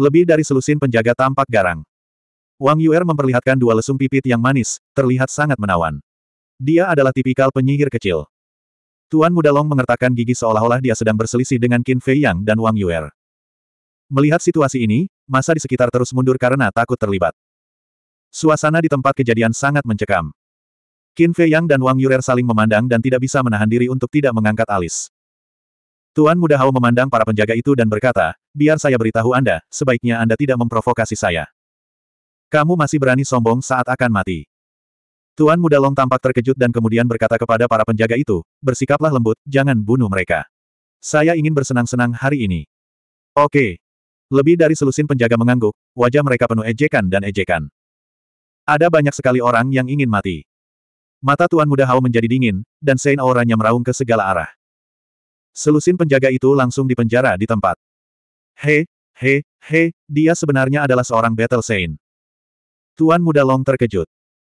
Lebih dari selusin penjaga tampak garang. Wang Yuer memperlihatkan dua lesung pipit yang manis, terlihat sangat menawan. Dia adalah tipikal penyihir kecil. Tuan Muda Long mengertakkan gigi seolah-olah dia sedang berselisih dengan Qin Fei Yang dan Wang Yuer. Melihat situasi ini, masa di sekitar terus mundur karena takut terlibat. Suasana di tempat kejadian sangat mencekam. Qin Fei Yang dan Wang Yuer saling memandang dan tidak bisa menahan diri untuk tidak mengangkat alis. Tuan Muda Hao memandang para penjaga itu dan berkata, biar saya beritahu Anda, sebaiknya Anda tidak memprovokasi saya. Kamu masih berani sombong saat akan mati. Tuan Muda Long tampak terkejut dan kemudian berkata kepada para penjaga itu, bersikaplah lembut, jangan bunuh mereka. Saya ingin bersenang-senang hari ini. Oke. Lebih dari selusin penjaga mengangguk, wajah mereka penuh ejekan dan ejekan. Ada banyak sekali orang yang ingin mati. Mata Tuan Muda Hao menjadi dingin, dan sein auranya meraung ke segala arah. Selusin penjaga itu langsung dipenjara di tempat. He, he, he, dia sebenarnya adalah seorang Battle Saint. Tuan Muda Long terkejut.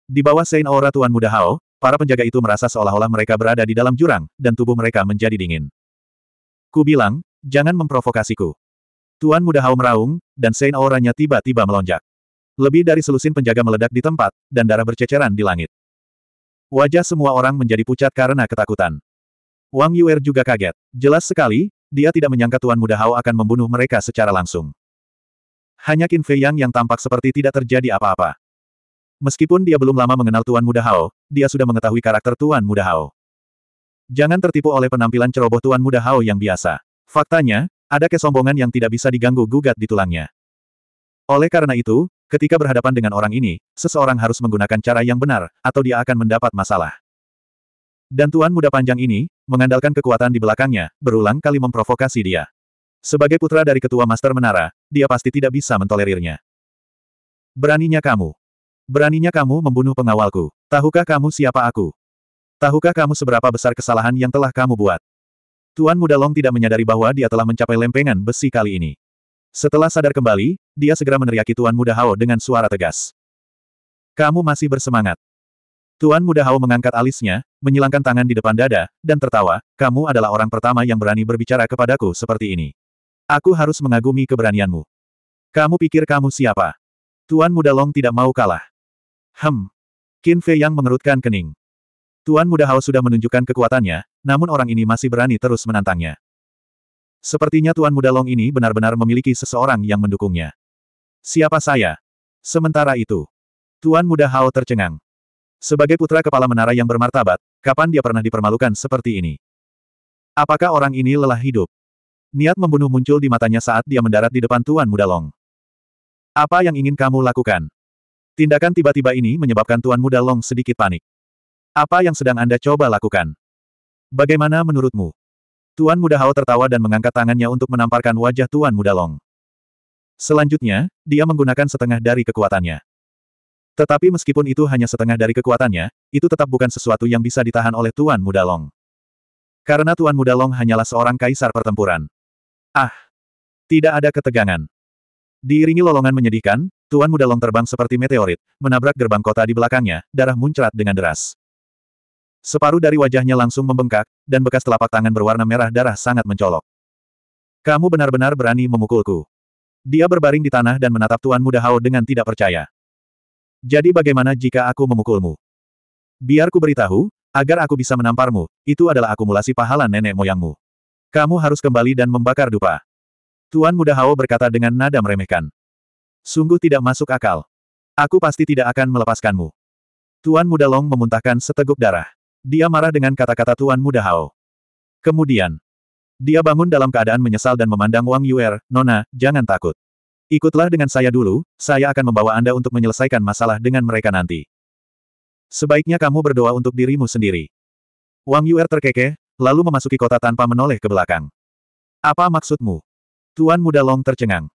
Di bawah Saint Aura Tuan Muda Hao, para penjaga itu merasa seolah-olah mereka berada di dalam jurang, dan tubuh mereka menjadi dingin. Ku bilang, jangan memprovokasiku. Tuan Muda Hao meraung, dan Saint Auranya tiba-tiba melonjak. Lebih dari selusin penjaga meledak di tempat, dan darah berceceran di langit. Wajah semua orang menjadi pucat karena ketakutan. Wang Yuer juga kaget. Jelas sekali, dia tidak menyangka Tuan Muda Hao akan membunuh mereka secara langsung. Hanya Qin Fei Yang yang tampak seperti tidak terjadi apa-apa. Meskipun dia belum lama mengenal Tuan Muda Hao, dia sudah mengetahui karakter Tuan Muda Hao. Jangan tertipu oleh penampilan ceroboh Tuan Muda Hao yang biasa. Faktanya, ada kesombongan yang tidak bisa diganggu-gugat di tulangnya. Oleh karena itu, ketika berhadapan dengan orang ini, seseorang harus menggunakan cara yang benar, atau dia akan mendapat masalah. Dan Tuan Muda Panjang ini, mengandalkan kekuatan di belakangnya, berulang kali memprovokasi dia. Sebagai putra dari Ketua Master Menara, dia pasti tidak bisa mentolerirnya. Beraninya kamu. Beraninya kamu membunuh pengawalku. Tahukah kamu siapa aku? Tahukah kamu seberapa besar kesalahan yang telah kamu buat? Tuan Muda Long tidak menyadari bahwa dia telah mencapai lempengan besi kali ini. Setelah sadar kembali, dia segera meneriaki Tuan Muda Hao dengan suara tegas. Kamu masih bersemangat. Tuan Muda Hao mengangkat alisnya, menyilangkan tangan di depan dada, dan tertawa, kamu adalah orang pertama yang berani berbicara kepadaku seperti ini. Aku harus mengagumi keberanianmu. Kamu pikir kamu siapa? Tuan Muda Long tidak mau kalah. Hem. Qin Fei yang mengerutkan kening. Tuan Muda Hao sudah menunjukkan kekuatannya, namun orang ini masih berani terus menantangnya. Sepertinya Tuan Muda Long ini benar-benar memiliki seseorang yang mendukungnya. Siapa saya? Sementara itu, Tuan Muda Hao tercengang. Sebagai putra kepala menara yang bermartabat, kapan dia pernah dipermalukan seperti ini? Apakah orang ini lelah hidup? Niat membunuh muncul di matanya saat dia mendarat di depan Tuan Muda Long. Apa yang ingin kamu lakukan? Tindakan tiba-tiba ini menyebabkan Tuan Muda Long sedikit panik. Apa yang sedang Anda coba lakukan? Bagaimana menurutmu? Tuan Muda Hao tertawa dan mengangkat tangannya untuk menamparkan wajah Tuan Muda Long. Selanjutnya, dia menggunakan setengah dari kekuatannya. Tetapi meskipun itu hanya setengah dari kekuatannya, itu tetap bukan sesuatu yang bisa ditahan oleh Tuan Muda Long. Karena Tuan Muda Long hanyalah seorang kaisar pertempuran. Ah! Tidak ada ketegangan. Diiringi lolongan menyedihkan, Tuan Muda Long terbang seperti meteorit, menabrak gerbang kota di belakangnya, darah muncrat dengan deras. Separuh dari wajahnya langsung membengkak, dan bekas telapak tangan berwarna merah darah sangat mencolok. Kamu benar-benar berani memukulku. Dia berbaring di tanah dan menatap Tuan Muda Hao dengan tidak percaya. Jadi bagaimana jika aku memukulmu? Biar ku beritahu, agar aku bisa menamparmu, itu adalah akumulasi pahala nenek moyangmu. Kamu harus kembali dan membakar dupa. Tuan Muda Hao berkata dengan nada meremehkan. Sungguh tidak masuk akal. Aku pasti tidak akan melepaskanmu. Tuan Muda Long memuntahkan seteguk darah. Dia marah dengan kata-kata Tuan Muda Hao. Kemudian, dia bangun dalam keadaan menyesal dan memandang Wang Yuer, Nona, jangan takut. Ikutlah dengan saya dulu, saya akan membawa Anda untuk menyelesaikan masalah dengan mereka nanti. Sebaiknya kamu berdoa untuk dirimu sendiri. Wang Yuer terkekeh, lalu memasuki kota tanpa menoleh ke belakang. Apa maksudmu? Tuan Muda Long tercengang.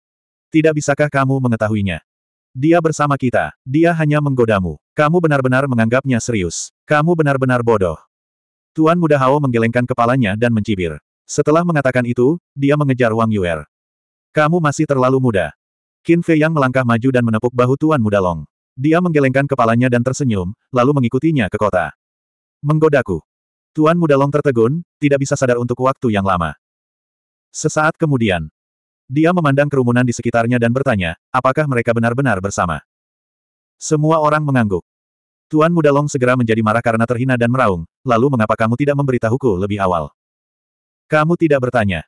Tidak bisakah kamu mengetahuinya? Dia bersama kita, dia hanya menggodamu. Kamu benar-benar menganggapnya serius. Kamu benar-benar bodoh. Tuan Muda Hao menggelengkan kepalanya dan mencibir. Setelah mengatakan itu, dia mengejar Wang Yuer. Kamu masih terlalu muda. Qin Fei Yang melangkah maju dan menepuk bahu Tuan Muda Long. Dia menggelengkan kepalanya dan tersenyum, lalu mengikutinya ke kota. Menggodaku. Tuan Muda Long tertegun, tidak bisa sadar untuk waktu yang lama. Sesaat kemudian, dia memandang kerumunan di sekitarnya dan bertanya, apakah mereka benar-benar bersama. Semua orang mengangguk. Tuan Muda Long segera menjadi marah karena terhina dan meraung, lalu mengapa kamu tidak memberitahuku lebih awal? Kamu tidak bertanya.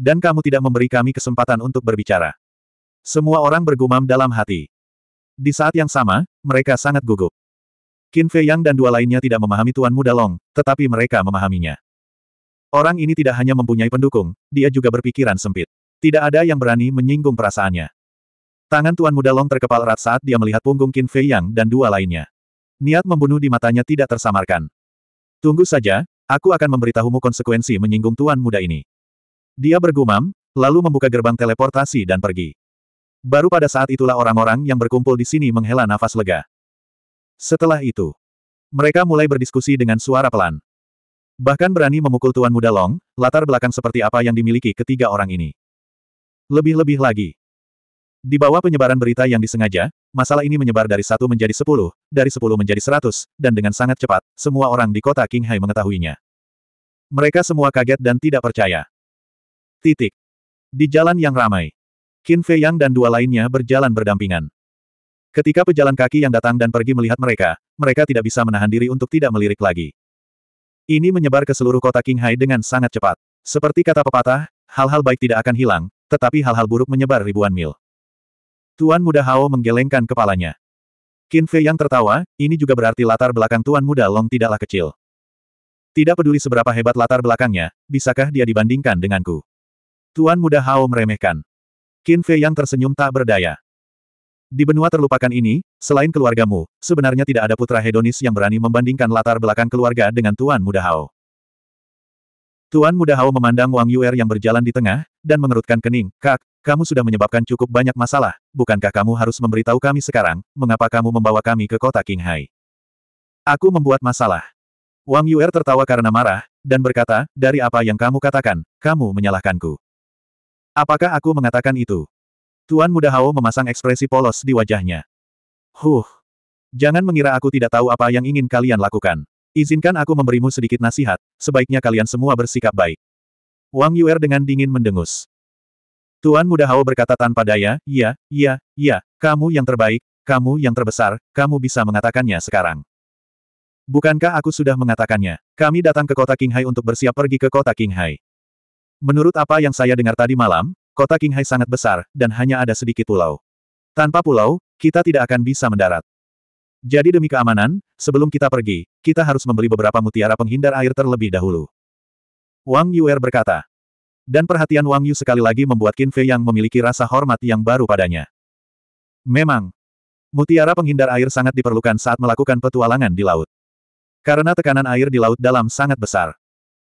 Dan kamu tidak memberi kami kesempatan untuk berbicara. Semua orang bergumam dalam hati. Di saat yang sama, mereka sangat gugup. Qin Fei Yang dan dua lainnya tidak memahami Tuan Muda Long, tetapi mereka memahaminya. Orang ini tidak hanya mempunyai pendukung, dia juga berpikiran sempit. Tidak ada yang berani menyinggung perasaannya. Tangan Tuan Muda Long terkepal erat saat dia melihat punggung Qin Fei Yang dan dua lainnya. Niat membunuh di matanya tidak tersamarkan. Tunggu saja, aku akan memberitahumu konsekuensi menyinggung Tuan Muda ini. Dia bergumam, lalu membuka gerbang teleportasi dan pergi. Baru pada saat itulah orang-orang yang berkumpul di sini menghela nafas lega. Setelah itu, mereka mulai berdiskusi dengan suara pelan. Bahkan berani memukul Tuan Muda Long, latar belakang seperti apa yang dimiliki ketiga orang ini. Lebih-lebih lagi. Di bawah penyebaran berita yang disengaja, masalah ini menyebar dari satu menjadi sepuluh, dari sepuluh menjadi seratus, dan dengan sangat cepat, semua orang di kota Qinghai mengetahuinya. Mereka semua kaget dan tidak percaya. Titik. Di jalan yang ramai, Qin Fei Yang dan dua lainnya berjalan berdampingan. Ketika pejalan kaki yang datang dan pergi melihat mereka, mereka tidak bisa menahan diri untuk tidak melirik lagi. Ini menyebar ke seluruh kota Qinghai dengan sangat cepat. Seperti kata pepatah, hal-hal baik tidak akan hilang, tetapi hal-hal buruk menyebar ribuan mil. Tuan Muda Hao menggelengkan kepalanya. Qin Fei yang tertawa, ini juga berarti latar belakang Tuan Muda Long tidaklah kecil. Tidak peduli seberapa hebat latar belakangnya, bisakah dia dibandingkan denganku? Tuan Muda Hao meremehkan. Qin Fei yang tersenyum tak berdaya. Di benua terlupakan ini, selain keluargamu, sebenarnya tidak ada putra hedonis yang berani membandingkan latar belakang keluarga dengan Tuan Muda Hao. Tuan Muda Hao memandang Wang Yuer yang berjalan di tengah, dan mengerutkan kening, Kak, kamu sudah menyebabkan cukup banyak masalah, bukankah kamu harus memberitahu kami sekarang, mengapa kamu membawa kami ke kota Qinghai? Aku membuat masalah. Wang Yuer tertawa karena marah, dan berkata, dari apa yang kamu katakan, kamu menyalahkanku. Apakah aku mengatakan itu? Tuan Muda Hao memasang ekspresi polos di wajahnya. Huh. Jangan mengira aku tidak tahu apa yang ingin kalian lakukan. Izinkan aku memberimu sedikit nasihat, sebaiknya kalian semua bersikap baik. Wang Yuer dengan dingin mendengus. Tuan Muda Hao berkata tanpa daya, iya, iya, iya, kamu yang terbaik, kamu yang terbesar, kamu bisa mengatakannya sekarang. Bukankah aku sudah mengatakannya? Kami datang ke kota Qinghai untuk bersiap pergi ke kota Qinghai. Menurut apa yang saya dengar tadi malam, kota Qinghai sangat besar, dan hanya ada sedikit pulau. Tanpa pulau, kita tidak akan bisa mendarat. Jadi demi keamanan, sebelum kita pergi, kita harus membeli beberapa mutiara penghindar air terlebih dahulu. Wang Yuer berkata. Dan perhatian Wang Yu sekali lagi membuat Qin Fei yang memiliki rasa hormat yang baru padanya. Memang, mutiara penghindar air sangat diperlukan saat melakukan petualangan di laut. Karena tekanan air di laut dalam sangat besar.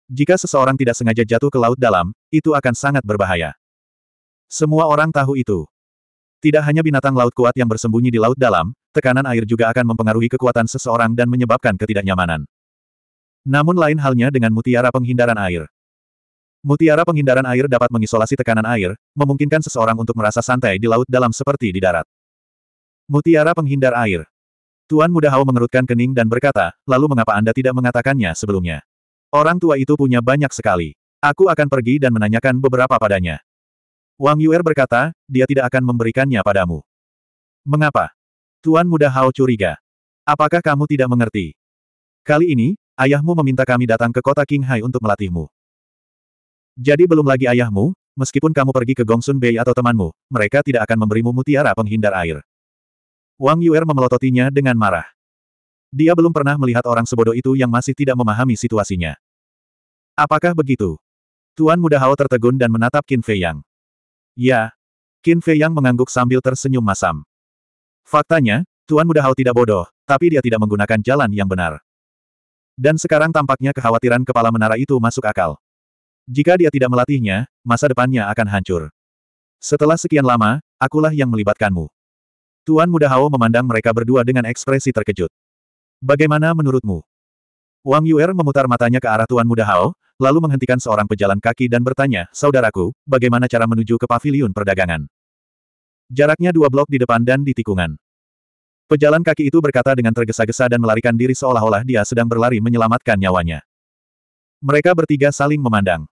Jika seseorang tidak sengaja jatuh ke laut dalam, itu akan sangat berbahaya. Semua orang tahu itu. Tidak hanya binatang laut kuat yang bersembunyi di laut dalam, tekanan air juga akan mempengaruhi kekuatan seseorang dan menyebabkan ketidaknyamanan. Namun lain halnya dengan mutiara penghindaran air. Mutiara penghindaran air dapat mengisolasi tekanan air, memungkinkan seseorang untuk merasa santai di laut dalam seperti di darat. Mutiara penghindar air. Tuan Muda Hao mengerutkan kening dan berkata, lalu mengapa Anda tidak mengatakannya sebelumnya? Orang tua itu punya banyak sekali. Aku akan pergi dan menanyakan beberapa padanya. Wang Yuer berkata, dia tidak akan memberikannya padamu. Mengapa? Tuan muda Hao curiga. Apakah kamu tidak mengerti? Kali ini, ayahmu meminta kami datang ke kota Qinghai untuk melatihmu. Jadi belum lagi ayahmu, meskipun kamu pergi ke Gongsun Bay atau temanmu, mereka tidak akan memberimu mutiara penghindar air. Wang Yuer memelototinya dengan marah. Dia belum pernah melihat orang sebodoh itu yang masih tidak memahami situasinya. Apakah begitu? Tuan Muda Hao tertegun dan menatap Qin Fei Yang. Ya. Qin Fei Yang mengangguk sambil tersenyum masam. Faktanya, Tuan Muda Hao tidak bodoh, tapi dia tidak menggunakan jalan yang benar. Dan sekarang tampaknya kekhawatiran kepala menara itu masuk akal. Jika dia tidak melatihnya, masa depannya akan hancur. Setelah sekian lama, akulah yang melibatkanmu. Tuan Muda Hao memandang mereka berdua dengan ekspresi terkejut. Bagaimana menurutmu? Wang Yuer memutar matanya ke arah Tuan Muda Hao, lalu menghentikan seorang pejalan kaki dan bertanya, Saudaraku, bagaimana cara menuju ke paviliun perdagangan? Jaraknya dua blok di depan dan di tikungan. Pejalan kaki itu berkata dengan tergesa-gesa dan melarikan diri seolah-olah dia sedang berlari menyelamatkan nyawanya. Mereka bertiga saling memandang.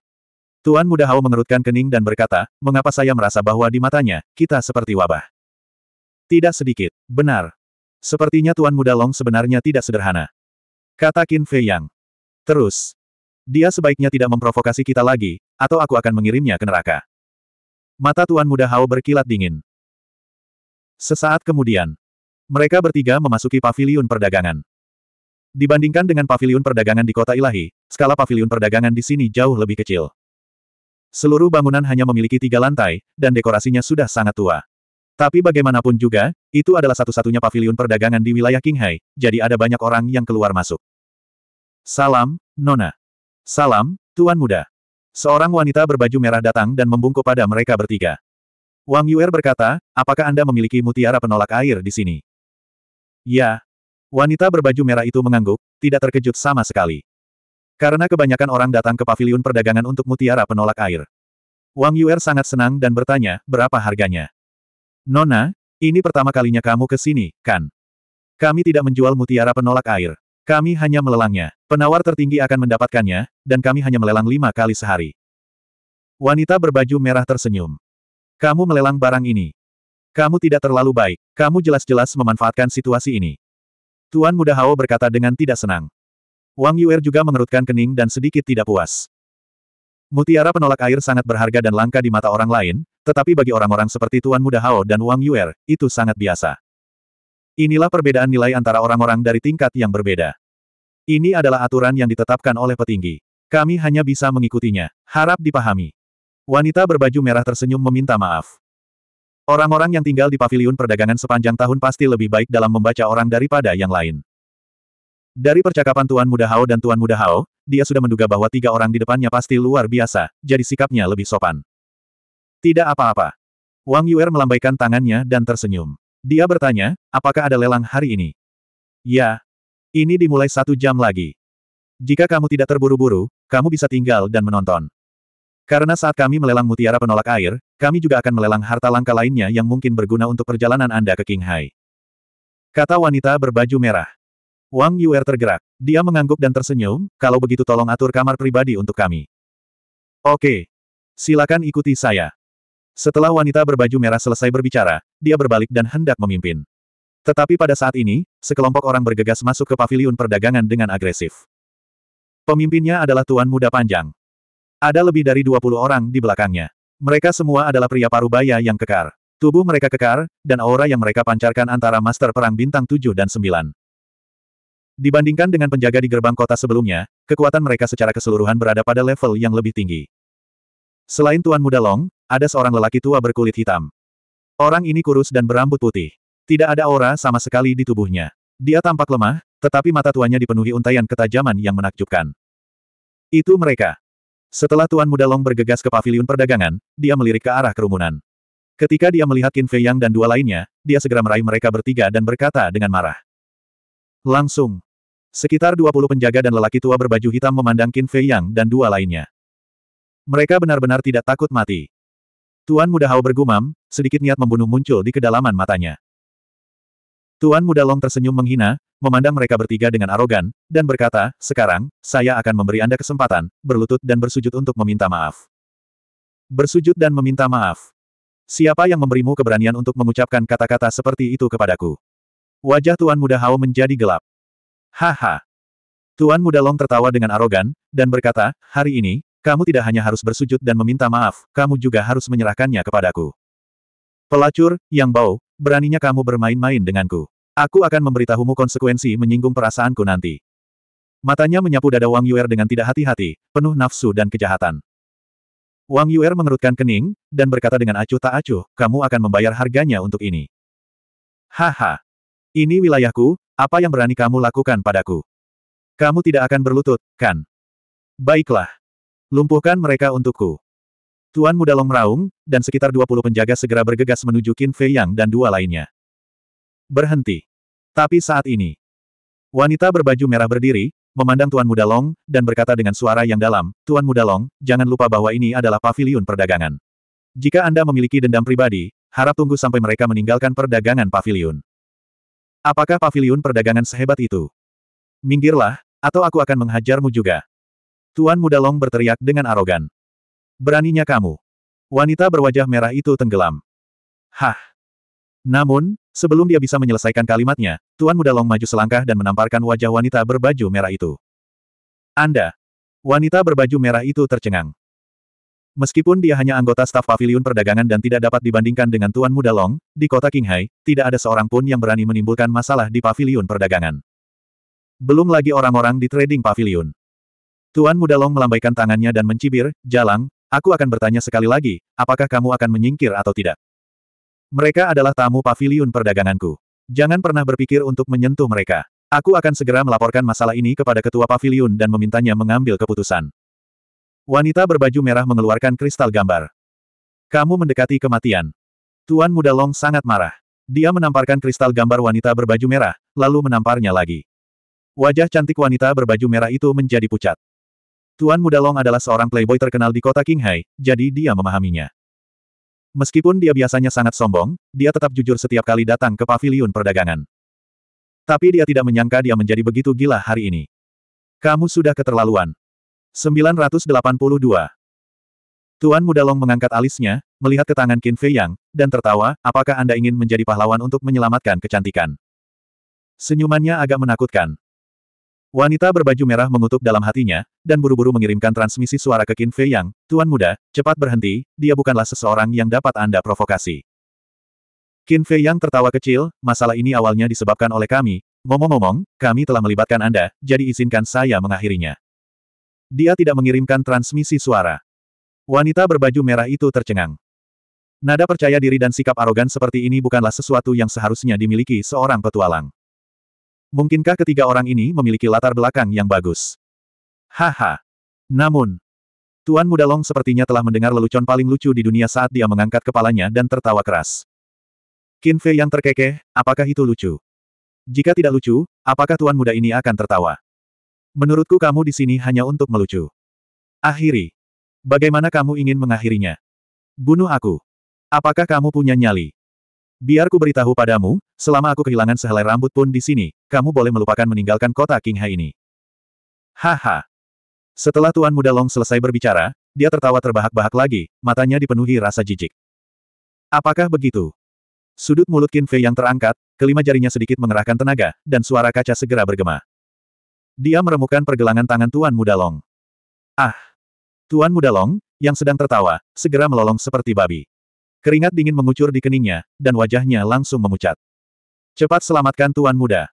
Tuan Muda Hao mengerutkan kening dan berkata, mengapa saya merasa bahwa di matanya, kita seperti wabah. Tidak sedikit. Benar. Sepertinya Tuan Muda Long sebenarnya tidak sederhana. Kata Qin Fei Yang. Terus, dia sebaiknya tidak memprovokasi kita lagi, atau aku akan mengirimnya ke neraka. Mata Tuan Muda Hao berkilat dingin. Sesaat kemudian, mereka bertiga memasuki paviliun perdagangan. Dibandingkan dengan paviliun perdagangan di kota ilahi, skala paviliun perdagangan di sini jauh lebih kecil. Seluruh bangunan hanya memiliki tiga lantai, dan dekorasinya sudah sangat tua. Tapi bagaimanapun juga, itu adalah satu-satunya paviliun perdagangan di wilayah Qinghai, jadi ada banyak orang yang keluar masuk. Salam, Nona. Salam, Tuan Muda. Seorang wanita berbaju merah datang dan membungkuk pada mereka bertiga. Wang Yuer berkata, apakah Anda memiliki mutiara penolak air di sini? Ya. Wanita berbaju merah itu mengangguk, tidak terkejut sama sekali. Karena kebanyakan orang datang ke paviliun perdagangan untuk mutiara penolak air. Wang Yuer sangat senang dan bertanya, berapa harganya? Nona, ini pertama kalinya kamu ke sini, kan? Kami tidak menjual mutiara penolak air. Kami hanya melelangnya. Penawar tertinggi akan mendapatkannya, dan kami hanya melelang lima kali sehari. Wanita berbaju merah tersenyum. Kamu melelang barang ini. Kamu tidak terlalu baik. Kamu jelas-jelas memanfaatkan situasi ini. Tuan Muda Hao berkata dengan tidak senang. Wang Yuer juga mengerutkan kening dan sedikit tidak puas. Mutiara penolak air sangat berharga dan langka di mata orang lain, tetapi bagi orang-orang seperti Tuan Muda Hao dan Wang Yuer, itu sangat biasa. Inilah perbedaan nilai antara orang-orang dari tingkat yang berbeda. Ini adalah aturan yang ditetapkan oleh petinggi. Kami hanya bisa mengikutinya. Harap dipahami. Wanita berbaju merah tersenyum meminta maaf. Orang-orang yang tinggal di paviliun perdagangan sepanjang tahun pasti lebih baik dalam membaca orang daripada yang lain. Dari percakapan Tuan Muda Hao dan Tuan Muda Hao, dia sudah menduga bahwa tiga orang di depannya pasti luar biasa, jadi sikapnya lebih sopan. Tidak apa-apa. Wang Yuer melambaikan tangannya dan tersenyum. Dia bertanya, apakah ada lelang hari ini? Ya. Ini dimulai satu jam lagi. Jika kamu tidak terburu-buru, kamu bisa tinggal dan menonton. Karena saat kami melelang mutiara penolak air, kami juga akan melelang harta langka lainnya yang mungkin berguna untuk perjalanan Anda ke Qinghai. Kata wanita berbaju merah. Wang Yuer tergerak. Dia mengangguk dan tersenyum, kalau begitu tolong atur kamar pribadi untuk kami. Oke. Silakan ikuti saya. Setelah wanita berbaju merah selesai berbicara, dia berbalik dan hendak memimpin. Tetapi pada saat ini, sekelompok orang bergegas masuk ke paviliun perdagangan dengan agresif. Pemimpinnya adalah Tuan Muda Panjang. Ada lebih dari 20 orang di belakangnya. Mereka semua adalah pria parubaya yang kekar. Tubuh mereka kekar, dan aura yang mereka pancarkan antara master perang bintang 7 dan 9. Dibandingkan dengan penjaga di gerbang kota sebelumnya, kekuatan mereka secara keseluruhan berada pada level yang lebih tinggi. Selain Tuan Muda Long, ada seorang lelaki tua berkulit hitam. Orang ini kurus dan berambut putih. Tidak ada aura sama sekali di tubuhnya. Dia tampak lemah, tetapi mata tuanya dipenuhi untaian ketajaman yang menakjubkan. Itu mereka. Setelah Tuan Muda Long bergegas ke pavilion perdagangan, dia melirik ke arah kerumunan. Ketika dia melihat Qin Fei Yang dan dua lainnya, dia segera meraih mereka bertiga dan berkata dengan marah. Langsung. Sekitar 20 penjaga dan lelaki tua berbaju hitam memandang Qin Fei Yang dan dua lainnya. Mereka benar-benar tidak takut mati. Tuan Muda Hao bergumam, sedikit niat membunuh muncul di kedalaman matanya. Tuan Muda Long tersenyum menghina, memandang mereka bertiga dengan arogan, dan berkata, sekarang, saya akan memberi Anda kesempatan, berlutut dan bersujud untuk meminta maaf. Bersujud dan meminta maaf. Siapa yang memberimu keberanian untuk mengucapkan kata-kata seperti itu kepadaku? Wajah Tuan Muda Hao menjadi gelap. Haha. Tuan Muda Long tertawa dengan arogan, dan berkata, hari ini, kamu tidak hanya harus bersujud dan meminta maaf, kamu juga harus menyerahkannya kepadaku. Pelacur, yang bau, beraninya kamu bermain-main denganku. Aku akan memberitahumu konsekuensi menyinggung perasaanku nanti. Matanya menyapu dada Wang Yuer dengan tidak hati-hati, penuh nafsu dan kejahatan. Wang Yuer mengerutkan kening, dan berkata dengan acuh tak acuh, kamu akan membayar harganya untuk ini. Haha. Ini wilayahku, apa yang berani kamu lakukan padaku? Kamu tidak akan berlutut, kan? Baiklah. Lumpuhkan mereka untukku. Tuan muda Long meraung, dan sekitar 20 penjaga segera bergegas menuju Qin Fei Yang dan dua lainnya. Berhenti. Tapi saat ini, wanita berbaju merah berdiri, memandang Tuan Muda Long, dan berkata dengan suara yang dalam, Tuan Muda Long, jangan lupa bahwa ini adalah pavilion perdagangan. Jika Anda memiliki dendam pribadi, harap tunggu sampai mereka meninggalkan perdagangan pavilion. Apakah pavilion perdagangan sehebat itu? Minggirlah, atau aku akan menghajarmu juga. Tuan Muda Long berteriak dengan arogan. Beraninya kamu. Wanita berwajah merah itu tenggelam. Hah. Namun, sebelum dia bisa menyelesaikan kalimatnya, Tuan Muda Long maju selangkah dan menamparkan wajah wanita berbaju merah itu. Anda. Wanita berbaju merah itu tercengang. Meskipun dia hanya anggota staf pavilion perdagangan dan tidak dapat dibandingkan dengan Tuan Muda Long, di kota Qinghai, tidak ada seorang pun yang berani menimbulkan masalah di pavilion perdagangan. Belum lagi orang-orang di trading pavilion. Tuan Muda Long melambaikan tangannya dan mencibir, Jalang, aku akan bertanya sekali lagi, apakah kamu akan menyingkir atau tidak? Mereka adalah tamu pavilion perdaganganku. Jangan pernah berpikir untuk menyentuh mereka. Aku akan segera melaporkan masalah ini kepada ketua pavilion dan memintanya mengambil keputusan. Wanita berbaju merah mengeluarkan kristal gambar. Kamu mendekati kematian. Tuan Muda Long sangat marah. Dia menamparkan kristal gambar wanita berbaju merah, lalu menamparnya lagi. Wajah cantik wanita berbaju merah itu menjadi pucat. Tuan Muda Long adalah seorang playboy terkenal di kota Qinghai, jadi dia memahaminya. Meskipun dia biasanya sangat sombong, dia tetap jujur setiap kali datang ke paviliun perdagangan. Tapi dia tidak menyangka dia menjadi begitu gila hari ini. Kamu sudah keterlaluan. 982 Tuan Muda Long mengangkat alisnya, melihat ke tangan Qin Fei Yang, dan tertawa, apakah Anda ingin menjadi pahlawan untuk menyelamatkan kecantikan? Senyumannya agak menakutkan. Wanita berbaju merah mengutuk dalam hatinya, dan buru-buru mengirimkan transmisi suara ke Qin Fei Yang, Tuan Muda, cepat berhenti, dia bukanlah seseorang yang dapat Anda provokasi. Qin Fei Yang tertawa kecil, masalah ini awalnya disebabkan oleh kami, ngomong-ngomong, kami telah melibatkan Anda, jadi izinkan saya mengakhirinya. Dia tidak mengirimkan transmisi suara. Wanita berbaju merah itu tercengang. Nada percaya diri dan sikap arogan seperti ini bukanlah sesuatu yang seharusnya dimiliki seorang petualang. Mungkinkah ketiga orang ini memiliki latar belakang yang bagus? Haha. Namun, Tuan Muda Long sepertinya telah mendengar lelucon paling lucu di dunia saat dia mengangkat kepalanya dan tertawa keras. Qin Fei yang terkekeh, apakah itu lucu? Jika tidak lucu, apakah tuan muda ini akan tertawa? Menurutku kamu di sini hanya untuk melucu. Akhiri. Bagaimana kamu ingin mengakhirinya? Bunuh aku. Apakah kamu punya nyali? Biar ku beritahu padamu, selama aku kehilangan sehelai rambut pun di sini, kamu boleh melupakan meninggalkan kota Qinghai ini. Haha. Setelah Tuan Muda Long selesai berbicara, dia tertawa terbahak-bahak lagi, matanya dipenuhi rasa jijik. Apakah begitu? Sudut mulut Qin Fei yang terangkat, kelima jarinya sedikit mengerahkan tenaga, dan suara kaca segera bergema. Dia meremukkan pergelangan tangan Tuan Muda Long. Ah! Tuan Muda Long, yang sedang tertawa, segera melolong seperti babi. Keringat dingin mengucur di keningnya, dan wajahnya langsung memucat. Cepat selamatkan Tuan Muda.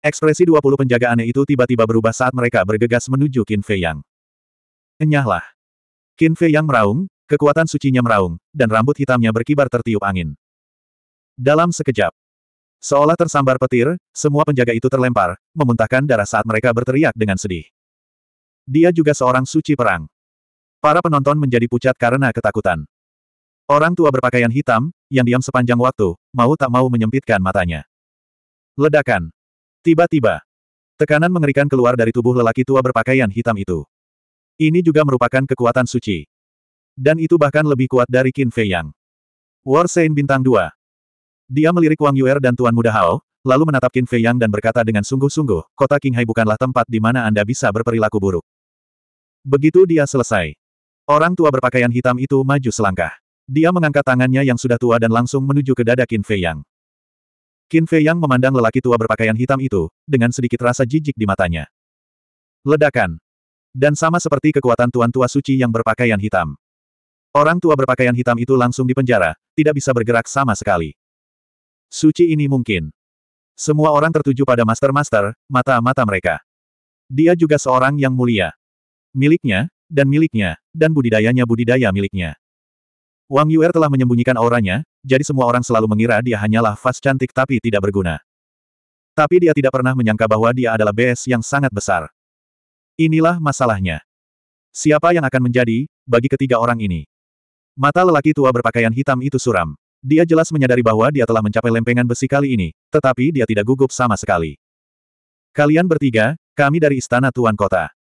Ekspresi 20 penjaga aneh itu tiba-tiba berubah saat mereka bergegas menuju Qin Fei Yang. Enyahlah. Qin Fei Yang meraung, kekuatan sucinya meraung, dan rambut hitamnya berkibar tertiup angin. Dalam sekejap, Seolah tersambar petir, semua penjaga itu terlempar, memuntahkan darah saat mereka berteriak dengan sedih. Dia juga seorang suci perang. Para penonton menjadi pucat karena ketakutan. Orang tua berpakaian hitam, yang diam sepanjang waktu, mau tak mau menyempitkan matanya. Ledakan. Tiba-tiba. Tekanan mengerikan keluar dari tubuh lelaki tua berpakaian hitam itu. Ini juga merupakan kekuatan suci. Dan itu bahkan lebih kuat dari Qin Fei Yang. War Sein Bintang 2. Dia melirik Wang Yuer dan Tuan Muda Hao, lalu menatap Qin Fei Yang dan berkata dengan sungguh-sungguh, kota Qinghai bukanlah tempat di mana Anda bisa berperilaku buruk. Begitu dia selesai. Orang tua berpakaian hitam itu maju selangkah. Dia mengangkat tangannya yang sudah tua dan langsung menuju ke dada Qin Fei Yang. Qin Fei Yang memandang lelaki tua berpakaian hitam itu, dengan sedikit rasa jijik di matanya. Ledakan. Dan sama seperti kekuatan tuan tua suci yang berpakaian hitam. Orang tua berpakaian hitam itu langsung dipenjara, tidak bisa bergerak sama sekali. Suci ini mungkin. Semua orang tertuju pada master-master, mata-mata mereka. Dia juga seorang yang mulia. Miliknya, dan miliknya, dan budidayanya budidaya miliknya. Wang Yuer telah menyembunyikan auranya, jadi semua orang selalu mengira dia hanyalah fas cantik tapi tidak berguna. Tapi dia tidak pernah menyangka bahwa dia adalah BS yang sangat besar. Inilah masalahnya. Siapa yang akan menjadi, bagi ketiga orang ini? Mata lelaki tua berpakaian hitam itu suram. Dia jelas menyadari bahwa dia telah mencapai lempengan besi kali ini, tetapi dia tidak gugup sama sekali. Kalian bertiga, kami dari Istana Tuan Kota.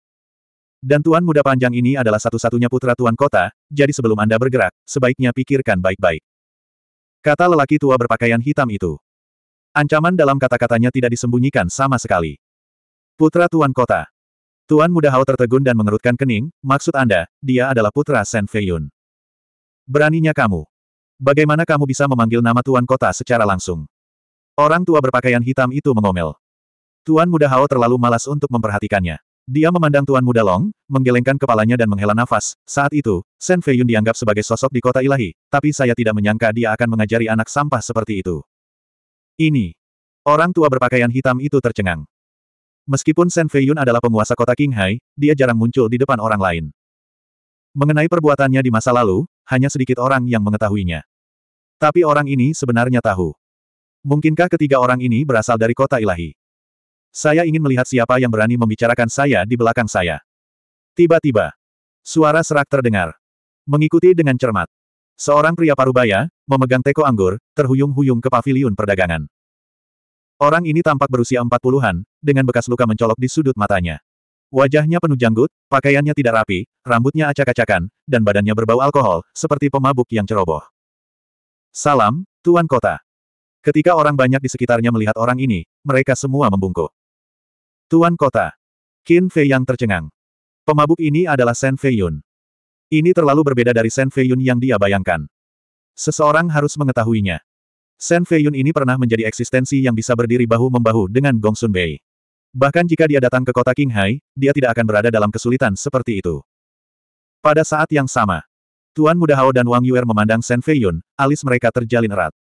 Dan Tuan Muda Panjang ini adalah satu-satunya putra Tuan Kota, jadi sebelum Anda bergerak, sebaiknya pikirkan baik-baik. Kata lelaki tua berpakaian hitam itu. Ancaman dalam kata-katanya tidak disembunyikan sama sekali. Putra Tuan Kota. Tuan Muda Hao tertegun dan mengerutkan kening, maksud Anda, dia adalah putra Shen Feiyun. Beraninya kamu. Bagaimana kamu bisa memanggil nama Tuan Kota secara langsung? Orang tua berpakaian hitam itu mengomel. Tuan Muda Hao terlalu malas untuk memperhatikannya. Dia memandang Tuan Muda Long, menggelengkan kepalanya dan menghela nafas. Saat itu, Sen Feiyun dianggap sebagai sosok di kota ilahi, tapi saya tidak menyangka dia akan mengajari anak sampah seperti itu. Ini. Orang tua berpakaian hitam itu tercengang. Meskipun Sen Feiyun adalah penguasa kota Qinghai, dia jarang muncul di depan orang lain. Mengenai perbuatannya di masa lalu, hanya sedikit orang yang mengetahuinya. Tapi orang ini sebenarnya tahu. Mungkinkah ketiga orang ini berasal dari kota ilahi? Saya ingin melihat siapa yang berani membicarakan saya di belakang saya. Tiba-tiba, suara serak terdengar. Mengikuti dengan cermat. Seorang pria parubaya, memegang teko anggur, terhuyung-huyung ke paviliun perdagangan. Orang ini tampak berusia empat puluhan, dengan bekas luka mencolok di sudut matanya. Wajahnya penuh janggut, pakaiannya tidak rapi, rambutnya acak-acakan, dan badannya berbau alkohol, seperti pemabuk yang ceroboh. Salam, Tuan Kota. Ketika orang banyak di sekitarnya melihat orang ini, mereka semua membungkuk. Tuan Kota. Qin Fei yang tercengang. Pemabuk ini adalah Shen Fei Yun. Ini terlalu berbeda dari Shen Fei Yun yang dia bayangkan. Seseorang harus mengetahuinya. Shen Fei Yun ini pernah menjadi eksistensi yang bisa berdiri bahu-membahu dengan Gong Sun Bei. Bahkan jika dia datang ke kota Qinghai, dia tidak akan berada dalam kesulitan seperti itu. Pada saat yang sama, Tuan Muda Hao dan Wang Yuer memandang Shen Fei Yun, alis mereka terjalin erat.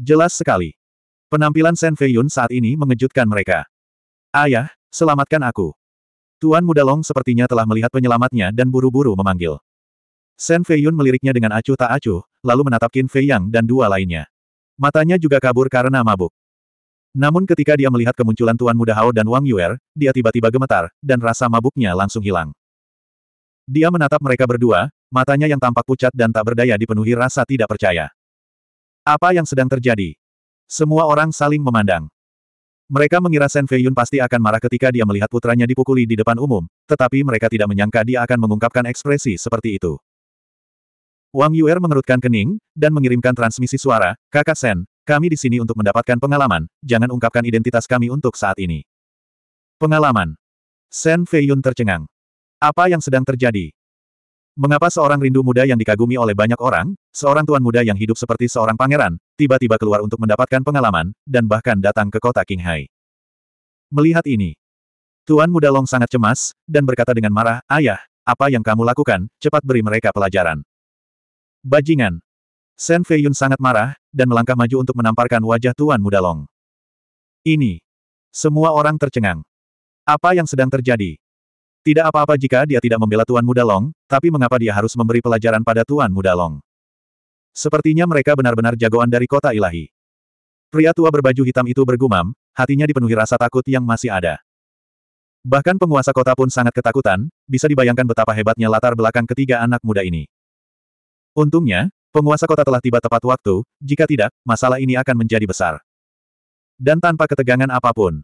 Jelas sekali. Penampilan Shen Fei Yun saat ini mengejutkan mereka. Ayah, ya, selamatkan aku. Tuan Muda Long sepertinya telah melihat penyelamatnya dan buru-buru memanggil. Sen Feiyun meliriknya dengan acuh tak acuh, lalu menatap Qin Fei Yang dan dua lainnya. Matanya juga kabur karena mabuk. Namun ketika dia melihat kemunculan Tuan Muda Hao dan Wang Yuer, dia tiba-tiba gemetar, dan rasa mabuknya langsung hilang. Dia menatap mereka berdua, matanya yang tampak pucat dan tak berdaya dipenuhi rasa tidak percaya. Apa yang sedang terjadi? Semua orang saling memandang. Mereka mengira Sen Feiyun pasti akan marah ketika dia melihat putranya dipukuli di depan umum, tetapi mereka tidak menyangka dia akan mengungkapkan ekspresi seperti itu. Wang Yuer mengerutkan kening, dan mengirimkan transmisi suara, Kakak Sen, kami di sini untuk mendapatkan pengalaman, jangan ungkapkan identitas kami untuk saat ini. Pengalaman. Sen Feiyun tercengang. Apa yang sedang terjadi? Mengapa seorang rindu muda yang dikagumi oleh banyak orang, seorang tuan muda yang hidup seperti seorang pangeran, tiba-tiba keluar untuk mendapatkan pengalaman, dan bahkan datang ke kota Qinghai? Melihat ini, Tuan muda Long sangat cemas, dan berkata dengan marah, Ayah, apa yang kamu lakukan, cepat beri mereka pelajaran. Bajingan. Sen Fei Yun sangat marah, dan melangkah maju untuk menamparkan wajah Tuan muda Long. Ini. Semua orang tercengang. Apa yang sedang terjadi? Tidak apa-apa jika dia tidak membela Tuan Muda Long, tapi mengapa dia harus memberi pelajaran pada Tuan Muda Long? Sepertinya mereka benar-benar jagoan dari kota ilahi. Pria tua berbaju hitam itu bergumam, hatinya dipenuhi rasa takut yang masih ada. Bahkan penguasa kota pun sangat ketakutan, bisa dibayangkan betapa hebatnya latar belakang ketiga anak muda ini. Untungnya, penguasa kota telah tiba tepat waktu, jika tidak, masalah ini akan menjadi besar. Dan tanpa ketegangan apapun.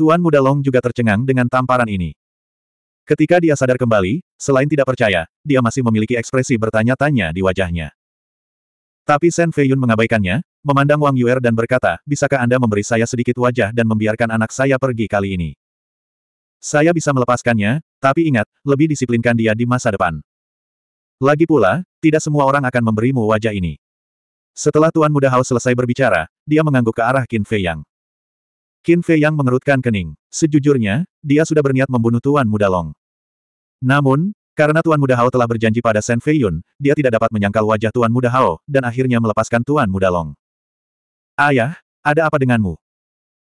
Tuan Muda Long juga tercengang dengan tamparan ini. Ketika dia sadar kembali, selain tidak percaya, dia masih memiliki ekspresi bertanya-tanya di wajahnya. Tapi Shen Feiyun mengabaikannya, memandang Wang Yuer dan berkata, bisakah Anda memberi saya sedikit wajah dan membiarkan anak saya pergi kali ini? Saya bisa melepaskannya, tapi ingat, lebih disiplinkan dia di masa depan. Lagi pula, tidak semua orang akan memberimu wajah ini. Setelah Tuan Muda Hao selesai berbicara, dia mengangguk ke arah Qin Fei Yang. Qin Fei yang mengerutkan kening. Sejujurnya, dia sudah berniat membunuh Tuan Muda Long. Namun, karena Tuan Muda Hao telah berjanji pada Sen Fei Yun, dia tidak dapat menyangkal wajah Tuan Muda Hao, dan akhirnya melepaskan Tuan Muda Long. Ayah, ada apa denganmu?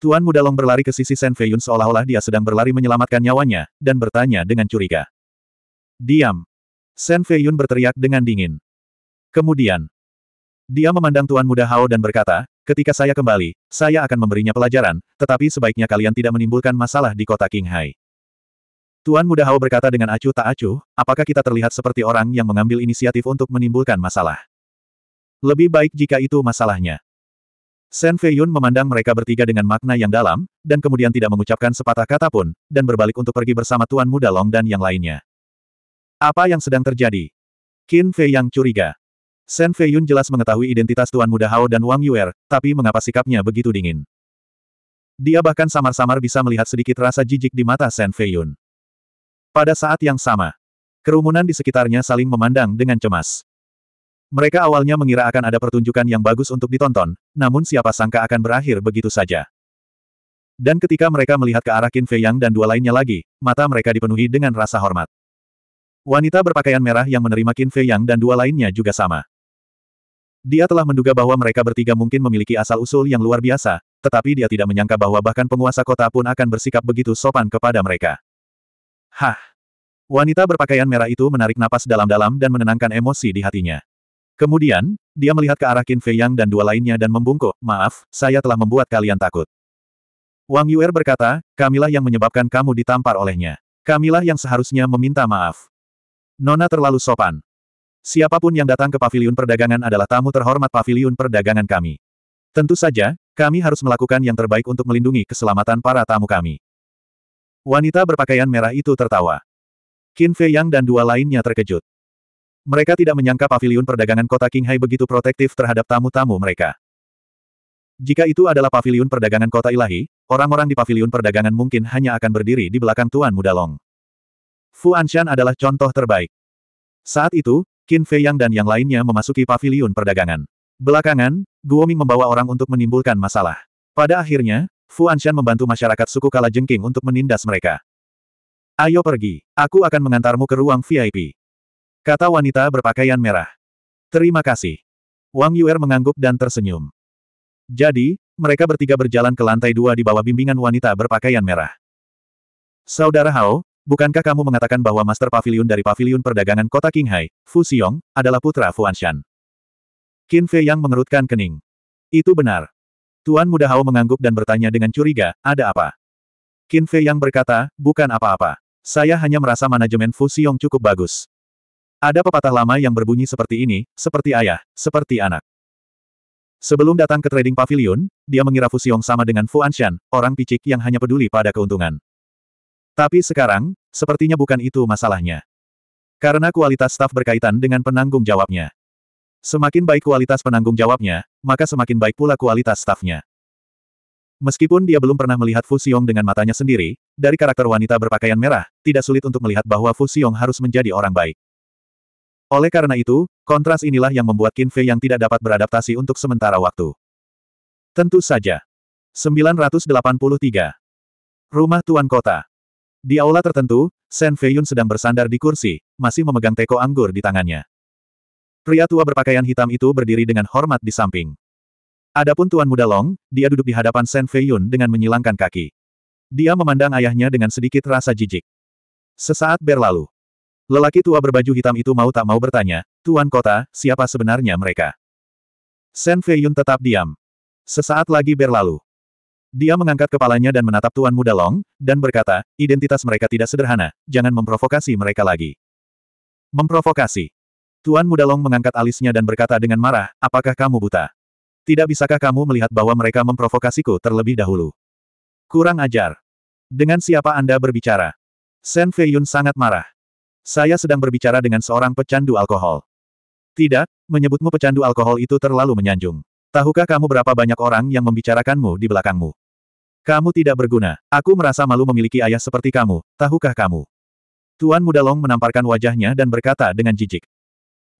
Tuan Muda Long berlari ke sisi Sen Fei Yun seolah-olah dia sedang berlari menyelamatkan nyawanya, dan bertanya dengan curiga. Diam. Sen Fei Yun berteriak dengan dingin. Kemudian, dia memandang Tuan Muda Hao dan berkata, ketika saya kembali, saya akan memberinya pelajaran, tetapi sebaiknya kalian tidak menimbulkan masalah di kota Qinghai. Tuan Muda Hao berkata dengan acuh tak acuh, apakah kita terlihat seperti orang yang mengambil inisiatif untuk menimbulkan masalah? Lebih baik jika itu masalahnya. Sen Yun memandang mereka bertiga dengan makna yang dalam, dan kemudian tidak mengucapkan sepatah kata pun, dan berbalik untuk pergi bersama Tuan Muda Long dan yang lainnya. Apa yang sedang terjadi? Qin Fei yang curiga. Shen Feiyun jelas mengetahui identitas Tuan Muda Hao dan Wang Yuer, tapi mengapa sikapnya begitu dingin? Dia bahkan samar-samar bisa melihat sedikit rasa jijik di mata Shen Feiyun. Pada saat yang sama, kerumunan di sekitarnya saling memandang dengan cemas. Mereka awalnya mengira akan ada pertunjukan yang bagus untuk ditonton, namun siapa sangka akan berakhir begitu saja. Dan ketika mereka melihat ke arah Qin Fei Yang dan dua lainnya lagi, mata mereka dipenuhi dengan rasa hormat. Wanita berpakaian merah yang menerima Qin Fei Yang dan dua lainnya juga sama. Dia telah menduga bahwa mereka bertiga mungkin memiliki asal-usul yang luar biasa, tetapi dia tidak menyangka bahwa bahkan penguasa kota pun akan bersikap begitu sopan kepada mereka. Hah! Wanita berpakaian merah itu menarik napas dalam-dalam dan menenangkan emosi di hatinya. Kemudian, dia melihat ke arah Qin Fei Yang dan dua lainnya dan membungkuk, maaf, saya telah membuat kalian takut. Wang Yuer berkata, kamilah yang menyebabkan kamu ditampar olehnya. Kamilah yang seharusnya meminta maaf. Nona terlalu sopan. Siapapun yang datang ke paviliun perdagangan adalah tamu terhormat paviliun perdagangan kami. Tentu saja, kami harus melakukan yang terbaik untuk melindungi keselamatan para tamu kami. Wanita berpakaian merah itu tertawa. Qin Fei Yang dan dua lainnya terkejut. Mereka tidak menyangka paviliun perdagangan kota King Hai begitu protektif terhadap tamu-tamu mereka. Jika itu adalah paviliun perdagangan kota ilahi, orang-orang di paviliun perdagangan mungkin hanya akan berdiri di belakang Tuan Muda Long. Fu Anshan adalah contoh terbaik. Saat itu, Qin Fei Yang dan yang lainnya memasuki paviliun perdagangan. Belakangan, Guo Ming membawa orang untuk menimbulkan masalah. Pada akhirnya, Fu Anshan membantu masyarakat suku Kala Jengking untuk menindas mereka. Ayo pergi, aku akan mengantarmu ke ruang VIP. Kata wanita berpakaian merah. Terima kasih. Wang Yuer mengangguk dan tersenyum. Jadi, mereka bertiga berjalan ke lantai dua di bawah bimbingan wanita berpakaian merah. Saudara Hao, Bukankah kamu mengatakan bahwa Master Pavilion dari Pavilion Perdagangan Kota Qinghai, Fu Xiong, adalah putra Fuanshan? Qin Fei yang mengerutkan kening. Itu benar. Tuan Muda Hao mengangguk dan bertanya dengan curiga, ada apa? Qin Fei yang berkata, bukan apa-apa. Saya hanya merasa manajemen Fu Xiong cukup bagus. Ada pepatah lama yang berbunyi seperti ini, seperti ayah, seperti anak. Sebelum datang ke trading pavilion, dia mengira Fu Xiong sama dengan Fu Anshan, orang picik yang hanya peduli pada keuntungan. Tapi sekarang, Sepertinya bukan itu masalahnya. Karena kualitas staf berkaitan dengan penanggung jawabnya. Semakin baik kualitas penanggung jawabnya, maka semakin baik pula kualitas stafnya. Meskipun dia belum pernah melihat Fu Xiong dengan matanya sendiri, dari karakter wanita berpakaian merah, tidak sulit untuk melihat bahwa Fu Xiong harus menjadi orang baik. Oleh karena itu, kontras inilah yang membuat Qin Fei yang tidak dapat beradaptasi untuk sementara waktu. Tentu saja. 983. Rumah Tuan Kota. Di aula tertentu, Shen Feiyun sedang bersandar di kursi, masih memegang teko anggur di tangannya. Pria tua berpakaian hitam itu berdiri dengan hormat di samping. Adapun Tuan Muda Long, dia duduk di hadapan Shen Feiyun dengan menyilangkan kaki. Dia memandang ayahnya dengan sedikit rasa jijik. Sesaat berlalu. Lelaki tua berbaju hitam itu mau tak mau bertanya, Tuan Kota, siapa sebenarnya mereka? Shen Feiyun tetap diam. Sesaat lagi berlalu. Dia mengangkat kepalanya dan menatap Tuan Muda Long, dan berkata, identitas mereka tidak sederhana, jangan memprovokasi mereka lagi. Memprovokasi. Tuan Muda Long mengangkat alisnya dan berkata dengan marah, apakah kamu buta? Tidak bisakah kamu melihat bahwa mereka memprovokasiku terlebih dahulu? Kurang ajar. Dengan siapa Anda berbicara? Sen Feiyun sangat marah. Saya sedang berbicara dengan seorang pecandu alkohol. Tidak, menyebutmu pecandu alkohol itu terlalu menyanjung. Tahukah kamu berapa banyak orang yang membicarakanmu di belakangmu? Kamu tidak berguna. Aku merasa malu memiliki ayah seperti kamu, tahukah kamu? Tuan Muda Long menamparkan wajahnya dan berkata dengan jijik.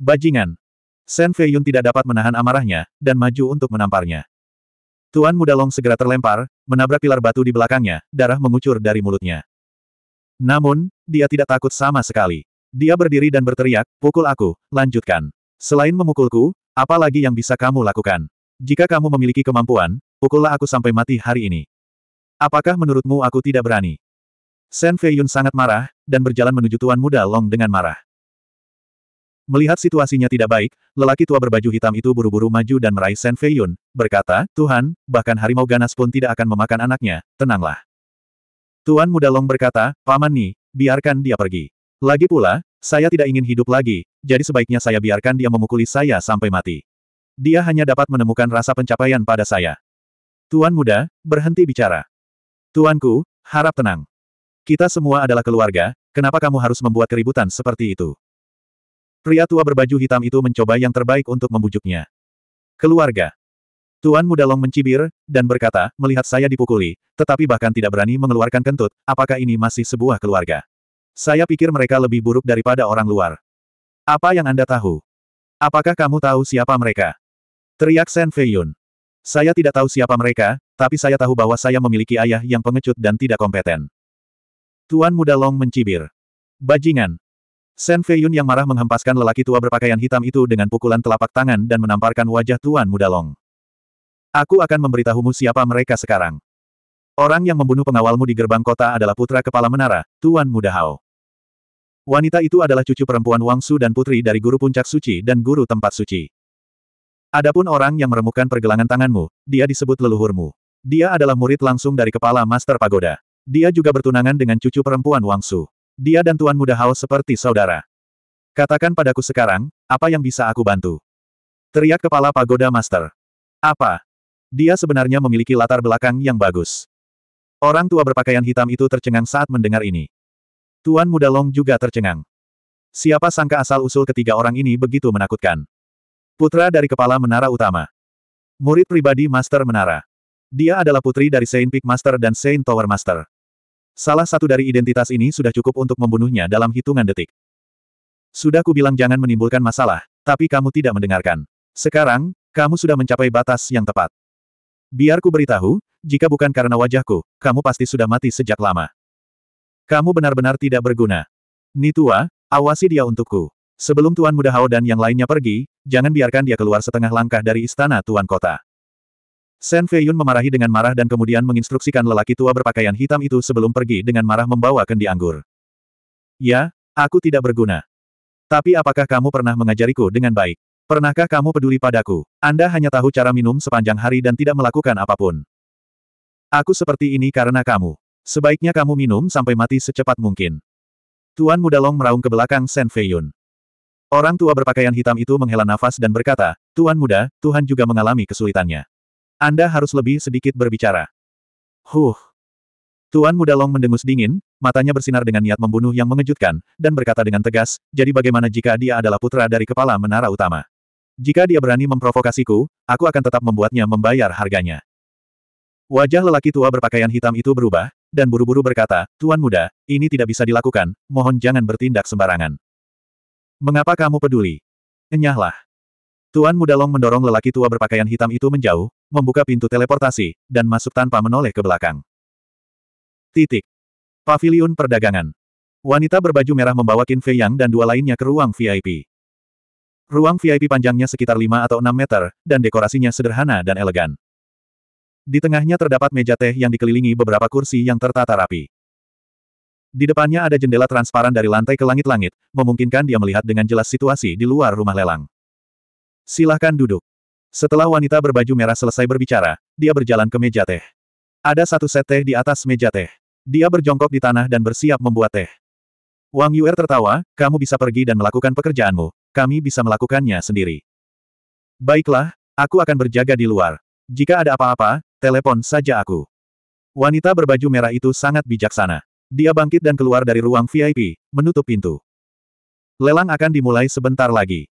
Bajingan. Shen Feiyun tidak dapat menahan amarahnya, dan maju untuk menamparnya. Tuan Muda Long segera terlempar, menabrak pilar batu di belakangnya, darah mengucur dari mulutnya. Namun, dia tidak takut sama sekali. Dia berdiri dan berteriak, pukul aku, lanjutkan. Selain memukulku, apa lagi yang bisa kamu lakukan? Jika kamu memiliki kemampuan, pukullah aku sampai mati hari ini. Apakah menurutmu aku tidak berani? Sen Feiyun sangat marah, dan berjalan menuju Tuan Muda Long dengan marah. Melihat situasinya tidak baik, lelaki tua berbaju hitam itu buru-buru maju dan meraih Sen Feiyun, berkata, Tuhan, bahkan harimau ganas pun tidak akan memakan anaknya, tenanglah. Tuan Muda Long berkata, Paman Ni, biarkan dia pergi. Lagi pula, saya tidak ingin hidup lagi, jadi sebaiknya saya biarkan dia memukuli saya sampai mati. Dia hanya dapat menemukan rasa pencapaian pada saya. Tuan Muda, berhenti bicara. Tuanku, harap tenang. Kita semua adalah keluarga, kenapa kamu harus membuat keributan seperti itu? Pria tua berbaju hitam itu mencoba yang terbaik untuk membujuknya. Keluarga. Tuan Muda Long mencibir, dan berkata, melihat saya dipukuli, tetapi bahkan tidak berani mengeluarkan kentut, apakah ini masih sebuah keluarga? Saya pikir mereka lebih buruk daripada orang luar. Apa yang Anda tahu? Apakah kamu tahu siapa mereka? Teriak Sen Feiyun. Saya tidak tahu siapa mereka, tapi saya tahu bahwa saya memiliki ayah yang pengecut dan tidak kompeten. Tuan muda Long mencibir. Bajingan. Shen Feiyun yang marah menghempaskan lelaki tua berpakaian hitam itu dengan pukulan telapak tangan dan menamparkan wajah Tuan muda Long. Aku akan memberitahumu siapa mereka sekarang. Orang yang membunuh pengawalmu di gerbang kota adalah putra kepala menara, Tuan muda Hao. Wanita itu adalah cucu perempuan Wang Su dan putri dari guru puncak suci dan guru tempat suci. Adapun orang yang meremukkan pergelangan tanganmu, dia disebut leluhurmu. Dia adalah murid langsung dari kepala Master Pagoda. Dia juga bertunangan dengan cucu perempuan Wangsu. Dia dan Tuan Muda Hao seperti saudara. Katakan padaku sekarang, apa yang bisa aku bantu? Teriak kepala Pagoda Master. Apa? Dia sebenarnya memiliki latar belakang yang bagus. Orang tua berpakaian hitam itu tercengang saat mendengar ini. Tuan Muda Long juga tercengang. Siapa sangka asal-usul ketiga orang ini begitu menakutkan. Putra dari kepala menara utama. Murid pribadi Master Menara. Dia adalah putri dari Saint Peak Master dan Saint Tower Master. Salah satu dari identitas ini sudah cukup untuk membunuhnya dalam hitungan detik. Sudah kubilang jangan menimbulkan masalah, tapi kamu tidak mendengarkan. Sekarang, kamu sudah mencapai batas yang tepat. Biar ku beritahu, jika bukan karena wajahku, kamu pasti sudah mati sejak lama. Kamu benar-benar tidak berguna. Nitua, awasi dia untukku. Sebelum Tuan Muda Hao dan yang lainnya pergi, jangan biarkan dia keluar setengah langkah dari istana Tuan Kota. Sen Feiyun memarahi dengan marah dan kemudian menginstruksikan lelaki tua berpakaian hitam itu sebelum pergi dengan marah membawa kendi anggur. Ya, aku tidak berguna. Tapi apakah kamu pernah mengajariku dengan baik? Pernahkah kamu peduli padaku? Anda hanya tahu cara minum sepanjang hari dan tidak melakukan apapun. Aku seperti ini karena kamu. Sebaiknya kamu minum sampai mati secepat mungkin. Tuan Muda Long meraung ke belakang Sen Feiyun. Orang tua berpakaian hitam itu menghela nafas dan berkata, Tuan Muda, Tuhan juga mengalami kesulitannya. Anda harus lebih sedikit berbicara. Huh. Tuan Muda Long mendengus dingin, matanya bersinar dengan niat membunuh yang mengejutkan, dan berkata dengan tegas, jadi bagaimana jika dia adalah putra dari kepala menara utama? Jika dia berani memprovokasiku, aku akan tetap membuatnya membayar harganya. Wajah lelaki tua berpakaian hitam itu berubah, dan buru-buru berkata, Tuan Muda, ini tidak bisa dilakukan, mohon jangan bertindak sembarangan. Mengapa kamu peduli? Enyahlah. Tuan Muda Long mendorong lelaki tua berpakaian hitam itu menjauh, membuka pintu teleportasi, dan masuk tanpa menoleh ke belakang. Titik. Pavilion Perdagangan. Wanita berbaju merah membawa Qin Fei Yang dan dua lainnya ke ruang VIP. Ruang VIP panjangnya sekitar 5 atau 6 meter, dan dekorasinya sederhana dan elegan. Di tengahnya terdapat meja teh yang dikelilingi beberapa kursi yang tertata rapi. Di depannya ada jendela transparan dari lantai ke langit-langit, memungkinkan dia melihat dengan jelas situasi di luar rumah lelang. Silahkan duduk. Setelah wanita berbaju merah selesai berbicara, dia berjalan ke meja teh. Ada satu set teh di atas meja teh. Dia berjongkok di tanah dan bersiap membuat teh. Wang Yuer tertawa, kamu bisa pergi dan melakukan pekerjaanmu, kami bisa melakukannya sendiri. Baiklah, aku akan berjaga di luar. Jika ada apa-apa, telepon saja aku. Wanita berbaju merah itu sangat bijaksana. Dia bangkit dan keluar dari ruang VIP, menutup pintu. Lelang akan dimulai sebentar lagi.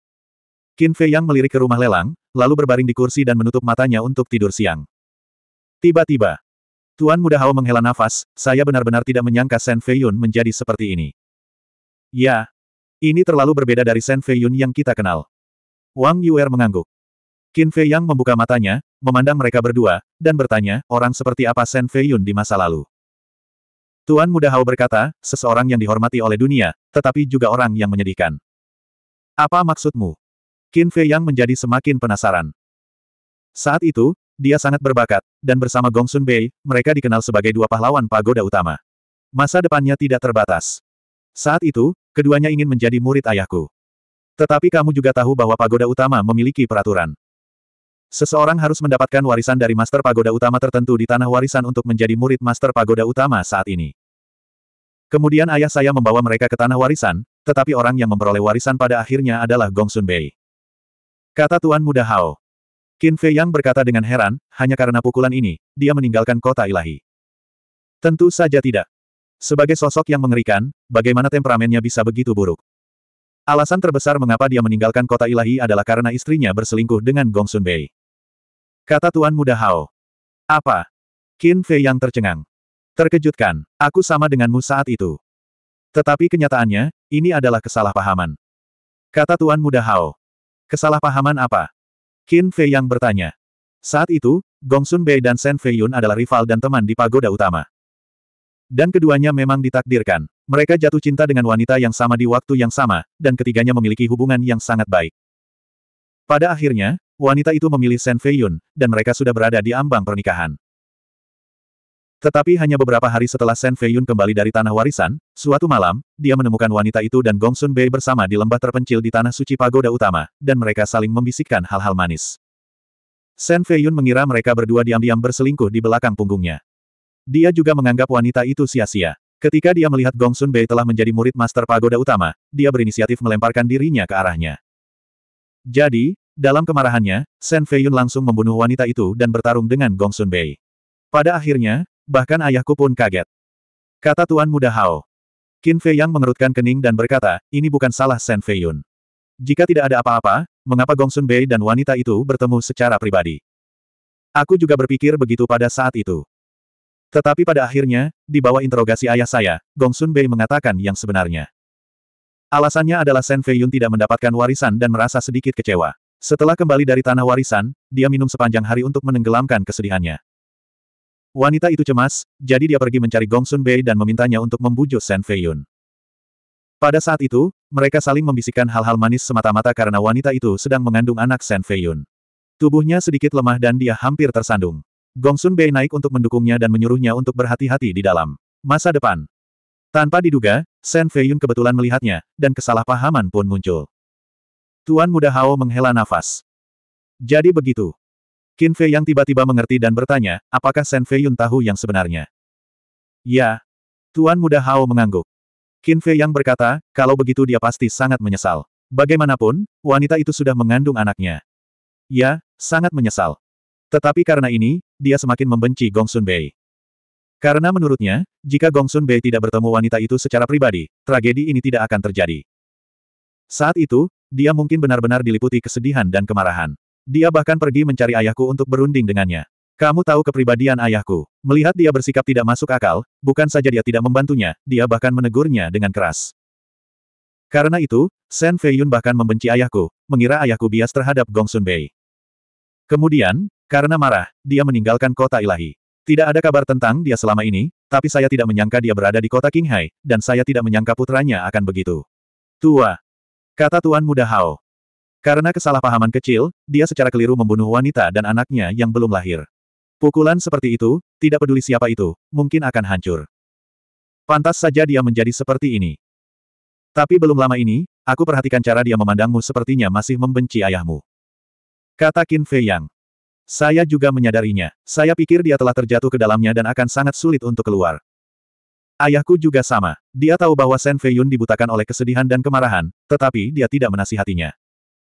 Qin Fei Yang melirik ke rumah lelang, lalu berbaring di kursi dan menutup matanya untuk tidur siang. Tiba-tiba, Tuan Muda Hao menghela nafas, saya benar-benar tidak menyangka Sen Fei Yun menjadi seperti ini. Ya, ini terlalu berbeda dari Sen Fei Yun yang kita kenal. Wang Yuer mengangguk. Qin Fei Yang membuka matanya, memandang mereka berdua, dan bertanya, orang seperti apa Sen Fei Yun di masa lalu? Tuan Muda Hao berkata, seseorang yang dihormati oleh dunia, tetapi juga orang yang menyedihkan. Apa maksudmu? Qin Fei Yang menjadi semakin penasaran. Saat itu, dia sangat berbakat, dan bersama Gong Sun Bei, mereka dikenal sebagai dua pahlawan pagoda utama. Masa depannya tidak terbatas. Saat itu, keduanya ingin menjadi murid ayahku. Tetapi kamu juga tahu bahwa pagoda utama memiliki peraturan. Seseorang harus mendapatkan warisan dari master pagoda utama tertentu di tanah warisan untuk menjadi murid master pagoda utama saat ini. Kemudian ayah saya membawa mereka ke tanah warisan, tetapi orang yang memperoleh warisan pada akhirnya adalah Gong Sun Bei. Kata Tuan Muda Hao. Qin Fei Yang berkata dengan heran, hanya karena pukulan ini, dia meninggalkan kota ilahi. Tentu saja tidak. Sebagai sosok yang mengerikan, bagaimana temperamennya bisa begitu buruk? Alasan terbesar mengapa dia meninggalkan kota ilahi adalah karena istrinya berselingkuh dengan Gong Sun Bei. Kata Tuan Muda Hao. Apa? Qin Fei Yang tercengang. Terkejutkan, aku sama denganmu saat itu. Tetapi kenyataannya, ini adalah kesalahpahaman. Kata Tuan Muda Hao. Kesalahpahaman apa? Qin Fei yang bertanya. Saat itu, Gongsun Bei dan Shen Fei Yun adalah rival dan teman di pagoda utama. Dan keduanya memang ditakdirkan. Mereka jatuh cinta dengan wanita yang sama di waktu yang sama, dan ketiganya memiliki hubungan yang sangat baik. Pada akhirnya, wanita itu memilih Shen Yun, dan mereka sudah berada di ambang pernikahan. Tetapi hanya beberapa hari setelah Shen Feiyun kembali dari tanah warisan, suatu malam, dia menemukan wanita itu dan Gong Sun Bei bersama di lembah terpencil di tanah suci pagoda utama, dan mereka saling membisikkan hal-hal manis. Shen Feiyun mengira mereka berdua diam-diam berselingkuh di belakang punggungnya. Dia juga menganggap wanita itu sia-sia. Ketika dia melihat Gong Sun Bei telah menjadi murid master pagoda utama, dia berinisiatif melemparkan dirinya ke arahnya. Jadi, dalam kemarahannya, Shen Feiyun langsung membunuh wanita itu dan bertarung dengan Gong Sun Bei. Pada akhirnya, Bahkan ayahku pun kaget. Kata Tuan Muda Hao. Qin Fei Yang mengerutkan kening dan berkata, ini bukan salah Shen Fei Yun. Jika tidak ada apa-apa, mengapa Gong Sun Bei dan wanita itu bertemu secara pribadi? Aku juga berpikir begitu pada saat itu. Tetapi pada akhirnya, di bawah interogasi ayah saya, Gong Sun Bei mengatakan yang sebenarnya. Alasannya adalah Shen Fei Yun tidak mendapatkan warisan dan merasa sedikit kecewa. Setelah kembali dari tanah warisan, dia minum sepanjang hari untuk menenggelamkan kesedihannya. Wanita itu cemas, jadi dia pergi mencari Gongsun Bei dan memintanya untuk membujuk Shen Feiyun. Pada saat itu, mereka saling membisikkan hal-hal manis semata-mata karena wanita itu sedang mengandung anak Shen Feiyun. Tubuhnya sedikit lemah dan dia hampir tersandung. Gongsun Bei naik untuk mendukungnya dan menyuruhnya untuk berhati-hati di dalam masa depan. Tanpa diduga, Shen Feiyun kebetulan melihatnya, dan kesalahpahaman pun muncul. Tuan Muda Hao menghela nafas. Jadi begitu. Qin Fei yang tiba-tiba mengerti dan bertanya, apakah Shen Fei Yun tahu yang sebenarnya? Ya. Tuan Muda Hao mengangguk. Qin Fei yang berkata, kalau begitu dia pasti sangat menyesal. Bagaimanapun, wanita itu sudah mengandung anaknya. Ya, sangat menyesal. Tetapi karena ini, dia semakin membenci Gongsun Bei. Karena menurutnya, jika Gongsun Bei tidak bertemu wanita itu secara pribadi, tragedi ini tidak akan terjadi. Saat itu, dia mungkin benar-benar diliputi kesedihan dan kemarahan. Dia bahkan pergi mencari ayahku untuk berunding dengannya. Kamu tahu kepribadian ayahku. Melihat dia bersikap tidak masuk akal, bukan saja dia tidak membantunya, dia bahkan menegurnya dengan keras. Karena itu, Sen Feiyun bahkan membenci ayahku, mengira ayahku bias terhadap Gongsun Bei. Kemudian, karena marah, dia meninggalkan kota ilahi. Tidak ada kabar tentang dia selama ini, tapi saya tidak menyangka dia berada di kota Qinghai, dan saya tidak menyangka putranya akan begitu. Tua. Kata Tuan Muda Hao. Karena kesalahpahaman kecil, dia secara keliru membunuh wanita dan anaknya yang belum lahir. Pukulan seperti itu, tidak peduli siapa itu, mungkin akan hancur. Pantas saja dia menjadi seperti ini. Tapi belum lama ini, aku perhatikan cara dia memandangmu sepertinya masih membenci ayahmu. Kata Qin Fei Yang. Saya juga menyadarinya. Saya pikir dia telah terjatuh ke dalamnya dan akan sangat sulit untuk keluar. Ayahku juga sama. Dia tahu bahwa Sen Yun dibutakan oleh kesedihan dan kemarahan, tetapi dia tidak menasihatinya.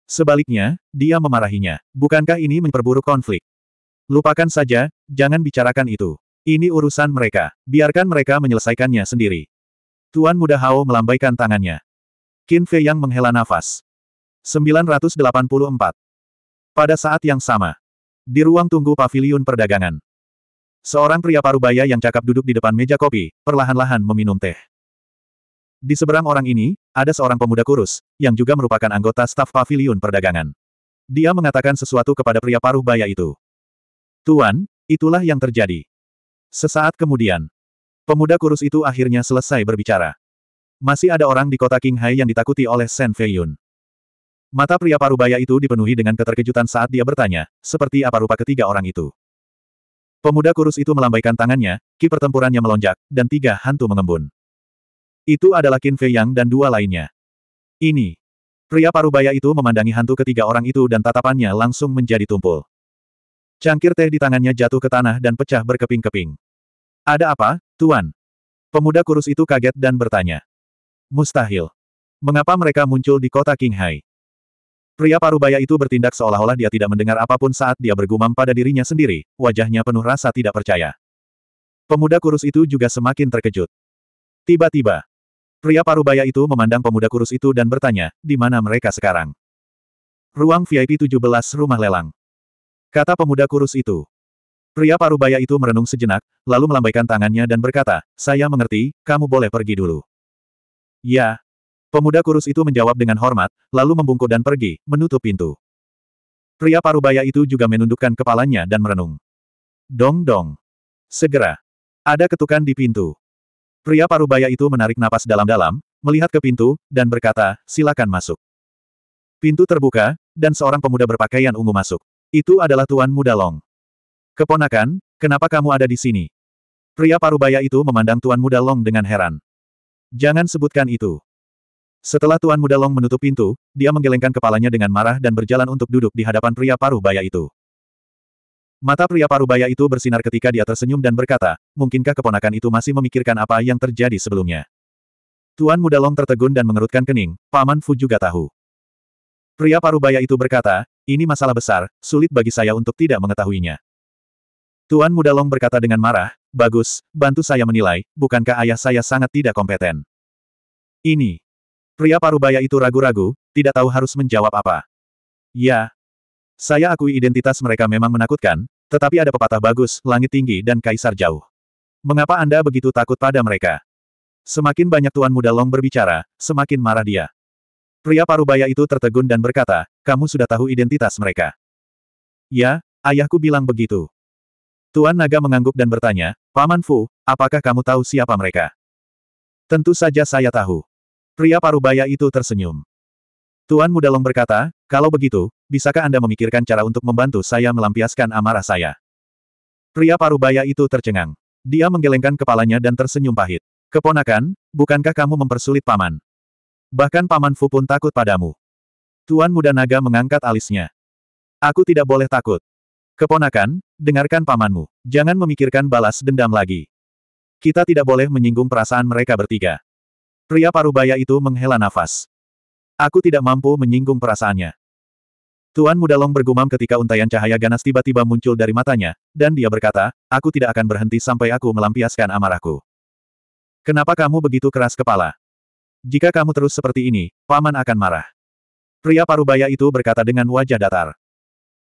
Sebaliknya, dia memarahinya. Bukankah ini memperburuk konflik? Lupakan saja, jangan bicarakan itu. Ini urusan mereka. Biarkan mereka menyelesaikannya sendiri. Tuan Muda Hao melambaikan tangannya. Qin Fei yang menghela nafas. 984. Pada saat yang sama. Di ruang tunggu pavilion perdagangan. Seorang pria parubaya yang cakap duduk di depan meja kopi, perlahan-lahan meminum teh. Di seberang orang ini, ada seorang pemuda kurus, yang juga merupakan anggota staf pavilion perdagangan. Dia mengatakan sesuatu kepada pria paruh baya itu. Tuan, itulah yang terjadi. Sesaat kemudian, pemuda kurus itu akhirnya selesai berbicara. Masih ada orang di kota Qinghai yang ditakuti oleh Shen Feiyun. Mata pria paruh baya itu dipenuhi dengan keterkejutan saat dia bertanya, seperti apa rupa ketiga orang itu. Pemuda kurus itu melambaikan tangannya, ki pertempurannya melonjak, dan tiga hantu mengembun. Itu adalah Qin Fei Yang dan dua lainnya. Ini. Pria parubaya itu memandangi hantu ketiga orang itu dan tatapannya langsung menjadi tumpul. Cangkir teh di tangannya jatuh ke tanah dan pecah berkeping-keping. Ada apa, Tuan? Pemuda kurus itu kaget dan bertanya. Mustahil. Mengapa mereka muncul di kota Qinghai? Pria parubaya itu bertindak seolah-olah dia tidak mendengar apapun saat dia bergumam pada dirinya sendiri, wajahnya penuh rasa tidak percaya. Pemuda kurus itu juga semakin terkejut. Tiba-tiba, Pria parubaya itu memandang pemuda kurus itu dan bertanya, di mana mereka sekarang? Ruang VIP 17 rumah lelang. Kata pemuda kurus itu. Pria parubaya itu merenung sejenak, lalu melambaikan tangannya dan berkata, saya mengerti, kamu boleh pergi dulu. Ya. Pemuda kurus itu menjawab dengan hormat, lalu membungkuk dan pergi, menutup pintu. Pria parubaya itu juga menundukkan kepalanya dan merenung. Dong dong. Segera. Ada ketukan di pintu. Pria parubaya itu menarik napas dalam-dalam, melihat ke pintu, dan berkata, silakan masuk. Pintu terbuka, dan seorang pemuda berpakaian ungu masuk. Itu adalah Tuan Muda Long. Keponakan, kenapa kamu ada di sini? Pria parubaya itu memandang Tuan Muda Long dengan heran. Jangan sebutkan itu. Setelah Tuan Muda Long menutup pintu, dia menggelengkan kepalanya dengan marah dan berjalan untuk duduk di hadapan pria parubaya itu. Mata pria parubaya itu bersinar ketika dia tersenyum dan berkata, mungkinkah keponakan itu masih memikirkan apa yang terjadi sebelumnya. Tuan muda Long tertegun dan mengerutkan kening, Paman Fu juga tahu. Pria parubaya itu berkata, ini masalah besar, sulit bagi saya untuk tidak mengetahuinya. Tuan muda Long berkata dengan marah, bagus, bantu saya menilai, bukankah ayah saya sangat tidak kompeten. Ini. Pria parubaya itu ragu-ragu, tidak tahu harus menjawab apa. Ya, saya akui identitas mereka memang menakutkan, tetapi ada pepatah bagus, langit tinggi dan kaisar jauh. Mengapa Anda begitu takut pada mereka? Semakin banyak tuan muda Long berbicara, semakin marah dia. Pria parubaya itu tertegun dan berkata, kamu sudah tahu identitas mereka. Ya, ayahku bilang begitu. Tuan Naga mengangguk dan bertanya, Paman Fu, apakah kamu tahu siapa mereka? Tentu saja saya tahu. Pria parubaya itu tersenyum. Tuan muda long berkata, kalau begitu, bisakah Anda memikirkan cara untuk membantu saya melampiaskan amarah saya? Pria parubaya itu tercengang. Dia menggelengkan kepalanya dan tersenyum pahit. Keponakan, bukankah kamu mempersulit paman? Bahkan paman Fu pun takut padamu. Tuan muda naga mengangkat alisnya. Aku tidak boleh takut. Keponakan, dengarkan pamanmu. Jangan memikirkan balas dendam lagi. Kita tidak boleh menyinggung perasaan mereka bertiga. Pria parubaya itu menghela nafas. Aku tidak mampu menyinggung perasaannya. Tuan Muda Long bergumam ketika untaian cahaya ganas tiba-tiba muncul dari matanya, dan dia berkata, aku tidak akan berhenti sampai aku melampiaskan amarahku. Kenapa kamu begitu keras kepala? Jika kamu terus seperti ini, paman akan marah. Pria parubaya itu berkata dengan wajah datar.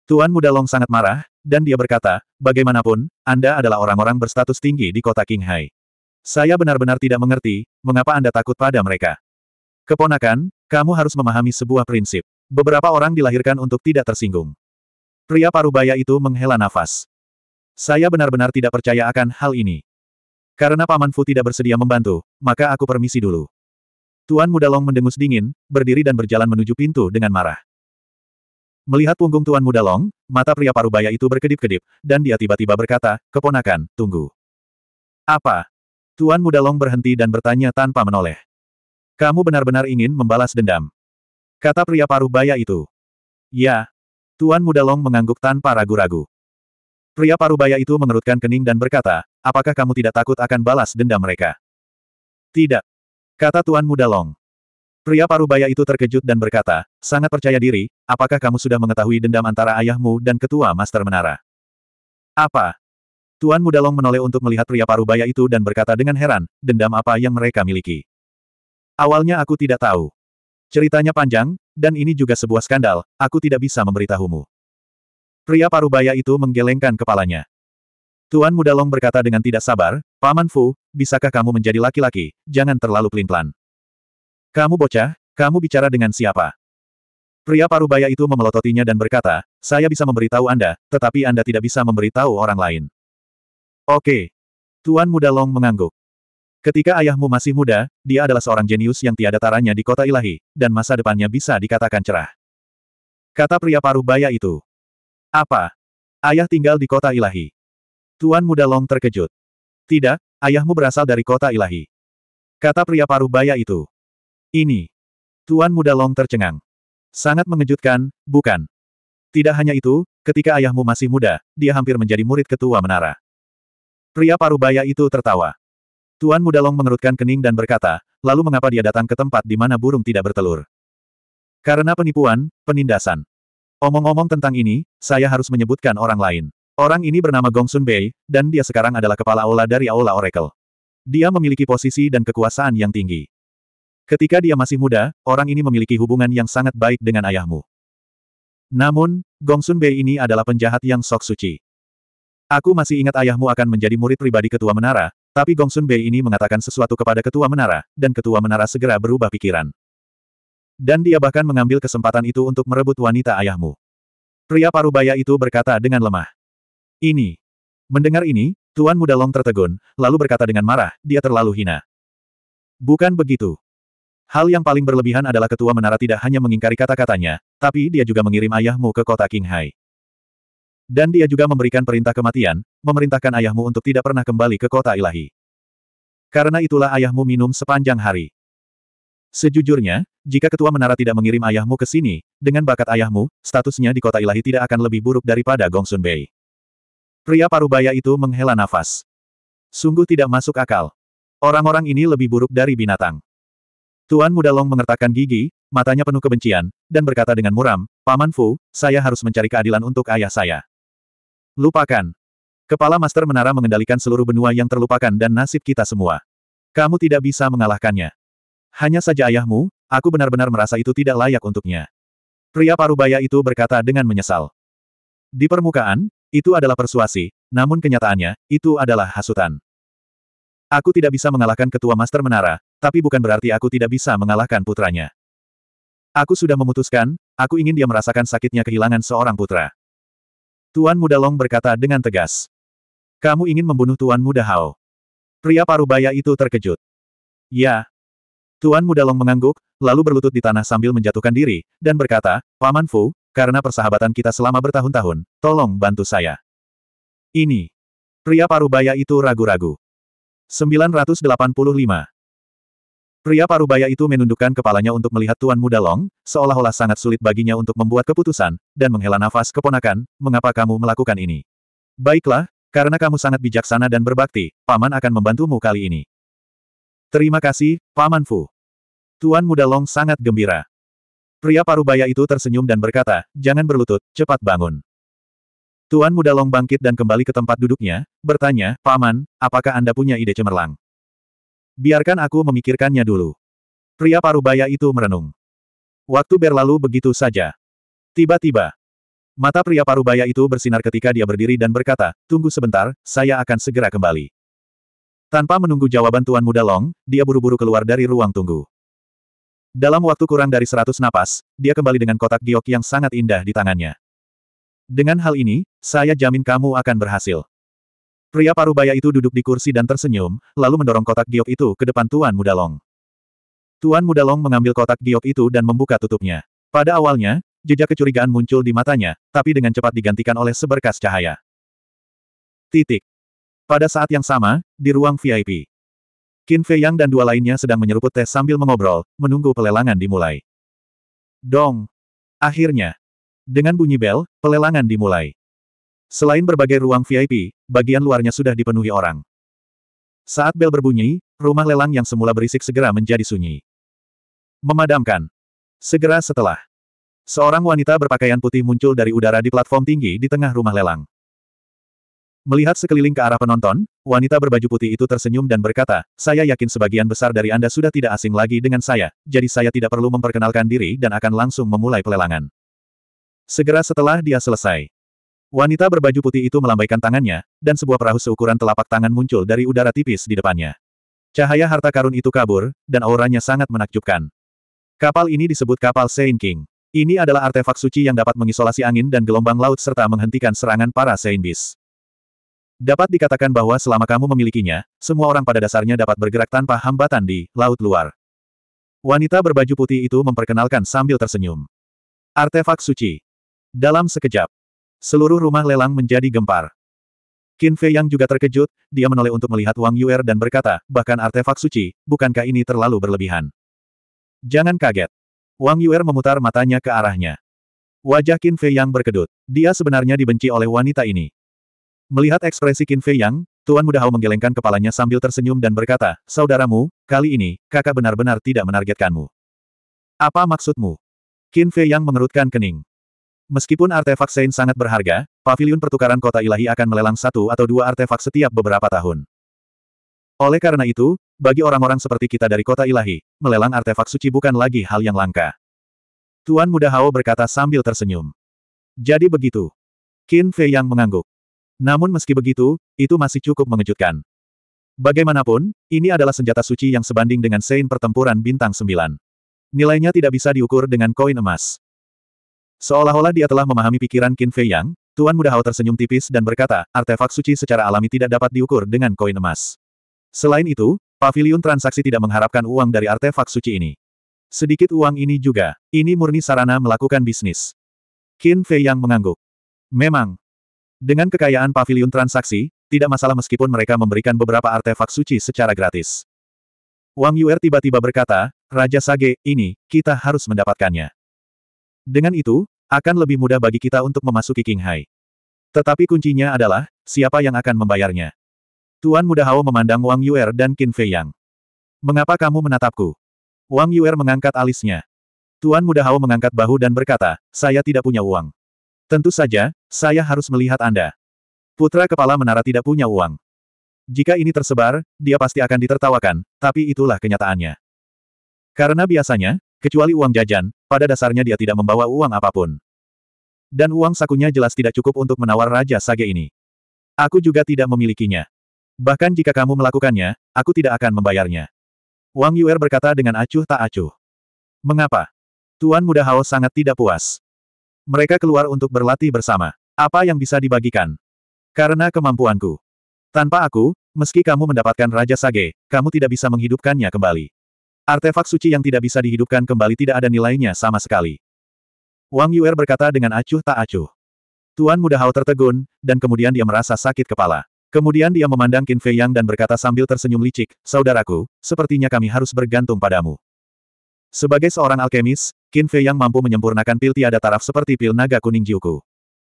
Tuan Muda Long sangat marah, dan dia berkata, bagaimanapun, Anda adalah orang-orang berstatus tinggi di kota Qinghai. Saya benar-benar tidak mengerti, mengapa Anda takut pada mereka. Keponakan, kamu harus memahami sebuah prinsip. Beberapa orang dilahirkan untuk tidak tersinggung. Pria parubaya itu menghela nafas. Saya benar-benar tidak percaya akan hal ini. Karena Paman Fu tidak bersedia membantu, maka aku permisi dulu. Tuan Muda Long mendengus dingin, berdiri dan berjalan menuju pintu dengan marah. Melihat punggung Tuan Muda Long, mata pria parubaya itu berkedip-kedip, dan dia tiba-tiba berkata, keponakan, tunggu. Apa? Tuan Muda Long berhenti dan bertanya tanpa menoleh. Kamu benar-benar ingin membalas dendam. Kata pria paruh baya itu. Ya. Tuan Muda Long mengangguk tanpa ragu-ragu. Pria paruh baya itu mengerutkan kening dan berkata, apakah kamu tidak takut akan balas dendam mereka? Tidak. Kata Tuan Muda Long. Pria paruh baya itu terkejut dan berkata, sangat percaya diri, apakah kamu sudah mengetahui dendam antara ayahmu dan ketua Master Menara? Apa? Tuan Muda Long menoleh untuk melihat pria paruh baya itu dan berkata dengan heran, dendam apa yang mereka miliki? Awalnya aku tidak tahu. Ceritanya panjang, dan ini juga sebuah skandal, aku tidak bisa memberitahumu. Pria parubaya itu menggelengkan kepalanya. Tuan Muda Long berkata dengan tidak sabar, Paman Fu, bisakah kamu menjadi laki-laki, jangan terlalu pelin-pelan. Kamu bocah, kamu bicara dengan siapa? Pria parubaya itu memelototinya dan berkata, saya bisa memberitahu Anda, tetapi Anda tidak bisa memberitahu orang lain. Oke. Tuan Muda Long mengangguk. Ketika ayahmu masih muda, dia adalah seorang jenius yang tiada taranya di kota ilahi, dan masa depannya bisa dikatakan cerah. Kata pria paruh baya itu. Apa? Ayah tinggal di kota ilahi. Tuan muda Long terkejut. Tidak, ayahmu berasal dari kota ilahi. Kata pria paruh baya itu. Ini. Tuan muda Long tercengang. Sangat mengejutkan, bukan? Tidak hanya itu, ketika ayahmu masih muda, dia hampir menjadi murid ketua menara. Pria paruh baya itu tertawa. Tuan Muda Long mengerutkan kening dan berkata, lalu mengapa dia datang ke tempat di mana burung tidak bertelur? Karena penipuan, penindasan. Omong-omong tentang ini, saya harus menyebutkan orang lain. Orang ini bernama Gong Sun Bei, dan dia sekarang adalah kepala aula dari Aula Oracle. Dia memiliki posisi dan kekuasaan yang tinggi. Ketika dia masih muda, orang ini memiliki hubungan yang sangat baik dengan ayahmu. Namun, Gong Sun Bei ini adalah penjahat yang sok suci. Aku masih ingat ayahmu akan menjadi murid pribadi ketua menara, tapi Gongsun Bei ini mengatakan sesuatu kepada ketua menara, dan ketua menara segera berubah pikiran. Dan dia bahkan mengambil kesempatan itu untuk merebut wanita ayahmu. Pria parubaya itu berkata dengan lemah. Ini. Mendengar ini, Tuan Muda Long tertegun, lalu berkata dengan marah, dia terlalu hina. Bukan begitu. Hal yang paling berlebihan adalah ketua menara tidak hanya mengingkari kata-katanya, tapi dia juga mengirim ayahmu ke kota Qinghai. Dan dia juga memberikan perintah kematian, memerintahkan ayahmu untuk tidak pernah kembali ke kota ilahi. Karena itulah ayahmu minum sepanjang hari. Sejujurnya, jika ketua menara tidak mengirim ayahmu ke sini, dengan bakat ayahmu, statusnya di kota ilahi tidak akan lebih buruk daripada Gongsun Bei. Pria parubaya itu menghela nafas. Sungguh tidak masuk akal. Orang-orang ini lebih buruk dari binatang. Tuan Muda Long mengertakkan gigi, matanya penuh kebencian, dan berkata dengan muram, Paman Fu, saya harus mencari keadilan untuk ayah saya. Lupakan. Kepala Master Menara mengendalikan seluruh benua yang terlupakan dan nasib kita semua. Kamu tidak bisa mengalahkannya. Hanya saja ayahmu, aku benar-benar merasa itu tidak layak untuknya. Pria parubaya itu berkata dengan menyesal. Di permukaan, itu adalah persuasi, namun kenyataannya, itu adalah hasutan. Aku tidak bisa mengalahkan ketua Master Menara, tapi bukan berarti aku tidak bisa mengalahkan putranya. Aku sudah memutuskan, aku ingin dia merasakan sakitnya kehilangan seorang putra. Tuan Muda Long berkata dengan tegas. Kamu ingin membunuh Tuan Muda Hao. Pria parubaya itu terkejut. Ya. Tuan Muda Long mengangguk, lalu berlutut di tanah sambil menjatuhkan diri, dan berkata, Paman Fu, karena persahabatan kita selama bertahun-tahun, tolong bantu saya. Ini. Pria parubaya itu ragu-ragu. 985. Pria parubaya itu menundukkan kepalanya untuk melihat Tuan Muda Long, seolah-olah sangat sulit baginya untuk membuat keputusan, dan menghela nafas keponakan, mengapa kamu melakukan ini? Baiklah, karena kamu sangat bijaksana dan berbakti, Paman akan membantumu kali ini. Terima kasih, Paman Fu. Tuan Muda Long sangat gembira. Pria parubaya itu tersenyum dan berkata, jangan berlutut, cepat bangun. Tuan Muda Long bangkit dan kembali ke tempat duduknya, bertanya, Paman, apakah Anda punya ide cemerlang? Biarkan aku memikirkannya dulu. Pria parubaya itu merenung. Waktu berlalu begitu saja. Tiba-tiba, mata pria parubaya itu bersinar ketika dia berdiri dan berkata, tunggu sebentar, saya akan segera kembali. Tanpa menunggu jawaban Tuan Muda Long, dia buru-buru keluar dari ruang tunggu. Dalam waktu kurang dari seratus napas, dia kembali dengan kotak giok yang sangat indah di tangannya. Dengan hal ini, saya jamin kamu akan berhasil. Pria parubaya itu duduk di kursi dan tersenyum, lalu mendorong kotak giok itu ke depan Tuan Muda Long. Tuan Muda Long mengambil kotak giok itu dan membuka tutupnya. Pada awalnya, jejak kecurigaan muncul di matanya, tapi dengan cepat digantikan oleh seberkas cahaya. Titik. Pada saat yang sama, di ruang VIP. Qin Fei Yang dan dua lainnya sedang menyeruput teh sambil mengobrol, menunggu pelelangan dimulai. Dong! Akhirnya! Dengan bunyi bel, pelelangan dimulai. Selain berbagai ruang VIP, bagian luarnya sudah dipenuhi orang. Saat bel berbunyi, rumah lelang yang semula berisik segera menjadi sunyi. Memadamkan. Segera setelah. Seorang wanita berpakaian putih muncul dari udara di platform tinggi di tengah rumah lelang. Melihat sekeliling ke arah penonton, wanita berbaju putih itu tersenyum dan berkata, saya yakin sebagian besar dari Anda sudah tidak asing lagi dengan saya, jadi saya tidak perlu memperkenalkan diri dan akan langsung memulai pelelangan. Segera setelah dia selesai. Wanita berbaju putih itu melambaikan tangannya, dan sebuah perahu seukuran telapak tangan muncul dari udara tipis di depannya. Cahaya harta karun itu kabur, dan auranya sangat menakjubkan. Kapal ini disebut kapal Saint King. Ini adalah artefak suci yang dapat mengisolasi angin dan gelombang laut serta menghentikan serangan para Saint Beast. Dapat dikatakan bahwa selama kamu memilikinya, semua orang pada dasarnya dapat bergerak tanpa hambatan di laut luar. Wanita berbaju putih itu memperkenalkan sambil tersenyum. Artefak suci. Dalam sekejap, Seluruh rumah lelang menjadi gempar. Qin Fei yang juga terkejut, dia menoleh untuk melihat Wang Yuer dan berkata, bahkan artefak suci, bukankah ini terlalu berlebihan? Jangan kaget. Wang Yuer memutar matanya ke arahnya. Wajah Qin Fei yang berkedut. Dia sebenarnya dibenci oleh wanita ini. Melihat ekspresi Qin Fei yang, Tuan Muda Hao menggelengkan kepalanya sambil tersenyum dan berkata, Saudaramu, kali ini, kakak benar-benar tidak menargetkanmu. Apa maksudmu? Qin Fei yang mengerutkan kening. Meskipun artefak Sein sangat berharga, Pavilion pertukaran kota ilahi akan melelang satu atau dua artefak setiap beberapa tahun. Oleh karena itu, bagi orang-orang seperti kita dari kota ilahi, melelang artefak suci bukan lagi hal yang langka. Tuan Muda Hao berkata sambil tersenyum. Jadi begitu. Qin Fei yang mengangguk. Namun meski begitu, itu masih cukup mengejutkan. Bagaimanapun, ini adalah senjata suci yang sebanding dengan Sein pertempuran bintang 9. Nilainya tidak bisa diukur dengan koin emas. Seolah-olah dia telah memahami pikiran Qin Fei Yang, Tuan Muda Hao tersenyum tipis dan berkata, artefak suci secara alami tidak dapat diukur dengan koin emas. Selain itu, pavilion transaksi tidak mengharapkan uang dari artefak suci ini. Sedikit uang ini juga, ini murni sarana melakukan bisnis. Qin Fei Yang mengangguk. Memang. Dengan kekayaan pavilion transaksi, tidak masalah meskipun mereka memberikan beberapa artefak suci secara gratis. Wang Yuer tiba-tiba berkata, Raja Sage, ini, kita harus mendapatkannya. Dengan itu, akan lebih mudah bagi kita untuk memasuki King Hai. Tetapi kuncinya adalah, siapa yang akan membayarnya? Tuan Muda Hao memandang Wang Yuer dan Qin Fei Yang. Mengapa kamu menatapku? Wang Yuer mengangkat alisnya. Tuan Muda Hao mengangkat bahu dan berkata, saya tidak punya uang. Tentu saja, saya harus melihat Anda. Putra kepala menara tidak punya uang. Jika ini tersebar, dia pasti akan ditertawakan, tapi itulah kenyataannya. Karena biasanya, kecuali uang jajan, pada dasarnya dia tidak membawa uang apapun dan uang sakunya jelas tidak cukup untuk menawar Raja Sage ini. Aku juga tidak memilikinya. Bahkan jika kamu melakukannya, aku tidak akan membayarnya. Wang Yuer berkata dengan acuh tak acuh. Mengapa? Tuan Muda Hao sangat tidak puas. Mereka keluar untuk berlatih bersama. Apa yang bisa dibagikan? Karena kemampuanku. Tanpa aku, meski kamu mendapatkan Raja Sage, kamu tidak bisa menghidupkannya kembali. Artefak suci yang tidak bisa dihidupkan kembali tidak ada nilainya sama sekali. Wang Yuer berkata dengan acuh tak acuh. Tuan muda Hao tertegun, dan kemudian dia merasa sakit kepala. Kemudian dia memandang Qin Fei Yang dan berkata sambil tersenyum licik, Saudaraku, sepertinya kami harus bergantung padamu. Sebagai seorang alkemis, Qin Fei Yang mampu menyempurnakan pil tiada taraf seperti pil naga kuning Jiuku.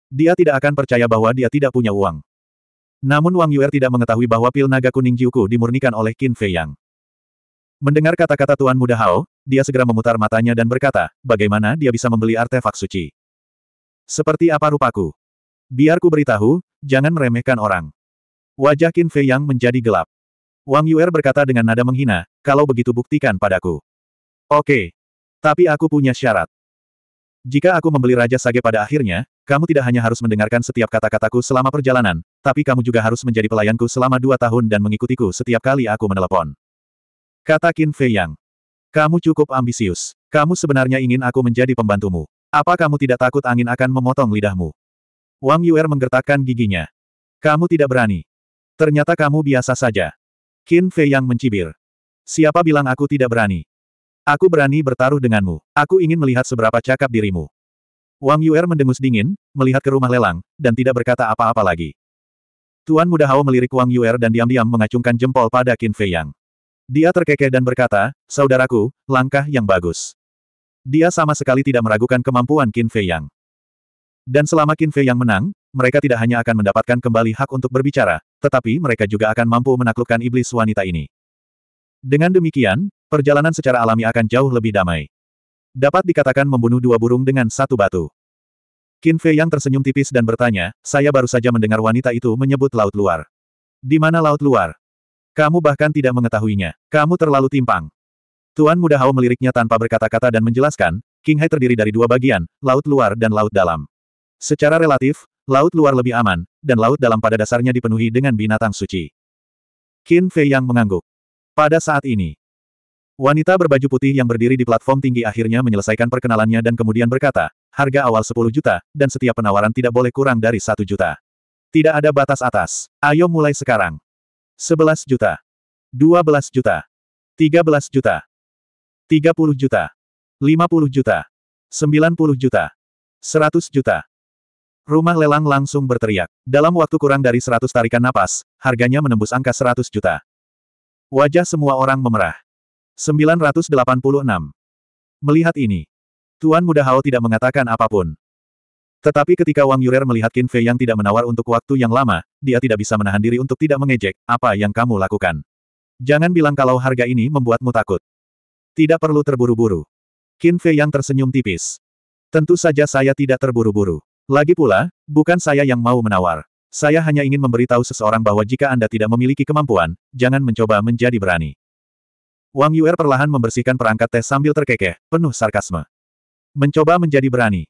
Dia tidak akan percaya bahwa dia tidak punya uang. Namun Wang Yuer tidak mengetahui bahwa pil naga kuning Jiuku dimurnikan oleh Qin Fei Yang. Mendengar kata-kata Tuan Muda Hao, dia segera memutar matanya dan berkata, bagaimana dia bisa membeli artefak suci? Seperti apa rupaku? Biar ku beritahu, jangan meremehkan orang. Wajah Qin Fei Yang menjadi gelap. Wang Yuer berkata dengan nada menghina, kalau begitu buktikan padaku. Oke. Tapi aku punya syarat. Jika aku membeli Raja Sage pada akhirnya, kamu tidak hanya harus mendengarkan setiap kata-kataku selama perjalanan, tapi kamu juga harus menjadi pelayanku selama dua tahun dan mengikutiku setiap kali aku menelepon. Kata Qin Fei Yang. Kamu cukup ambisius. Kamu sebenarnya ingin aku menjadi pembantumu. Apa kamu tidak takut angin akan memotong lidahmu? Wang Yuer menggertakkan giginya. Kamu tidak berani. Ternyata kamu biasa saja. Qin Fei Yang mencibir. Siapa bilang aku tidak berani? Aku berani bertaruh denganmu. Aku ingin melihat seberapa cakap dirimu. Wang Yuer mendengus dingin, melihat ke rumah lelang, dan tidak berkata apa-apa lagi. Tuan Muda Hao melirik Wang Yuer dan diam-diam mengacungkan jempol pada Qin Fei Yang. Dia terkekeh dan berkata, Saudaraku, langkah yang bagus. Dia sama sekali tidak meragukan kemampuan Qin Fei Yang. Dan selama Qin Fei Yang menang, mereka tidak hanya akan mendapatkan kembali hak untuk berbicara, tetapi mereka juga akan mampu menaklukkan iblis wanita ini. Dengan demikian, perjalanan secara alami akan jauh lebih damai. Dapat dikatakan membunuh dua burung dengan satu batu. Qin Fei Yang tersenyum tipis dan bertanya, saya baru saja mendengar wanita itu menyebut laut luar. Di mana laut luar? Kamu bahkan tidak mengetahuinya. Kamu terlalu timpang. Tuan Muda Hao meliriknya tanpa berkata-kata dan menjelaskan, King Hai terdiri dari dua bagian, laut luar dan laut dalam. Secara relatif, laut luar lebih aman, dan laut dalam pada dasarnya dipenuhi dengan binatang suci. Qin Fei yang mengangguk. Pada saat ini, wanita berbaju putih yang berdiri di platform tinggi akhirnya menyelesaikan perkenalannya dan kemudian berkata, harga awal 10 juta, dan setiap penawaran tidak boleh kurang dari 1 juta. Tidak ada batas atas. Ayo mulai sekarang. 11 juta. 12 juta. 13 juta. 30 juta. 50 juta. 90 juta. 100 juta. Rumah lelang langsung berteriak. Dalam waktu kurang dari 100 tarikan napas, harganya menembus angka 100 juta. Wajah semua orang memerah. 986. Melihat ini, Tuan Muda Hao tidak mengatakan apapun. Tetapi ketika Wang Yurer melihat Qin Fei yang tidak menawar untuk waktu yang lama, dia tidak bisa menahan diri untuk tidak mengejek, apa yang kamu lakukan. Jangan bilang kalau harga ini membuatmu takut. Tidak perlu terburu-buru. Qin Fei yang tersenyum tipis. Tentu saja saya tidak terburu-buru. Lagi pula, bukan saya yang mau menawar. Saya hanya ingin memberitahu seseorang bahwa jika Anda tidak memiliki kemampuan, jangan mencoba menjadi berani. Wang Yuer perlahan membersihkan perangkat teh sambil terkekeh, penuh sarkasme. Mencoba menjadi berani.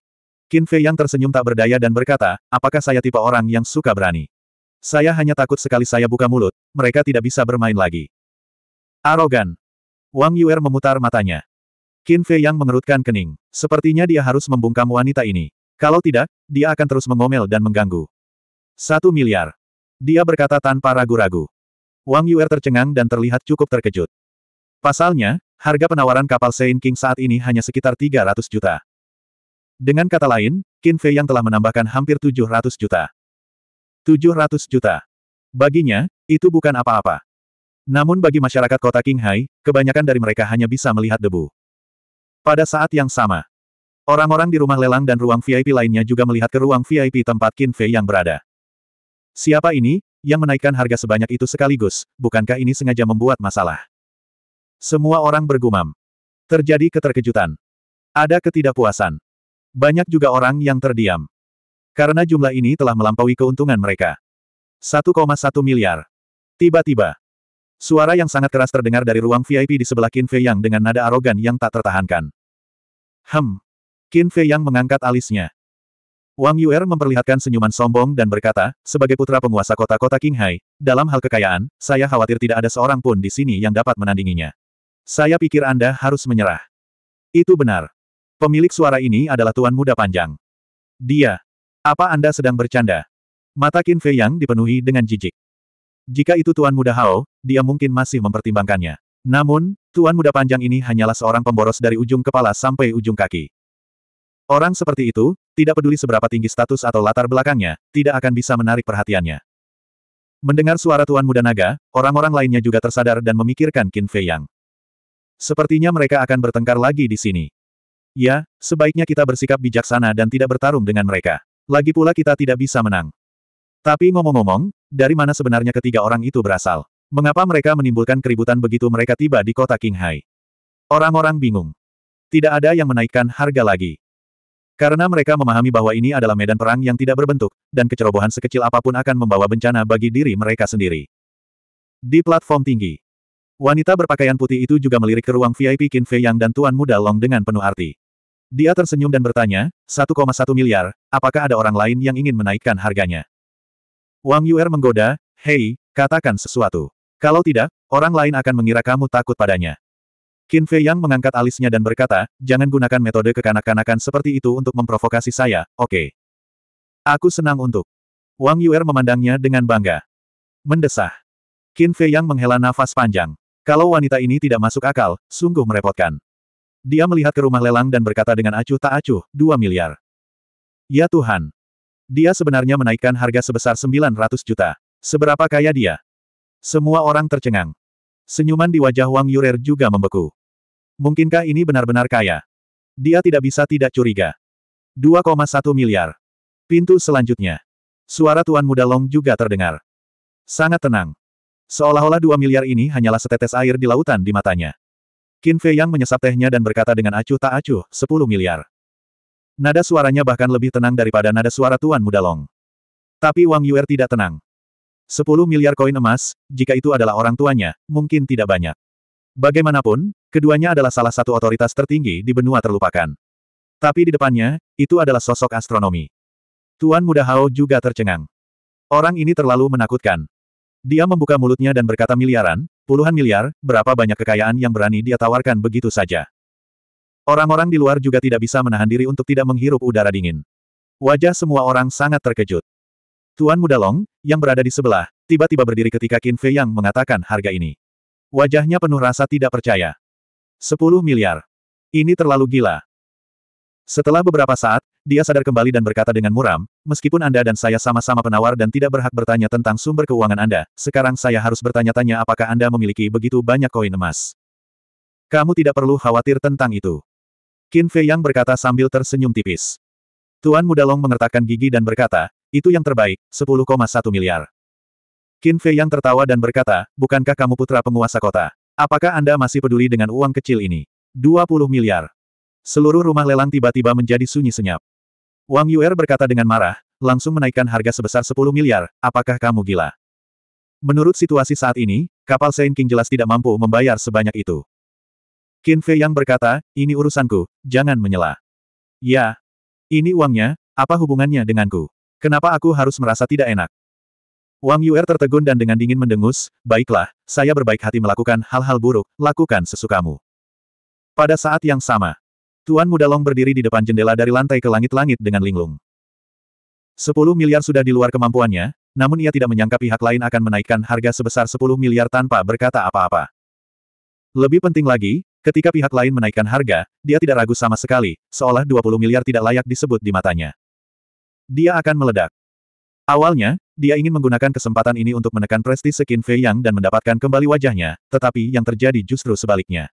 Qin Fei yang tersenyum tak berdaya dan berkata, apakah saya tipe orang yang suka berani? Saya hanya takut sekali saya buka mulut, mereka tidak bisa bermain lagi. Arogan. Wang Yuer memutar matanya. Qin Fei yang mengerutkan kening. Sepertinya dia harus membungkam wanita ini. Kalau tidak, dia akan terus mengomel dan mengganggu. Satu miliar. Dia berkata tanpa ragu-ragu. Wang Yuer tercengang dan terlihat cukup terkejut. Pasalnya, harga penawaran kapal Sein King saat ini hanya sekitar 300 juta. Dengan kata lain, Qin Fei yang telah menambahkan hampir 700 juta. 700 juta. Baginya, itu bukan apa-apa. Namun bagi masyarakat kota Qinghai, kebanyakan dari mereka hanya bisa melihat debu. Pada saat yang sama, orang-orang di rumah lelang dan ruang VIP lainnya juga melihat ke ruang VIP tempat Qin Fei yang berada. Siapa ini, yang menaikkan harga sebanyak itu sekaligus, bukankah ini sengaja membuat masalah? Semua orang bergumam. Terjadi keterkejutan. Ada ketidakpuasan. Banyak juga orang yang terdiam. Karena jumlah ini telah melampaui keuntungan mereka. 1,1 miliar. Tiba-tiba. Suara yang sangat keras terdengar dari ruang VIP di sebelah Qin Fei Yang dengan nada arogan yang tak tertahankan. Hem. Qin Fei Yang mengangkat alisnya. Wang Yuer memperlihatkan senyuman sombong dan berkata, sebagai putra penguasa kota-kota Qinghai, dalam hal kekayaan, saya khawatir tidak ada seorang pun di sini yang dapat menandinginya. Saya pikir Anda harus menyerah. Itu benar. Pemilik suara ini adalah tuan muda panjang. Dia. Apa Anda sedang bercanda? Mata Qin Fei Yang dipenuhi dengan jijik. Jika itu tuan muda Hao, dia mungkin masih mempertimbangkannya. Namun, tuan muda panjang ini hanyalah seorang pemboros dari ujung kepala sampai ujung kaki. Orang seperti itu, tidak peduli seberapa tinggi status atau latar belakangnya, tidak akan bisa menarik perhatiannya. Mendengar suara tuan muda naga, orang-orang lainnya juga tersadar dan memikirkan Qin Fei Yang. Sepertinya mereka akan bertengkar lagi di sini. Ya, sebaiknya kita bersikap bijaksana dan tidak bertarung dengan mereka. Lagi pula kita tidak bisa menang. Tapi ngomong-ngomong, dari mana sebenarnya ketiga orang itu berasal? Mengapa mereka menimbulkan keributan begitu mereka tiba di kota Qinghai? Orang-orang bingung. Tidak ada yang menaikkan harga lagi. Karena mereka memahami bahwa ini adalah medan perang yang tidak berbentuk, dan kecerobohan sekecil apapun akan membawa bencana bagi diri mereka sendiri. Di platform tinggi, wanita berpakaian putih itu juga melirik ke ruang VIP Qin Fei Yang dan Tuan Muda Long dengan penuh arti. Dia tersenyum dan bertanya, 1,1 miliar, apakah ada orang lain yang ingin menaikkan harganya? Wang Yuer menggoda, hei, katakan sesuatu. Kalau tidak, orang lain akan mengira kamu takut padanya. Qin Fei Yang mengangkat alisnya dan berkata, jangan gunakan metode kekanak-kanakan seperti itu untuk memprovokasi saya, oke. Okay. Aku senang untuk. Wang Yuer memandangnya dengan bangga. Mendesah. Qin Fei Yang menghela nafas panjang. Kalau wanita ini tidak masuk akal, sungguh merepotkan. Dia melihat ke rumah lelang dan berkata dengan acuh tak acuh, 2 miliar. Ya Tuhan. Dia sebenarnya menaikkan harga sebesar 900 juta. Seberapa kaya dia? Semua orang tercengang. Senyuman di wajah Wang Yurer juga membeku. Mungkinkah ini benar-benar kaya? Dia tidak bisa tidak curiga. 2,1 miliar. Pintu selanjutnya. Suara Tuan Muda Long juga terdengar. Sangat tenang. Seolah-olah dua miliar ini hanyalah setetes air di lautan di matanya. Qin Fei Yang menyesap tehnya dan berkata dengan acuh tak acuh, 10 miliar. Nada suaranya bahkan lebih tenang daripada nada suara Tuan Muda Long. Tapi Wang Yuer tidak tenang. 10 miliar koin emas, jika itu adalah orang tuanya, mungkin tidak banyak. Bagaimanapun, keduanya adalah salah satu otoritas tertinggi di benua terlupakan. Tapi di depannya, itu adalah sosok astronomi. Tuan Muda Hao juga tercengang. Orang ini terlalu menakutkan. Dia membuka mulutnya dan berkata miliaran, puluhan miliar, berapa banyak kekayaan yang berani dia tawarkan begitu saja. Orang-orang di luar juga tidak bisa menahan diri untuk tidak menghirup udara dingin. Wajah semua orang sangat terkejut. Tuan Muda Long, yang berada di sebelah, tiba-tiba berdiri ketika Qin Fei Yang mengatakan harga ini. Wajahnya penuh rasa tidak percaya. 10 miliar. Ini terlalu gila. Setelah beberapa saat, dia sadar kembali dan berkata dengan muram, Meskipun Anda dan saya sama-sama penawar dan tidak berhak bertanya tentang sumber keuangan Anda, sekarang saya harus bertanya-tanya apakah Anda memiliki begitu banyak koin emas. Kamu tidak perlu khawatir tentang itu. Qin Fei Yang berkata sambil tersenyum tipis. Tuan Muda Long mengertakkan gigi dan berkata, itu yang terbaik, 10,1 miliar. Qin Fei Yang tertawa dan berkata, bukankah kamu putra penguasa kota? Apakah Anda masih peduli dengan uang kecil ini? 20 miliar. Seluruh rumah lelang tiba-tiba menjadi sunyi senyap. Wang Yuer berkata dengan marah, langsung menaikkan harga sebesar 10 miliar, apakah kamu gila? Menurut situasi saat ini, kapal Saint King jelas tidak mampu membayar sebanyak itu. Qin Fei yang berkata, ini urusanku, jangan menyela. Ya, ini uangnya, apa hubungannya denganku? Kenapa aku harus merasa tidak enak? Wang Yuer tertegun dan dengan dingin mendengus, baiklah, saya berbaik hati melakukan hal-hal buruk, lakukan sesukamu. Pada saat yang sama, Tuan Muda Long berdiri di depan jendela dari lantai ke langit-langit dengan linglung. Sepuluh miliar sudah di luar kemampuannya, namun ia tidak menyangka pihak lain akan menaikkan harga sebesar sepuluh miliar tanpa berkata apa-apa. Lebih penting lagi, ketika pihak lain menaikkan harga, dia tidak ragu sama sekali, seolah dua puluh miliar tidak layak disebut di matanya. Dia akan meledak. Awalnya, dia ingin menggunakan kesempatan ini untuk menekan prestise Qin Fei Yang dan mendapatkan kembali wajahnya, tetapi yang terjadi justru sebaliknya.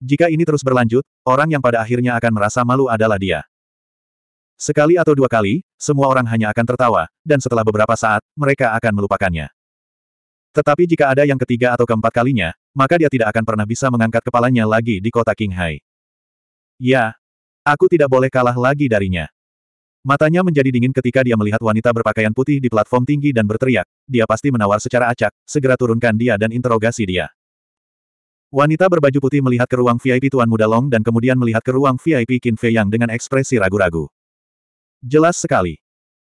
Jika ini terus berlanjut, orang yang pada akhirnya akan merasa malu adalah dia. Sekali atau dua kali, semua orang hanya akan tertawa, dan setelah beberapa saat, mereka akan melupakannya. Tetapi jika ada yang ketiga atau keempat kalinya, maka dia tidak akan pernah bisa mengangkat kepalanya lagi di kota Qinghai. Ya, aku tidak boleh kalah lagi darinya. Matanya menjadi dingin ketika dia melihat wanita berpakaian putih di platform tinggi dan berteriak, dia pasti menawar secara acak, segera turunkan dia dan interogasi dia. Wanita berbaju putih melihat ke ruang VIP Tuan Muda Long dan kemudian melihat ke ruang VIP Qin Fei Yang dengan ekspresi ragu-ragu. Jelas sekali.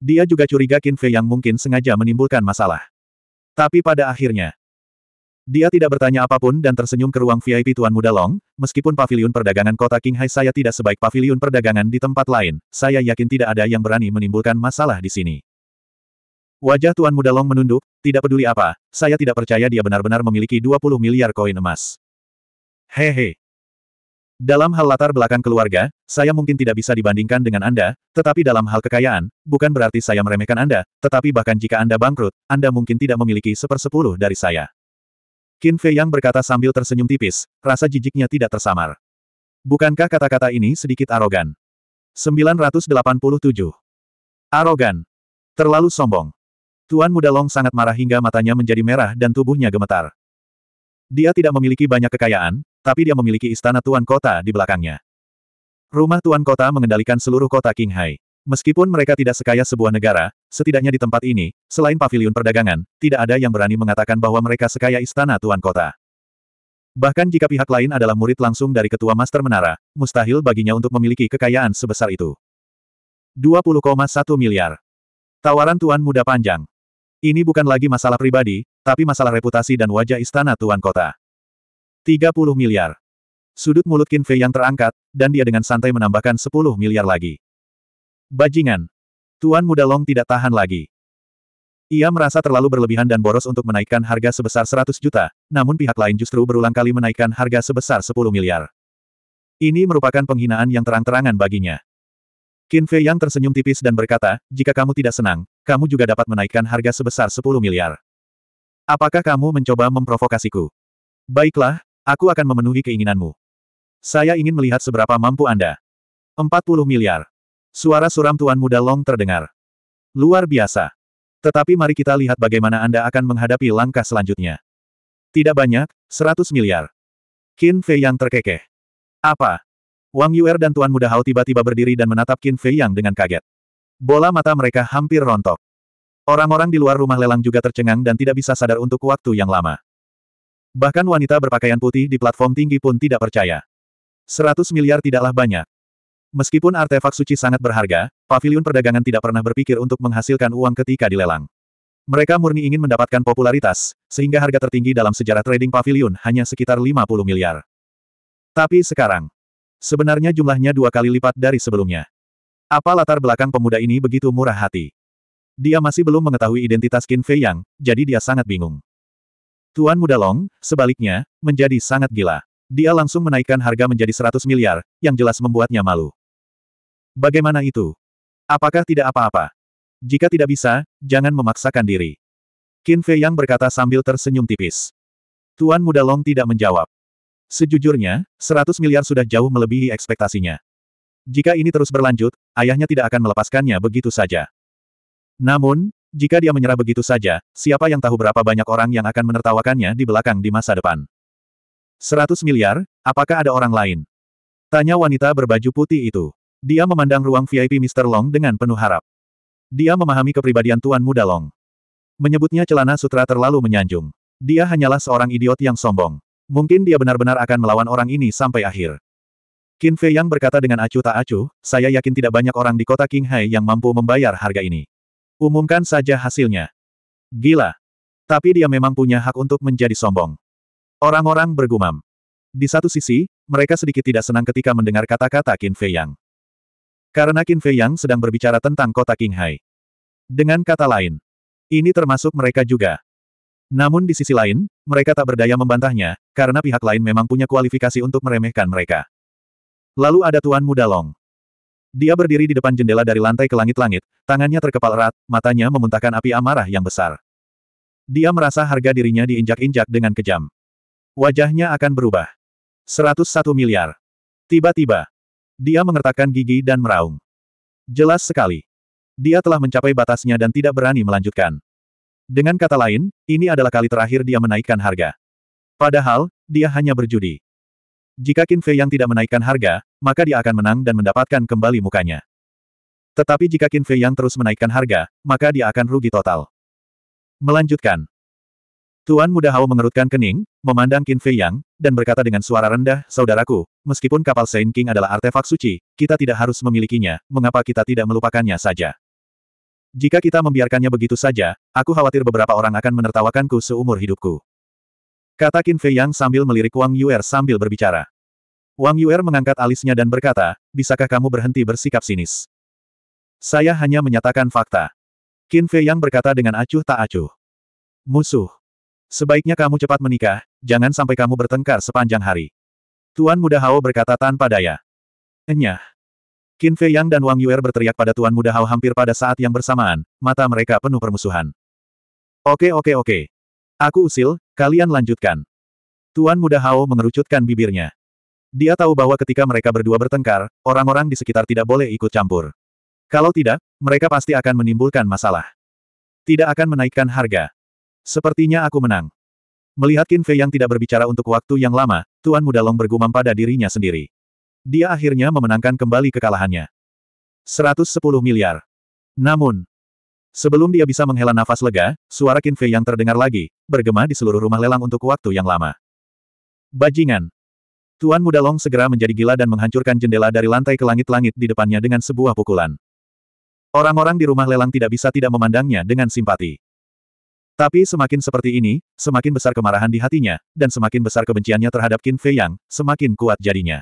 Dia juga curiga Qin Fei Yang mungkin sengaja menimbulkan masalah. Tapi pada akhirnya, dia tidak bertanya apapun dan tersenyum ke ruang VIP Tuan Muda Long, meskipun pavilion perdagangan kota King Hai saya tidak sebaik pavilion perdagangan di tempat lain, saya yakin tidak ada yang berani menimbulkan masalah di sini. Wajah Tuan Muda Long menunduk, tidak peduli apa, saya tidak percaya dia benar-benar memiliki 20 miliar koin emas. Hehe. Dalam hal latar belakang keluarga, saya mungkin tidak bisa dibandingkan dengan Anda, tetapi dalam hal kekayaan, bukan berarti saya meremehkan Anda, tetapi bahkan jika Anda bangkrut, Anda mungkin tidak memiliki sepersepuluh dari saya. Qin Fei Yang berkata sambil tersenyum tipis, rasa jijiknya tidak tersamar. Bukankah kata-kata ini sedikit arogan? 987. Arogan. Terlalu sombong. Tuan Muda Long sangat marah hingga matanya menjadi merah dan tubuhnya gemetar. Dia tidak memiliki banyak kekayaan, tapi dia memiliki istana tuan kota di belakangnya. Rumah tuan kota mengendalikan seluruh kota Qinghai. Meskipun mereka tidak sekaya sebuah negara, setidaknya di tempat ini, selain paviliun perdagangan, tidak ada yang berani mengatakan bahwa mereka sekaya istana tuan kota. Bahkan jika pihak lain adalah murid langsung dari ketua master menara, mustahil baginya untuk memiliki kekayaan sebesar itu. 20,1 miliar. Tawaran tuan muda panjang. Ini bukan lagi masalah pribadi, tapi masalah reputasi dan wajah istana tuan kota. 30 miliar. Sudut mulut Qin Fei yang terangkat, dan dia dengan santai menambahkan 10 miliar lagi. Bajingan. Tuan muda Long tidak tahan lagi. Ia merasa terlalu berlebihan dan boros untuk menaikkan harga sebesar 100 juta, namun pihak lain justru berulang kali menaikkan harga sebesar 10 miliar. Ini merupakan penghinaan yang terang-terangan baginya. Qin Fei yang tersenyum tipis dan berkata, jika kamu tidak senang, kamu juga dapat menaikkan harga sebesar 10 miliar. Apakah kamu mencoba memprovokasiku? Baiklah, Aku akan memenuhi keinginanmu. Saya ingin melihat seberapa mampu Anda. 40 miliar. Suara suram Tuan Muda Long terdengar. Luar biasa. Tetapi mari kita lihat bagaimana Anda akan menghadapi langkah selanjutnya. Tidak banyak, 100 miliar. Qin Fei yang terkekeh. Apa? Wang Yuer dan Tuan Muda Hao tiba-tiba berdiri dan menatap Qin Fei yang dengan kaget. Bola mata mereka hampir rontok. Orang-orang di luar rumah lelang juga tercengang dan tidak bisa sadar untuk waktu yang lama. Bahkan wanita berpakaian putih di platform tinggi pun tidak percaya. Seratus miliar tidaklah banyak. Meskipun artefak suci sangat berharga, pavilion perdagangan tidak pernah berpikir untuk menghasilkan uang ketika dilelang. Mereka murni ingin mendapatkan popularitas, sehingga harga tertinggi dalam sejarah trading pavilion hanya sekitar 50 miliar. Tapi sekarang, sebenarnya jumlahnya dua kali lipat dari sebelumnya. Apa latar belakang pemuda ini begitu murah hati? Dia masih belum mengetahui identitas Qin Fei Yang, jadi dia sangat bingung. Tuan Muda Long, sebaliknya, menjadi sangat gila. Dia langsung menaikkan harga menjadi 100 miliar, yang jelas membuatnya malu. Bagaimana itu? Apakah tidak apa-apa? Jika tidak bisa, jangan memaksakan diri. Qin Fei Yang berkata sambil tersenyum tipis. Tuan Muda Long tidak menjawab. Sejujurnya, 100 miliar sudah jauh melebihi ekspektasinya. Jika ini terus berlanjut, ayahnya tidak akan melepaskannya begitu saja. Namun, jika dia menyerah begitu saja, siapa yang tahu berapa banyak orang yang akan menertawakannya di belakang di masa depan. Seratus miliar, apakah ada orang lain? Tanya wanita berbaju putih itu. Dia memandang ruang VIP Mr. Long dengan penuh harap. Dia memahami kepribadian Tuan Muda Long. Menyebutnya celana sutra terlalu menyanjung. Dia hanyalah seorang idiot yang sombong. Mungkin dia benar-benar akan melawan orang ini sampai akhir. Qin Fei Yang berkata dengan acuh tak acuh, saya yakin tidak banyak orang di kota Qinghai yang mampu membayar harga ini. Umumkan saja hasilnya. Gila. Tapi dia memang punya hak untuk menjadi sombong. Orang-orang bergumam. Di satu sisi, mereka sedikit tidak senang ketika mendengar kata-kata Qin Fei Yang. Karena Qin Fei Yang sedang berbicara tentang kota King Hai. Dengan kata lain, ini termasuk mereka juga. Namun di sisi lain, mereka tak berdaya membantahnya, karena pihak lain memang punya kualifikasi untuk meremehkan mereka. Lalu ada Tuan Muda Long. Dia berdiri di depan jendela dari lantai ke langit-langit, tangannya terkepal erat, matanya memuntahkan api amarah yang besar. Dia merasa harga dirinya diinjak-injak dengan kejam. Wajahnya akan berubah. 101 miliar. Tiba-tiba, dia mengertakkan gigi dan meraung. Jelas sekali. Dia telah mencapai batasnya dan tidak berani melanjutkan. Dengan kata lain, ini adalah kali terakhir dia menaikkan harga. Padahal, dia hanya berjudi. Jika Qin Fei yang tidak menaikkan harga, maka dia akan menang dan mendapatkan kembali mukanya. Tetapi jika Qin Fei yang terus menaikkan harga, maka dia akan rugi total. Melanjutkan. Tuan Muda Hao mengerutkan kening, memandang Qin Fei Yang, dan berkata dengan suara rendah, Saudaraku, meskipun kapal Saint King adalah artefak suci, kita tidak harus memilikinya, mengapa kita tidak melupakannya saja? Jika kita membiarkannya begitu saja, aku khawatir beberapa orang akan menertawakanku seumur hidupku. Kata Qin Fei Yang sambil melirik Wang Yuer sambil berbicara. Wang Yuer mengangkat alisnya dan berkata, bisakah kamu berhenti bersikap sinis? Saya hanya menyatakan fakta. Qin Fei Yang berkata dengan acuh tak acuh. Musuh. Sebaiknya kamu cepat menikah, jangan sampai kamu bertengkar sepanjang hari. Tuan Muda Hao berkata tanpa daya. Enyah. Qin Fei Yang dan Wang Yuer berteriak pada Tuan Muda Hao hampir pada saat yang bersamaan, mata mereka penuh permusuhan. Oke oke oke, Aku usil, kalian lanjutkan. Tuan muda Hao mengerucutkan bibirnya. Dia tahu bahwa ketika mereka berdua bertengkar, orang-orang di sekitar tidak boleh ikut campur. Kalau tidak, mereka pasti akan menimbulkan masalah. Tidak akan menaikkan harga. Sepertinya aku menang. Melihat Qin Fei yang tidak berbicara untuk waktu yang lama, Tuan Muda Long bergumam pada dirinya sendiri. Dia akhirnya memenangkan kembali kekalahannya. 110 miliar. Namun, Sebelum dia bisa menghela nafas lega, suara Qin Fei yang terdengar lagi, bergema di seluruh rumah lelang untuk waktu yang lama. Bajingan! Tuan Muda Long segera menjadi gila dan menghancurkan jendela dari lantai ke langit-langit di depannya dengan sebuah pukulan. Orang-orang di rumah lelang tidak bisa tidak memandangnya dengan simpati. Tapi semakin seperti ini, semakin besar kemarahan di hatinya, dan semakin besar kebenciannya terhadap Qin Fei Yang, semakin kuat jadinya.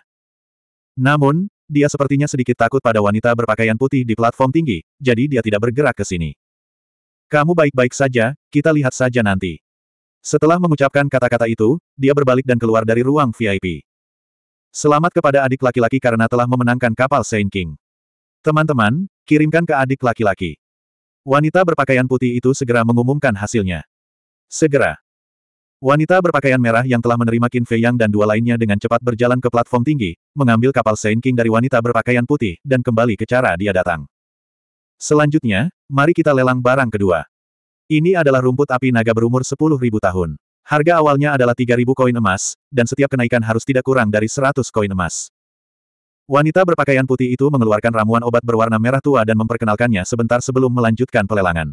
Namun, dia sepertinya sedikit takut pada wanita berpakaian putih di platform tinggi, jadi dia tidak bergerak ke sini. Kamu baik-baik saja, kita lihat saja nanti. Setelah mengucapkan kata-kata itu, dia berbalik dan keluar dari ruang VIP. Selamat kepada adik laki-laki karena telah memenangkan kapal Saint King. Teman-teman, kirimkan ke adik laki-laki. Wanita berpakaian putih itu segera mengumumkan hasilnya. Segera, Wanita berpakaian merah yang telah menerima Qin Fei Yang dan dua lainnya dengan cepat berjalan ke platform tinggi, mengambil kapal Saint King dari wanita berpakaian putih, dan kembali ke cara dia datang. Selanjutnya, mari kita lelang barang kedua. Ini adalah rumput api naga berumur 10.000 tahun. Harga awalnya adalah 3.000 koin emas, dan setiap kenaikan harus tidak kurang dari 100 koin emas. Wanita berpakaian putih itu mengeluarkan ramuan obat berwarna merah tua dan memperkenalkannya sebentar sebelum melanjutkan pelelangan.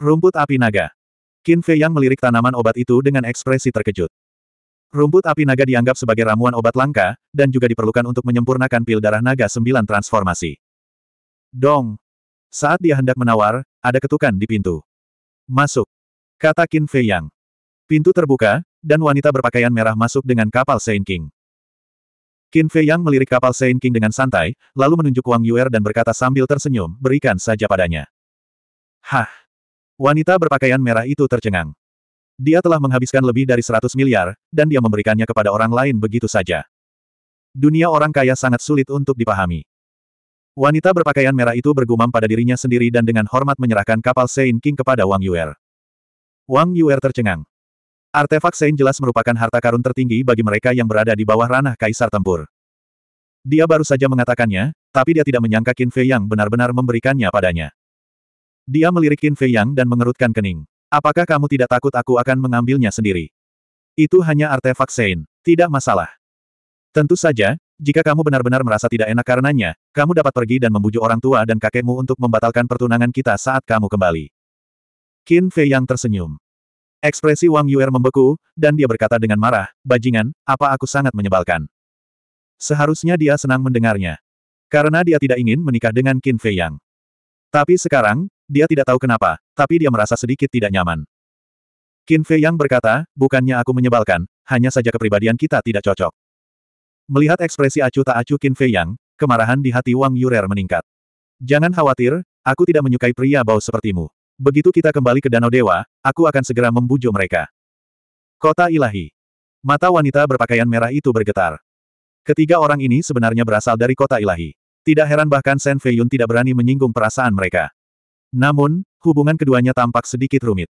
Rumput api naga. Qin Fei yang melirik tanaman obat itu dengan ekspresi terkejut. Rumput api naga dianggap sebagai ramuan obat langka, dan juga diperlukan untuk menyempurnakan pil darah naga sembilan transformasi. Dong! Saat dia hendak menawar, ada ketukan di pintu. Masuk! Kata Qin Fei Yang. Pintu terbuka, dan wanita berpakaian merah masuk dengan kapal Saint King. Qin Fei Yang melirik kapal Saint King dengan santai, lalu menunjuk Wang Yuer dan berkata sambil tersenyum, berikan saja padanya. Hah! Wanita berpakaian merah itu tercengang. Dia telah menghabiskan lebih dari 100 miliar, dan dia memberikannya kepada orang lain begitu saja. Dunia orang kaya sangat sulit untuk dipahami. Wanita berpakaian merah itu bergumam pada dirinya sendiri dan dengan hormat menyerahkan kapal Sein King kepada Wang Yuer. Wang Yuer tercengang. Artefak Sein jelas merupakan harta karun tertinggi bagi mereka yang berada di bawah ranah kaisar tempur. Dia baru saja mengatakannya, tapi dia tidak menyangka Qin Fei yang benar-benar memberikannya padanya. Dia melirik Qin Fei Yang dan mengerutkan kening. Apakah kamu tidak takut aku akan mengambilnya sendiri? Itu hanya artefak Sein. Tidak masalah. Tentu saja, jika kamu benar-benar merasa tidak enak karenanya, kamu dapat pergi dan membujuk orang tua dan kakekmu untuk membatalkan pertunangan kita saat kamu kembali. Qin Fei Yang tersenyum. Ekspresi Wang Yuer membeku, dan dia berkata dengan marah, Bajingan, apa aku sangat menyebalkan. Seharusnya dia senang mendengarnya. Karena dia tidak ingin menikah dengan Qin Fei Yang. Tapi sekarang, dia tidak tahu kenapa, tapi dia merasa sedikit tidak nyaman. Qin Fei Yang berkata, bukannya aku menyebalkan, hanya saja kepribadian kita tidak cocok. Melihat ekspresi acuh tak acuh Qin Fei Yang, kemarahan di hati Wang Yurer meningkat. Jangan khawatir, aku tidak menyukai pria bau sepertimu. Begitu kita kembali ke Danau Dewa, aku akan segera membujuk mereka. Kota Ilahi. Mata wanita berpakaian merah itu bergetar. Ketiga orang ini sebenarnya berasal dari kota ilahi. Tidak heran bahkan Shen Feiyun tidak berani menyinggung perasaan mereka. Namun, hubungan keduanya tampak sedikit rumit.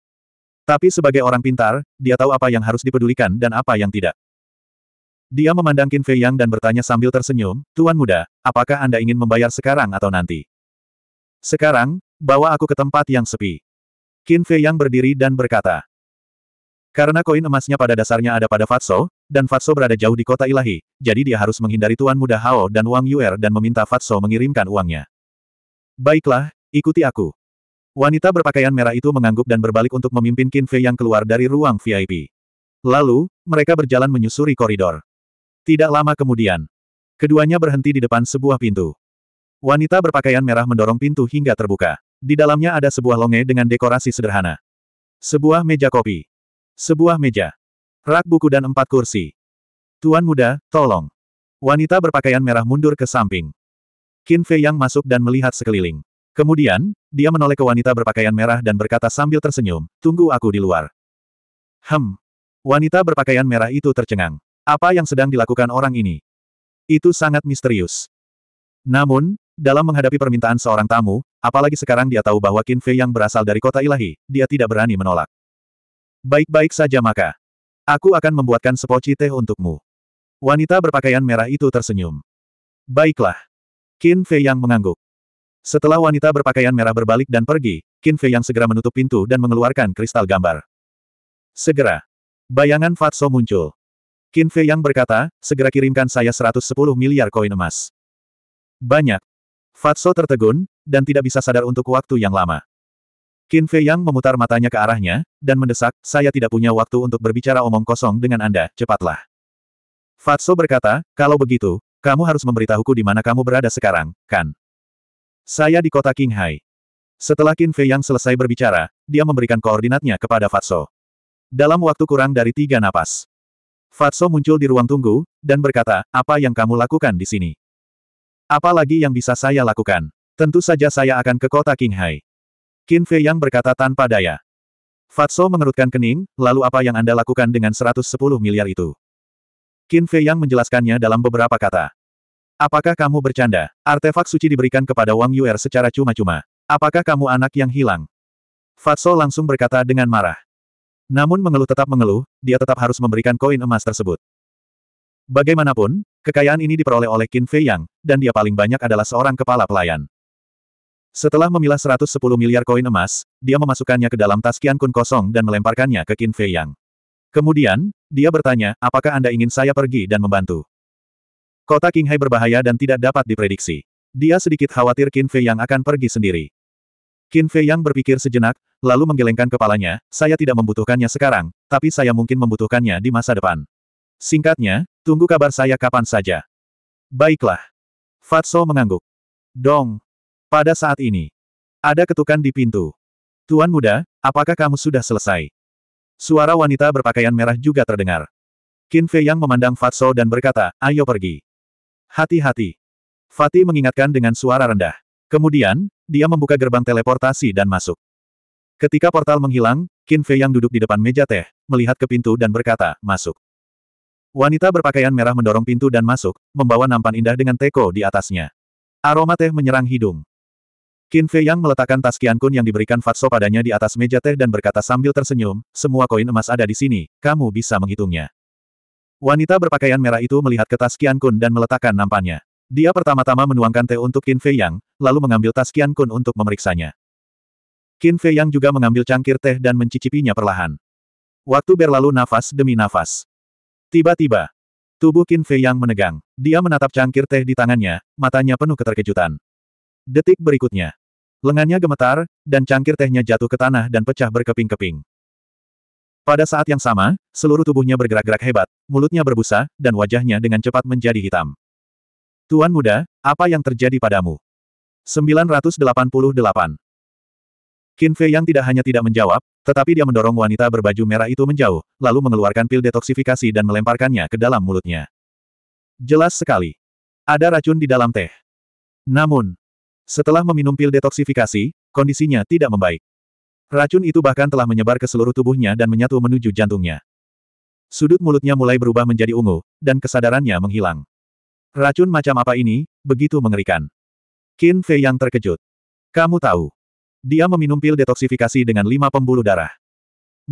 Tapi sebagai orang pintar, dia tahu apa yang harus dipedulikan dan apa yang tidak. Dia memandang Qin Fei Yang dan bertanya sambil tersenyum, Tuan Muda, apakah Anda ingin membayar sekarang atau nanti? Sekarang, bawa aku ke tempat yang sepi. Qin Fei Yang berdiri dan berkata. Karena koin emasnya pada dasarnya ada pada Fatso, dan Fatso berada jauh di kota ilahi, jadi dia harus menghindari Tuan Muda Hao dan Wang Yuer dan meminta Fatso mengirimkan uangnya. Baiklah, ikuti aku. Wanita berpakaian merah itu mengangguk dan berbalik untuk memimpin Qin Fei yang keluar dari ruang VIP. Lalu, mereka berjalan menyusuri koridor. Tidak lama kemudian, keduanya berhenti di depan sebuah pintu. Wanita berpakaian merah mendorong pintu hingga terbuka. Di dalamnya ada sebuah longe dengan dekorasi sederhana. Sebuah meja kopi. Sebuah meja. Rak buku dan empat kursi. Tuan muda, tolong. Wanita berpakaian merah mundur ke samping. Qin Fei Yang masuk dan melihat sekeliling. Kemudian, dia menoleh ke wanita berpakaian merah dan berkata sambil tersenyum, tunggu aku di luar. Hem. Wanita berpakaian merah itu tercengang. Apa yang sedang dilakukan orang ini? Itu sangat misterius. Namun, dalam menghadapi permintaan seorang tamu, apalagi sekarang dia tahu bahwa Qin Fei yang berasal dari kota ilahi, dia tidak berani menolak. Baik-baik saja maka. Aku akan membuatkan sepoci teh untukmu. Wanita berpakaian merah itu tersenyum. Baiklah. Qin Fei yang mengangguk. Setelah wanita berpakaian merah berbalik dan pergi, Qin Fei yang segera menutup pintu dan mengeluarkan kristal gambar. Segera. Bayangan Fatso muncul. Qin Fei yang berkata, segera kirimkan saya 110 miliar koin emas. Banyak. Fatso tertegun, dan tidak bisa sadar untuk waktu yang lama. Qin Fei Yang memutar matanya ke arahnya, dan mendesak, saya tidak punya waktu untuk berbicara omong kosong dengan Anda, cepatlah. Fatso berkata, kalau begitu, kamu harus memberitahuku di mana kamu berada sekarang, kan? Saya di kota Qinghai. Setelah Qin Fei Yang selesai berbicara, dia memberikan koordinatnya kepada Fatso. Dalam waktu kurang dari tiga napas, Fatso muncul di ruang tunggu, dan berkata, apa yang kamu lakukan di sini? Apa lagi yang bisa saya lakukan? Tentu saja saya akan ke kota Qinghai. Qin Fei Yang berkata tanpa daya. Fatso mengerutkan kening, lalu apa yang Anda lakukan dengan 110 miliar itu? Qin Fei Yang menjelaskannya dalam beberapa kata. Apakah kamu bercanda? Artefak suci diberikan kepada Wang Yuer secara cuma-cuma. Apakah kamu anak yang hilang? Fatso langsung berkata dengan marah. Namun mengeluh tetap mengeluh, dia tetap harus memberikan koin emas tersebut. Bagaimanapun, kekayaan ini diperoleh oleh Qin Fei Yang, dan dia paling banyak adalah seorang kepala pelayan. Setelah memilah 110 miliar koin emas, dia memasukkannya ke dalam tas Qian Kun kosong dan melemparkannya ke Qin Fei Yang. Kemudian, dia bertanya, apakah Anda ingin saya pergi dan membantu? Kota King Hai berbahaya dan tidak dapat diprediksi. Dia sedikit khawatir Qin Fei Yang akan pergi sendiri. Qin Fei Yang berpikir sejenak, lalu menggelengkan kepalanya, saya tidak membutuhkannya sekarang, tapi saya mungkin membutuhkannya di masa depan. Singkatnya, tunggu kabar saya kapan saja. Baiklah. Fatso mengangguk. Dong. Pada saat ini, ada ketukan di pintu. Tuan muda, apakah kamu sudah selesai? Suara wanita berpakaian merah juga terdengar. Qin Fei Yang memandang Fatso dan berkata, ayo pergi. Hati-hati. Fatih mengingatkan dengan suara rendah. Kemudian, dia membuka gerbang teleportasi dan masuk. Ketika portal menghilang, Qin Fei yang duduk di depan meja teh, melihat ke pintu dan berkata, masuk. Wanita berpakaian merah mendorong pintu dan masuk, membawa nampan indah dengan teko di atasnya. Aroma teh menyerang hidung. Qin Fei Yang meletakkan tas Qian Kun yang diberikan Fatso padanya di atas meja teh dan berkata sambil tersenyum, semua koin emas ada di sini, kamu bisa menghitungnya. Wanita berpakaian merah itu melihat ke tas Qian Kun dan meletakkan nampannya. Dia pertama-tama menuangkan teh untuk Qin Fei Yang, lalu mengambil tas Qian Kun untuk memeriksanya. Qin Fei Yang juga mengambil cangkir teh dan mencicipinya perlahan. Waktu berlalu nafas demi nafas. Tiba-tiba, tubuh Qin Fei Yang menegang. Dia menatap cangkir teh di tangannya, matanya penuh keterkejutan. Detik berikutnya, Lengannya gemetar, dan cangkir tehnya jatuh ke tanah dan pecah berkeping-keping. Pada saat yang sama, seluruh tubuhnya bergerak-gerak hebat, mulutnya berbusa, dan wajahnya dengan cepat menjadi hitam. Tuan muda, apa yang terjadi padamu? 988 Qin Fei yang tidak hanya tidak menjawab, tetapi dia mendorong wanita berbaju merah itu menjauh, lalu mengeluarkan pil detoksifikasi dan melemparkannya ke dalam mulutnya. Jelas sekali. Ada racun di dalam teh. Namun, setelah meminum pil detoksifikasi, kondisinya tidak membaik. Racun itu bahkan telah menyebar ke seluruh tubuhnya dan menyatu menuju jantungnya. Sudut mulutnya mulai berubah menjadi ungu, dan kesadarannya menghilang. Racun macam apa ini, begitu mengerikan. Qin Fei yang terkejut. Kamu tahu. Dia meminum pil detoksifikasi dengan lima pembuluh darah.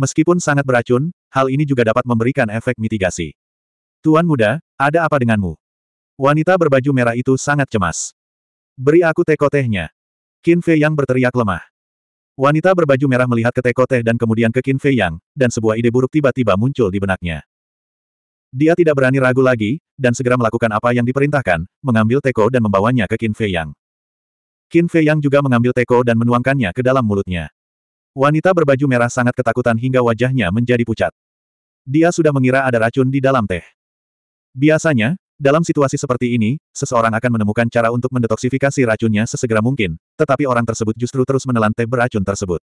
Meskipun sangat beracun, hal ini juga dapat memberikan efek mitigasi. Tuan muda, ada apa denganmu? Wanita berbaju merah itu sangat cemas. Beri aku teko tehnya. Qin Fei Yang berteriak lemah. Wanita berbaju merah melihat ke teko teh dan kemudian ke Qin Fei Yang, dan sebuah ide buruk tiba-tiba muncul di benaknya. Dia tidak berani ragu lagi, dan segera melakukan apa yang diperintahkan, mengambil teko dan membawanya ke Qin Fei Yang. Qin Fei Yang juga mengambil teko dan menuangkannya ke dalam mulutnya. Wanita berbaju merah sangat ketakutan hingga wajahnya menjadi pucat. Dia sudah mengira ada racun di dalam teh. Biasanya, dalam situasi seperti ini, seseorang akan menemukan cara untuk mendetoksifikasi racunnya sesegera mungkin, tetapi orang tersebut justru terus menelan teh beracun tersebut.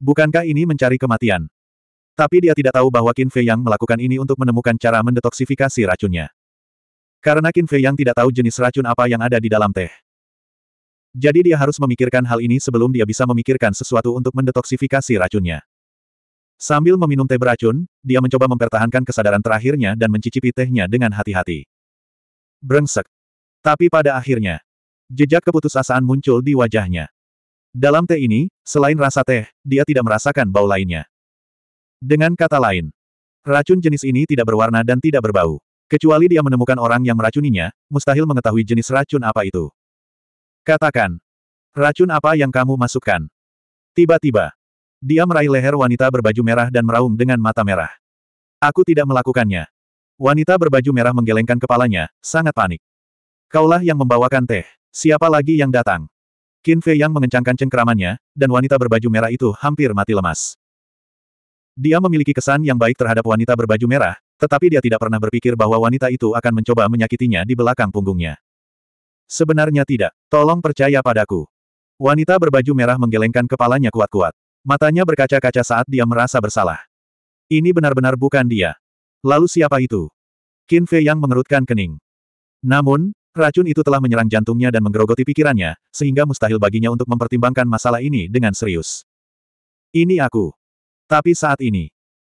Bukankah ini mencari kematian? Tapi dia tidak tahu bahwa Qin Fei Yang melakukan ini untuk menemukan cara mendetoksifikasi racunnya. Karena Qin Fei Yang tidak tahu jenis racun apa yang ada di dalam teh. Jadi dia harus memikirkan hal ini sebelum dia bisa memikirkan sesuatu untuk mendetoksifikasi racunnya. Sambil meminum teh beracun, dia mencoba mempertahankan kesadaran terakhirnya dan mencicipi tehnya dengan hati-hati. Brengsek. Tapi pada akhirnya, jejak keputusasaan muncul di wajahnya. Dalam teh ini, selain rasa teh, dia tidak merasakan bau lainnya. Dengan kata lain, racun jenis ini tidak berwarna dan tidak berbau. Kecuali dia menemukan orang yang meracuninya, mustahil mengetahui jenis racun apa itu. Katakan, racun apa yang kamu masukkan? Tiba-tiba, dia meraih leher wanita berbaju merah dan meraung dengan mata merah. Aku tidak melakukannya. Wanita berbaju merah menggelengkan kepalanya, sangat panik. Kaulah yang membawakan teh. Siapa lagi yang datang? Qin Fei yang mengencangkan cengkeramannya, dan wanita berbaju merah itu hampir mati lemas. Dia memiliki kesan yang baik terhadap wanita berbaju merah, tetapi dia tidak pernah berpikir bahwa wanita itu akan mencoba menyakitinya di belakang punggungnya. Sebenarnya tidak. Tolong percaya padaku. Wanita berbaju merah menggelengkan kepalanya kuat-kuat. Matanya berkaca-kaca saat dia merasa bersalah. Ini benar-benar bukan dia. Lalu siapa itu? Qin Fei yang mengerutkan kening. Namun, racun itu telah menyerang jantungnya dan menggerogoti pikirannya, sehingga mustahil baginya untuk mempertimbangkan masalah ini dengan serius. Ini aku. Tapi saat ini.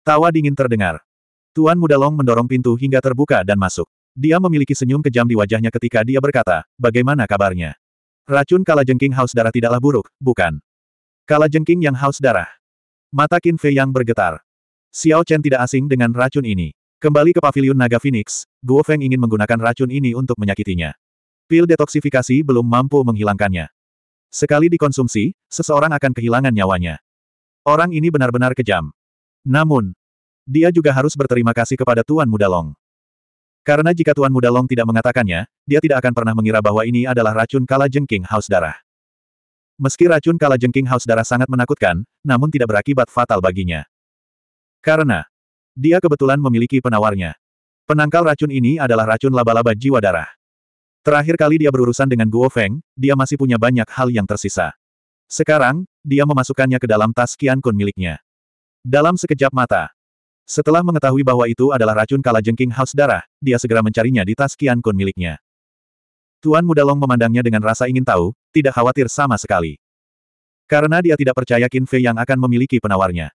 Tawa dingin terdengar. Tuan Muda Long mendorong pintu hingga terbuka dan masuk. Dia memiliki senyum kejam di wajahnya ketika dia berkata, bagaimana kabarnya? Racun kalajengking haus darah tidaklah buruk, bukan? Kalajengking yang haus darah. Mata Qin Fei yang bergetar. Xiao Chen tidak asing dengan racun ini. Kembali ke Pavilion naga Phoenix, Guo Feng ingin menggunakan racun ini untuk menyakitinya. Pil detoksifikasi belum mampu menghilangkannya. Sekali dikonsumsi, seseorang akan kehilangan nyawanya. Orang ini benar-benar kejam. Namun, dia juga harus berterima kasih kepada Tuan Muda Long. Karena jika Tuan Muda Long tidak mengatakannya, dia tidak akan pernah mengira bahwa ini adalah racun kala jengking haus darah. Meski racun kala jengking haus darah sangat menakutkan, namun tidak berakibat fatal baginya. Karena dia kebetulan memiliki penawarnya. Penangkal racun ini adalah racun laba-laba jiwa darah. Terakhir kali dia berurusan dengan Guo Feng, dia masih punya banyak hal yang tersisa. Sekarang, dia memasukkannya ke dalam tas Qian Kun miliknya. Dalam sekejap mata. Setelah mengetahui bahwa itu adalah racun kalajengking haus darah, dia segera mencarinya di tas Qian Kun miliknya. Tuan Muda Long memandangnya dengan rasa ingin tahu, tidak khawatir sama sekali. Karena dia tidak percaya Qin Fei yang akan memiliki penawarnya.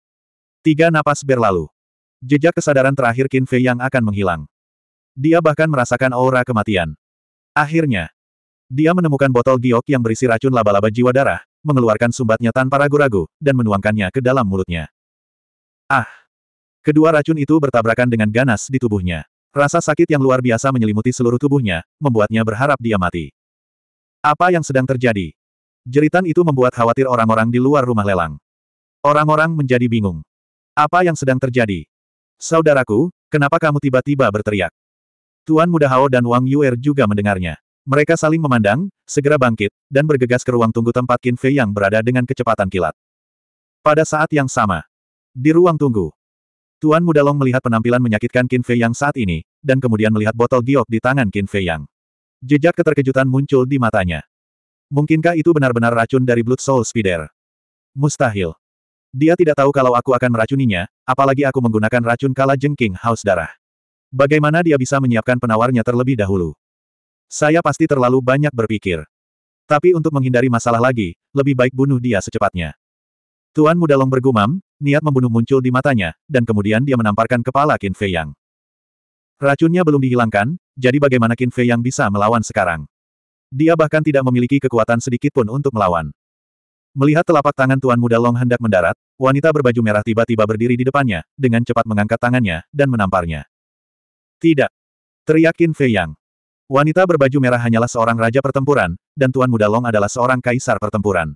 Tiga napas berlalu. Jejak kesadaran terakhir Qin Fei yang akan menghilang. Dia bahkan merasakan aura kematian. Akhirnya, dia menemukan botol giok yang berisi racun laba-laba jiwa darah, mengeluarkan sumbatnya tanpa ragu-ragu, dan menuangkannya ke dalam mulutnya. Ah! Kedua racun itu bertabrakan dengan ganas di tubuhnya. Rasa sakit yang luar biasa menyelimuti seluruh tubuhnya, membuatnya berharap dia mati. Apa yang sedang terjadi? Jeritan itu membuat khawatir orang-orang di luar rumah lelang. Orang-orang menjadi bingung. Apa yang sedang terjadi? Saudaraku, kenapa kamu tiba-tiba berteriak? Tuan Muda Hao dan Wang Yuer juga mendengarnya. Mereka saling memandang, segera bangkit, dan bergegas ke ruang tunggu tempat Qin Fei yang berada dengan kecepatan kilat. Pada saat yang sama, di ruang tunggu, Tuan Muda Long melihat penampilan menyakitkan Qin Fei yang saat ini, dan kemudian melihat botol giok di tangan Qin Fei yang. Jejak keterkejutan muncul di matanya. Mungkinkah itu benar-benar racun dari Blood Soul Spider? Mustahil. Dia tidak tahu kalau aku akan meracuninya, apalagi aku menggunakan racun kala jengking haus darah. Bagaimana dia bisa menyiapkan penawarnya terlebih dahulu? Saya pasti terlalu banyak berpikir. Tapi untuk menghindari masalah lagi, lebih baik bunuh dia secepatnya. Tuan Muda Long bergumam, niat membunuh muncul di matanya, dan kemudian dia menamparkan kepala Qin Fei Yang. Racunnya belum dihilangkan, jadi bagaimana Qin Fei Yang bisa melawan sekarang? Dia bahkan tidak memiliki kekuatan sedikit pun untuk melawan. Melihat telapak tangan Tuan Muda Long hendak mendarat, wanita berbaju merah tiba-tiba berdiri di depannya, dengan cepat mengangkat tangannya, dan menamparnya. Tidak! Teriakin Fei Yang. Wanita berbaju merah hanyalah seorang raja pertempuran, dan Tuan Muda Long adalah seorang kaisar pertempuran.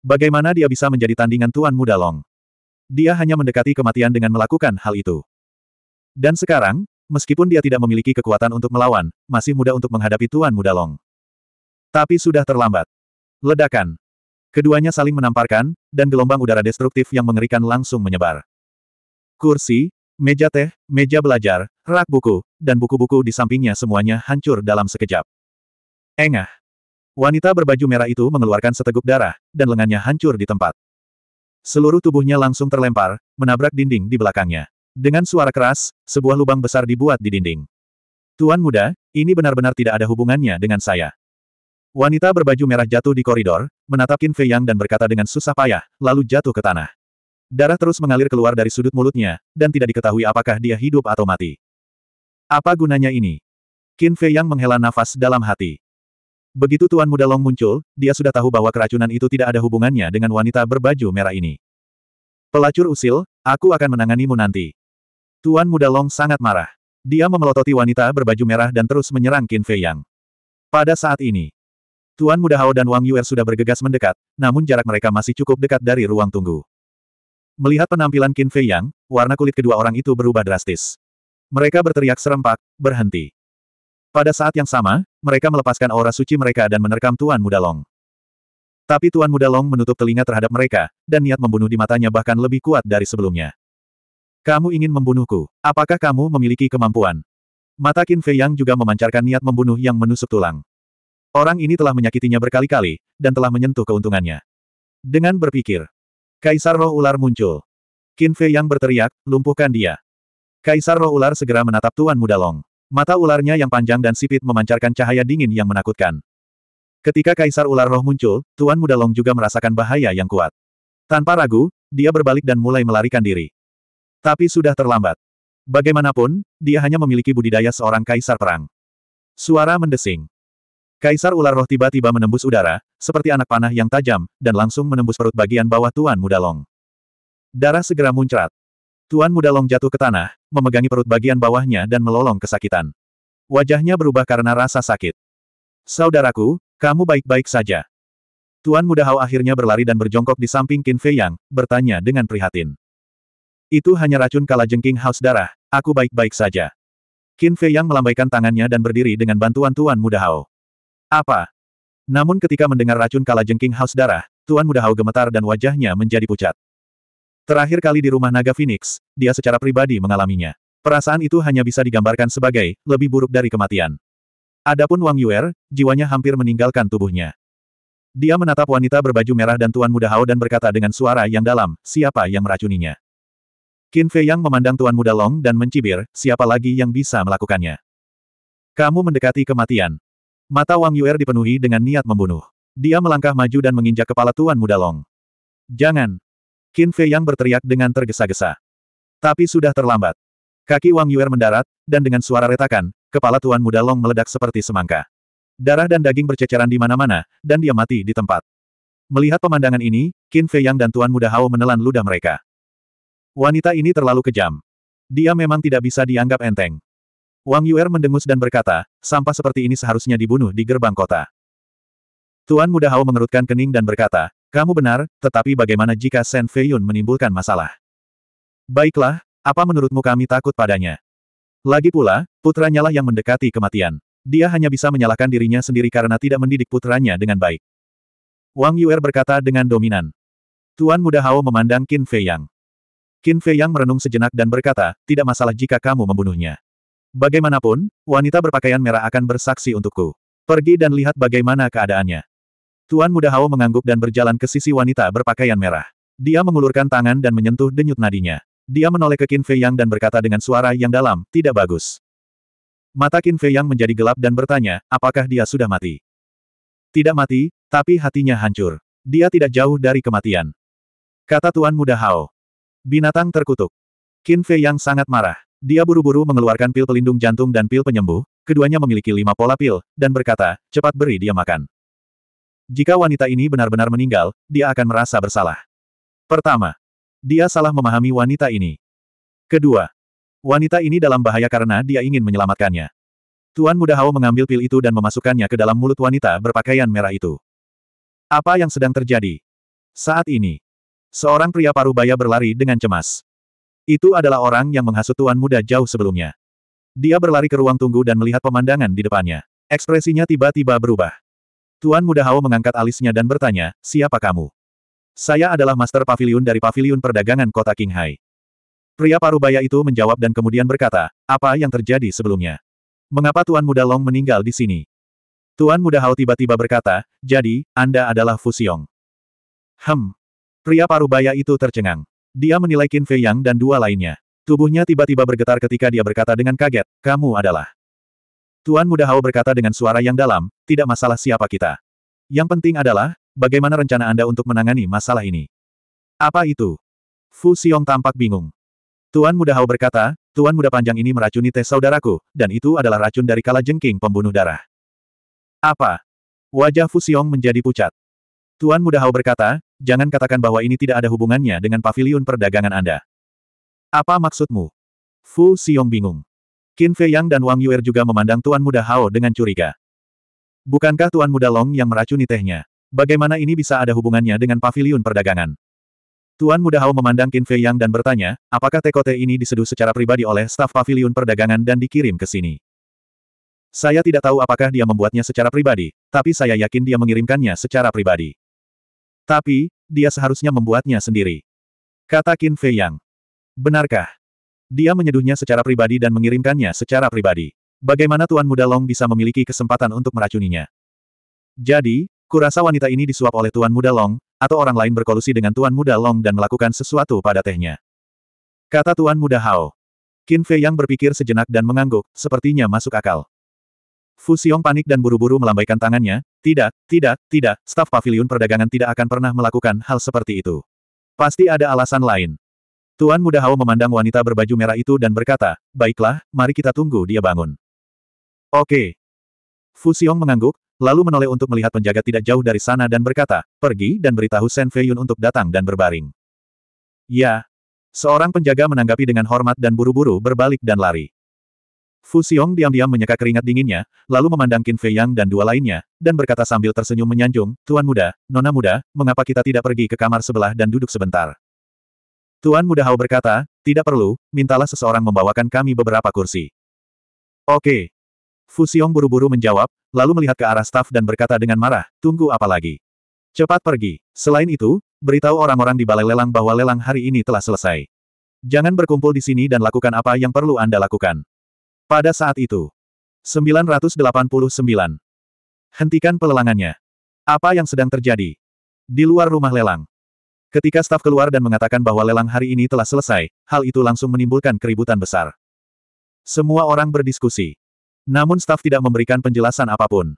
Bagaimana dia bisa menjadi tandingan Tuan Muda Long? Dia hanya mendekati kematian dengan melakukan hal itu. Dan sekarang, meskipun dia tidak memiliki kekuatan untuk melawan, masih mudah untuk menghadapi Tuan Muda Long. Tapi sudah terlambat. Ledakan. Keduanya saling menamparkan, dan gelombang udara destruktif yang mengerikan langsung menyebar. Kursi, meja teh, meja belajar, rak buku, dan buku-buku di sampingnya semuanya hancur dalam sekejap. Engah. Wanita berbaju merah itu mengeluarkan seteguk darah, dan lengannya hancur di tempat. Seluruh tubuhnya langsung terlempar, menabrak dinding di belakangnya. Dengan suara keras, sebuah lubang besar dibuat di dinding. Tuan muda, ini benar-benar tidak ada hubungannya dengan saya. Wanita berbaju merah jatuh di koridor, menatap Qin Fei Yang dan berkata dengan susah payah, lalu jatuh ke tanah. Darah terus mengalir keluar dari sudut mulutnya, dan tidak diketahui apakah dia hidup atau mati. Apa gunanya ini? Qin Fei Yang menghela nafas dalam hati. Begitu Tuan Muda Long muncul, dia sudah tahu bahwa keracunan itu tidak ada hubungannya dengan wanita berbaju merah ini. Pelacur usil, aku akan menanganimu nanti. Tuan Muda Long sangat marah. Dia memelototi wanita berbaju merah dan terus menyerang Qin Fei Yang. Pada saat ini, Tuan Muda Hao dan Wang Yuer sudah bergegas mendekat, namun jarak mereka masih cukup dekat dari ruang tunggu. Melihat penampilan Qin Fei Yang, warna kulit kedua orang itu berubah drastis. Mereka berteriak serempak, berhenti. Pada saat yang sama, mereka melepaskan aura suci mereka dan menerkam Tuan Muda Long. Tapi Tuan Muda Long menutup telinga terhadap mereka, dan niat membunuh di matanya bahkan lebih kuat dari sebelumnya. Kamu ingin membunuhku, apakah kamu memiliki kemampuan? Mata Qin Fei Yang juga memancarkan niat membunuh yang menusuk tulang. Orang ini telah menyakitinya berkali-kali, dan telah menyentuh keuntungannya. Dengan berpikir, Kaisar Roh Ular muncul. Qin Fei yang berteriak, lumpuhkan dia. Kaisar Roh Ular segera menatap Tuan Muda Long. Mata ularnya yang panjang dan sipit memancarkan cahaya dingin yang menakutkan. Ketika Kaisar Ular Roh muncul, Tuan Muda Long juga merasakan bahaya yang kuat. Tanpa ragu, dia berbalik dan mulai melarikan diri. Tapi sudah terlambat. Bagaimanapun, dia hanya memiliki budidaya seorang kaisar perang. Suara mendesing. Kaisar ular roh tiba-tiba menembus udara, seperti anak panah yang tajam, dan langsung menembus perut bagian bawah Tuan Muda Long. Darah segera muncrat. Tuan Muda Long jatuh ke tanah, memegangi perut bagian bawahnya dan melolong kesakitan. Wajahnya berubah karena rasa sakit. Saudaraku, kamu baik-baik saja. Tuan Muda Hao akhirnya berlari dan berjongkok di samping Qin Fei Yang, bertanya dengan prihatin. Itu hanya racun kala jengking haus darah, aku baik-baik saja. Qin Fei Yang melambaikan tangannya dan berdiri dengan bantuan Tuan Muda Hao. Apa? Namun ketika mendengar racun kalajengking haus darah, Tuan Muda Hao gemetar dan wajahnya menjadi pucat. Terakhir kali di rumah naga Phoenix, dia secara pribadi mengalaminya. Perasaan itu hanya bisa digambarkan sebagai lebih buruk dari kematian. Adapun Wang Yuer, jiwanya hampir meninggalkan tubuhnya. Dia menatap wanita berbaju merah dan Tuan Muda Hao dan berkata dengan suara yang dalam, siapa yang meracuninya. Qin Fei Yang memandang Tuan Muda Long dan mencibir, siapa lagi yang bisa melakukannya. Kamu mendekati kematian. Mata Wang Yuer dipenuhi dengan niat membunuh. Dia melangkah maju dan menginjak kepala Tuan Muda Long. Jangan! Qin Fei Yang berteriak dengan tergesa-gesa. Tapi sudah terlambat. Kaki Wang Yuer mendarat, dan dengan suara retakan, kepala Tuan Muda Long meledak seperti semangka. Darah dan daging berceceran di mana-mana, dan dia mati di tempat. Melihat pemandangan ini, Qin Fei Yang dan Tuan Muda Hao menelan ludah mereka. Wanita ini terlalu kejam. Dia memang tidak bisa dianggap enteng. Wang Yuer mendengus dan berkata, sampah seperti ini seharusnya dibunuh di gerbang kota. Tuan Muda Hao mengerutkan kening dan berkata, kamu benar, tetapi bagaimana jika Sen Feiyun menimbulkan masalah? Baiklah, apa menurutmu kami takut padanya? Lagi pula, putranya lah yang mendekati kematian. Dia hanya bisa menyalahkan dirinya sendiri karena tidak mendidik putranya dengan baik. Wang Yuer berkata dengan dominan. Tuan Muda Hao memandang Qin Fei Yang. Qin Fei Yang merenung sejenak dan berkata, tidak masalah jika kamu membunuhnya. Bagaimanapun, wanita berpakaian merah akan bersaksi untukku. Pergi dan lihat bagaimana keadaannya. Tuan Muda Hao mengangguk dan berjalan ke sisi wanita berpakaian merah. Dia mengulurkan tangan dan menyentuh denyut nadinya. Dia menoleh ke Qin Fei Yang dan berkata dengan suara yang dalam, tidak bagus. Mata Qin Fei Yang menjadi gelap dan bertanya, apakah dia sudah mati? Tidak mati, tapi hatinya hancur. Dia tidak jauh dari kematian. Kata Tuan Muda Hao. Binatang terkutuk. Qin Fei Yang sangat marah. Dia buru-buru mengeluarkan pil pelindung jantung dan pil penyembuh, keduanya memiliki lima pola pil, dan berkata, cepat beri dia makan. Jika wanita ini benar-benar meninggal, dia akan merasa bersalah. Pertama, dia salah memahami wanita ini. Kedua, wanita ini dalam bahaya karena dia ingin menyelamatkannya. Tuan Muda Hao mengambil pil itu dan memasukkannya ke dalam mulut wanita berpakaian merah itu. Apa yang sedang terjadi? Saat ini, seorang pria paruh baya berlari dengan cemas. Itu adalah orang yang menghasut tuan muda jauh sebelumnya. Dia berlari ke ruang tunggu dan melihat pemandangan di depannya. Ekspresinya tiba-tiba berubah. Tuan muda Hao mengangkat alisnya dan bertanya, siapa kamu? Saya adalah Master Pavilion dari Pavilion Perdagangan Kota Qinghai. Pria parubaya itu menjawab dan kemudian berkata, apa yang terjadi sebelumnya? Mengapa Tuan Muda Long meninggal di sini? Tuan Muda Hao tiba-tiba berkata, jadi, Anda adalah Fusiong. Hem. Pria parubaya itu tercengang. Dia menilai Qin Fei Yang dan dua lainnya. Tubuhnya tiba-tiba bergetar ketika dia berkata dengan kaget, kamu adalah. Tuan Muda Hao berkata dengan suara yang dalam, tidak masalah siapa kita. Yang penting adalah, bagaimana rencana Anda untuk menangani masalah ini? Apa itu? Fu Xiong tampak bingung. Tuan Muda Hao berkata, Tuan Muda Panjang ini meracuni teh saudaraku, dan itu adalah racun dari kala jengking pembunuh darah. Apa? Wajah Fu Xiong menjadi pucat. Tuan Muda Hao berkata, jangan katakan bahwa ini tidak ada hubungannya dengan pavilion perdagangan Anda. Apa maksudmu? Fu Xiong bingung. Qin Fei Yang dan Wang Yuer juga memandang Tuan Muda Hao dengan curiga. Bukankah Tuan Muda Long yang meracuni tehnya? Bagaimana ini bisa ada hubungannya dengan pavilion perdagangan? Tuan Muda Hao memandang Qin Fei Yang dan bertanya, apakah teko teh ini diseduh secara pribadi oleh staf pavilion perdagangan dan dikirim ke sini? Saya tidak tahu apakah dia membuatnya secara pribadi, tapi saya yakin dia mengirimkannya secara pribadi. Tapi, dia seharusnya membuatnya sendiri. Kata Qin Fei Yang. Benarkah? Dia menyeduhnya secara pribadi dan mengirimkannya secara pribadi. Bagaimana Tuan Muda Long bisa memiliki kesempatan untuk meracuninya? Jadi, kurasa wanita ini disuap oleh Tuan Muda Long, atau orang lain berkolusi dengan Tuan Muda Long dan melakukan sesuatu pada tehnya. Kata Tuan Muda Hao. Qin Fei Yang berpikir sejenak dan mengangguk, sepertinya masuk akal. Fu Xiong panik dan buru-buru melambaikan tangannya, tidak, tidak, tidak, staf pavilion perdagangan tidak akan pernah melakukan hal seperti itu. Pasti ada alasan lain. Tuan Muda Hao memandang wanita berbaju merah itu dan berkata, baiklah, mari kita tunggu dia bangun. Oke. Fu Xiong mengangguk, lalu menoleh untuk melihat penjaga tidak jauh dari sana dan berkata, pergi dan beritahu Sen Feiyun untuk datang dan berbaring. Ya. Seorang penjaga menanggapi dengan hormat dan buru-buru berbalik dan lari. Fu Xiong diam-diam menyeka keringat dinginnya, lalu memandang Qin Fei Yang dan dua lainnya, dan berkata sambil tersenyum menyanjung, Tuan muda, Nona muda, mengapa kita tidak pergi ke kamar sebelah dan duduk sebentar? Tuan muda Hao berkata, tidak perlu, mintalah seseorang membawakan kami beberapa kursi. Oke. Fu Xiong buru-buru menjawab, lalu melihat ke arah staf dan berkata dengan marah, tunggu apa lagi? Cepat pergi. Selain itu, beritahu orang-orang di balai lelang bahwa lelang hari ini telah selesai. Jangan berkumpul di sini dan lakukan apa yang perlu Anda lakukan. Pada saat itu. 989. Hentikan pelelangannya. Apa yang sedang terjadi? Di luar rumah lelang. Ketika staf keluar dan mengatakan bahwa lelang hari ini telah selesai, hal itu langsung menimbulkan keributan besar. Semua orang berdiskusi. Namun staf tidak memberikan penjelasan apapun.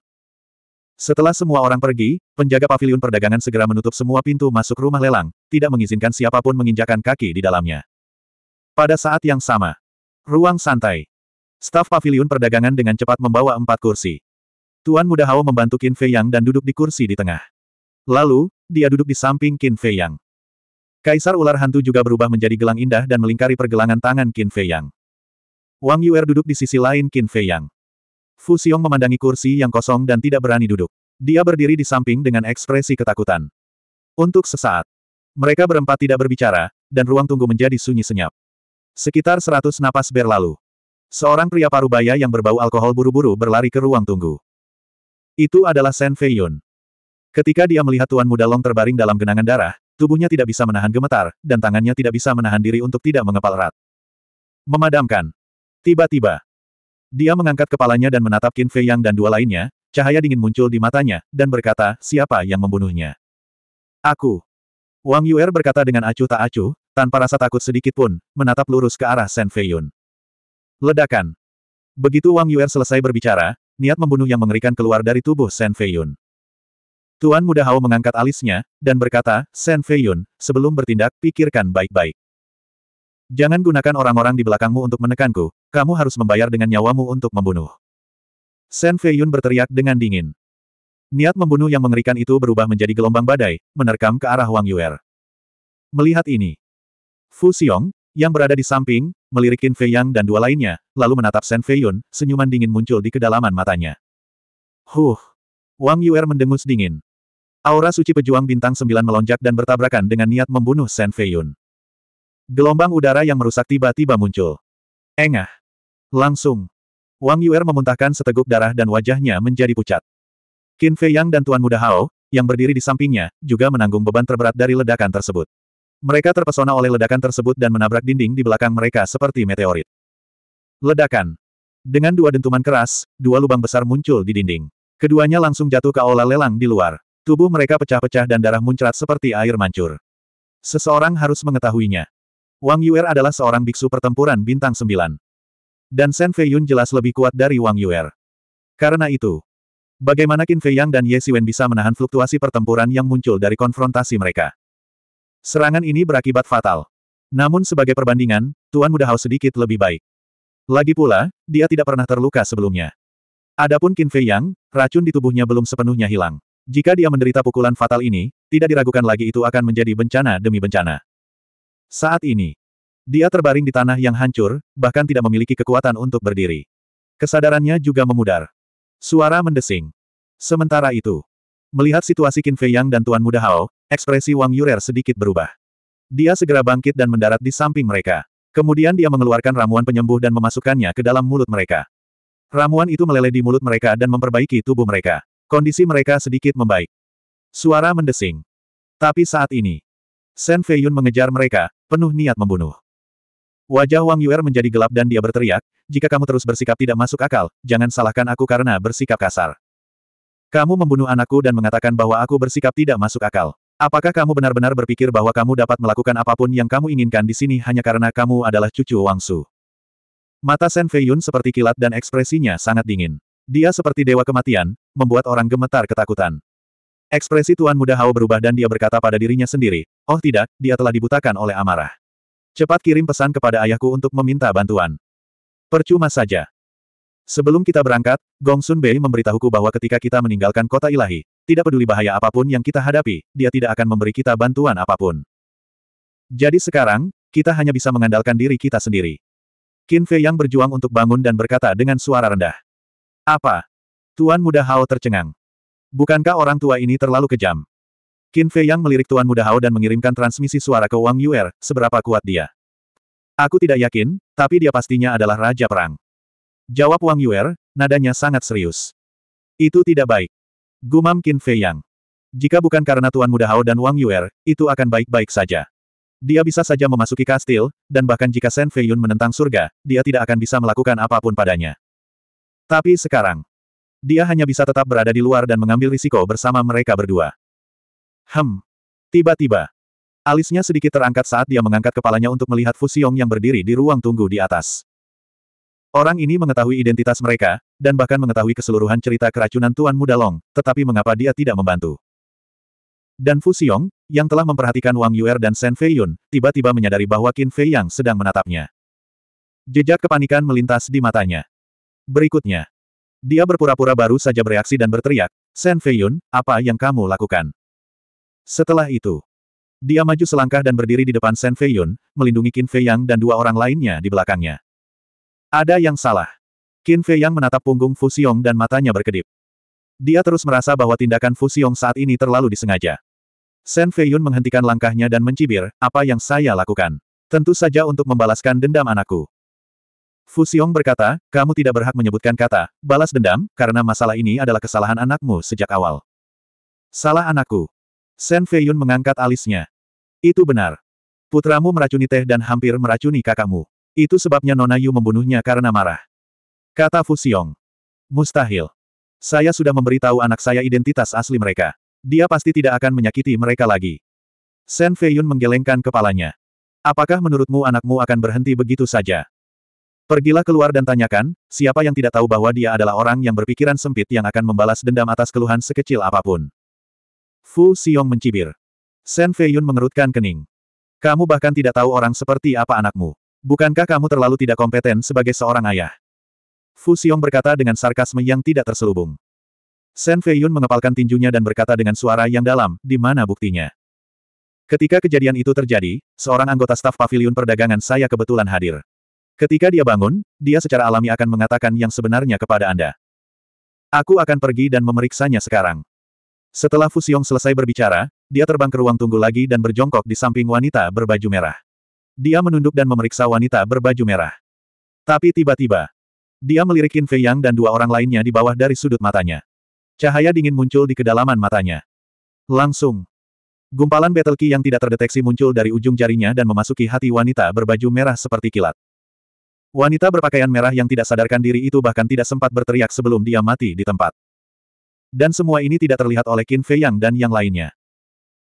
Setelah semua orang pergi, penjaga pavilion perdagangan segera menutup semua pintu masuk rumah lelang, tidak mengizinkan siapapun menginjakan kaki di dalamnya. Pada saat yang sama, ruang santai, Staf pavilion perdagangan dengan cepat membawa empat kursi. Tuan Muda Hao membantu Qin Fei Yang dan duduk di kursi di tengah. Lalu, dia duduk di samping Qin Fei Yang. Kaisar ular hantu juga berubah menjadi gelang indah dan melingkari pergelangan tangan Qin Fei Yang. Wang Yuer duduk di sisi lain Qin Fei Yang. Fu Xiong memandangi kursi yang kosong dan tidak berani duduk. Dia berdiri di samping dengan ekspresi ketakutan. Untuk sesaat, mereka berempat tidak berbicara, dan ruang tunggu menjadi sunyi senyap. Sekitar seratus napas berlalu. Seorang pria parubaya yang berbau alkohol buru-buru berlari ke ruang tunggu. Itu adalah Sen Yun. Ketika dia melihat Tuan Muda Long terbaring dalam genangan darah, tubuhnya tidak bisa menahan gemetar, dan tangannya tidak bisa menahan diri untuk tidak mengepal erat. Memadamkan. Tiba-tiba. Dia mengangkat kepalanya dan menatap Qin Fei Yang dan dua lainnya, cahaya dingin muncul di matanya, dan berkata, siapa yang membunuhnya? Aku. Wang Yuer berkata dengan acuh tak acuh, tanpa rasa takut sedikit pun, menatap lurus ke arah Sen Yun. Ledakan. Begitu Wang Yuer selesai berbicara, niat membunuh yang mengerikan keluar dari tubuh Shen Feiyun. Tuan Muda Hao mengangkat alisnya, dan berkata, Shen Feiyun, sebelum bertindak, pikirkan baik-baik. Jangan gunakan orang-orang di belakangmu untuk menekanku, kamu harus membayar dengan nyawamu untuk membunuh. Shen Feiyun berteriak dengan dingin. Niat membunuh yang mengerikan itu berubah menjadi gelombang badai, menerkam ke arah Wang Yuer. Melihat ini, Fu Xiong, yang berada di samping, melirik Qin Fei Yang dan dua lainnya, lalu menatap Shen Fei Yun, senyuman dingin muncul di kedalaman matanya. Huh! Wang Yuer mendengus dingin. Aura suci pejuang bintang sembilan melonjak dan bertabrakan dengan niat membunuh Shen Fei Yun. Gelombang udara yang merusak tiba-tiba muncul. Engah! Langsung! Wang Yuer memuntahkan seteguk darah dan wajahnya menjadi pucat. Qin Fei Yang dan Tuan Muda Hao, yang berdiri di sampingnya, juga menanggung beban terberat dari ledakan tersebut. Mereka terpesona oleh ledakan tersebut dan menabrak dinding di belakang mereka seperti meteorit. Ledakan. Dengan dua dentuman keras, dua lubang besar muncul di dinding. Keduanya langsung jatuh ke aula lelang di luar. Tubuh mereka pecah-pecah dan darah muncrat seperti air mancur. Seseorang harus mengetahuinya. Wang Yuer adalah seorang biksu pertempuran bintang sembilan. Dan Shen Fei Yun jelas lebih kuat dari Wang Yuer. Karena itu, bagaimana Qin Fei Yang dan Ye Siwen bisa menahan fluktuasi pertempuran yang muncul dari konfrontasi mereka? Serangan ini berakibat fatal. Namun sebagai perbandingan, Tuan Muda Hao sedikit lebih baik. Lagi pula, dia tidak pernah terluka sebelumnya. Adapun Qin Fei Yang, racun di tubuhnya belum sepenuhnya hilang. Jika dia menderita pukulan fatal ini, tidak diragukan lagi itu akan menjadi bencana demi bencana. Saat ini, dia terbaring di tanah yang hancur, bahkan tidak memiliki kekuatan untuk berdiri. Kesadarannya juga memudar. Suara mendesing. Sementara itu, melihat situasi Qin Fei Yang dan Tuan Muda Hao, Ekspresi Wang Yurer sedikit berubah. Dia segera bangkit dan mendarat di samping mereka. Kemudian dia mengeluarkan ramuan penyembuh dan memasukkannya ke dalam mulut mereka. Ramuan itu meleleh di mulut mereka dan memperbaiki tubuh mereka. Kondisi mereka sedikit membaik. Suara mendesing. Tapi saat ini, Sen Feiyun mengejar mereka, penuh niat membunuh. Wajah Wang Yuer menjadi gelap dan dia berteriak, jika kamu terus bersikap tidak masuk akal, jangan salahkan aku karena bersikap kasar. Kamu membunuh anakku dan mengatakan bahwa aku bersikap tidak masuk akal. Apakah kamu benar-benar berpikir bahwa kamu dapat melakukan apapun yang kamu inginkan di sini hanya karena kamu adalah cucu Wangsu? Mata Sen Feiyun seperti kilat dan ekspresinya sangat dingin. Dia seperti dewa kematian, membuat orang gemetar ketakutan. Ekspresi Tuan Muda Hao berubah dan dia berkata pada dirinya sendiri, oh tidak, dia telah dibutakan oleh amarah. Cepat kirim pesan kepada ayahku untuk meminta bantuan. Percuma saja. Sebelum kita berangkat, Gong Sun Bei memberitahuku bahwa ketika kita meninggalkan kota ilahi, tidak peduli bahaya apapun yang kita hadapi, dia tidak akan memberi kita bantuan apapun. Jadi sekarang, kita hanya bisa mengandalkan diri kita sendiri. Qin Fei yang berjuang untuk bangun dan berkata dengan suara rendah. Apa? Tuan Muda Hao tercengang. Bukankah orang tua ini terlalu kejam? Qin Fei yang melirik Tuan Muda Hao dan mengirimkan transmisi suara ke Wang Yuer, seberapa kuat dia. Aku tidak yakin, tapi dia pastinya adalah Raja Perang. Jawab Wang Yuer, nadanya sangat serius. Itu tidak baik. Gumam Qin Fei Yang. Jika bukan karena Tuan Muda Hao dan Wang Yuer, itu akan baik-baik saja. Dia bisa saja memasuki kastil, dan bahkan jika Shen Fei Yun menentang surga, dia tidak akan bisa melakukan apapun padanya. Tapi sekarang, dia hanya bisa tetap berada di luar dan mengambil risiko bersama mereka berdua. Hem. Tiba-tiba, alisnya sedikit terangkat saat dia mengangkat kepalanya untuk melihat Fu Xiong yang berdiri di ruang tunggu di atas. Orang ini mengetahui identitas mereka, dan bahkan mengetahui keseluruhan cerita keracunan Tuan Muda Long, tetapi mengapa dia tidak membantu. Dan Fu Xiong, yang telah memperhatikan Wang Yuer dan Shen Fei Yun, tiba-tiba menyadari bahwa Qin Fei Yang sedang menatapnya. Jejak kepanikan melintas di matanya. Berikutnya. Dia berpura-pura baru saja bereaksi dan berteriak, Shen Fei Yun, apa yang kamu lakukan? Setelah itu, dia maju selangkah dan berdiri di depan Shen Fei Yun, melindungi Qin Fei Yang dan dua orang lainnya di belakangnya. Ada yang salah. Qin Fei yang menatap punggung Fu Xiong dan matanya berkedip. Dia terus merasa bahwa tindakan Fu Xiong saat ini terlalu disengaja. Sen Yun menghentikan langkahnya dan mencibir, apa yang saya lakukan? Tentu saja untuk membalaskan dendam anakku. Fu Xiong berkata, kamu tidak berhak menyebutkan kata, balas dendam, karena masalah ini adalah kesalahan anakmu sejak awal. Salah anakku. Sen Yun mengangkat alisnya. Itu benar. Putramu meracuni teh dan hampir meracuni kakakmu. Itu sebabnya Nona Yu membunuhnya karena marah. Kata Fu Xiong. Mustahil. Saya sudah memberitahu anak saya identitas asli mereka. Dia pasti tidak akan menyakiti mereka lagi. Shen Feiyun menggelengkan kepalanya. Apakah menurutmu anakmu akan berhenti begitu saja? Pergilah keluar dan tanyakan, siapa yang tidak tahu bahwa dia adalah orang yang berpikiran sempit yang akan membalas dendam atas keluhan sekecil apapun. Fu Xiong mencibir. Shen Feiyun mengerutkan kening. Kamu bahkan tidak tahu orang seperti apa anakmu. Bukankah kamu terlalu tidak kompeten sebagai seorang ayah? Fu Xiong berkata dengan sarkasme yang tidak terselubung. Shen Feiyun mengepalkan tinjunya dan berkata dengan suara yang dalam, di mana buktinya? Ketika kejadian itu terjadi, seorang anggota staf pavilion perdagangan saya kebetulan hadir. Ketika dia bangun, dia secara alami akan mengatakan yang sebenarnya kepada Anda. Aku akan pergi dan memeriksanya sekarang. Setelah Fu Xiong selesai berbicara, dia terbang ke ruang tunggu lagi dan berjongkok di samping wanita berbaju merah. Dia menunduk dan memeriksa wanita berbaju merah. Tapi tiba-tiba, dia melirikin Fei Yang dan dua orang lainnya di bawah dari sudut matanya. Cahaya dingin muncul di kedalaman matanya. Langsung. Gumpalan battle key yang tidak terdeteksi muncul dari ujung jarinya dan memasuki hati wanita berbaju merah seperti kilat. Wanita berpakaian merah yang tidak sadarkan diri itu bahkan tidak sempat berteriak sebelum dia mati di tempat. Dan semua ini tidak terlihat oleh Qin Fei Yang dan yang lainnya.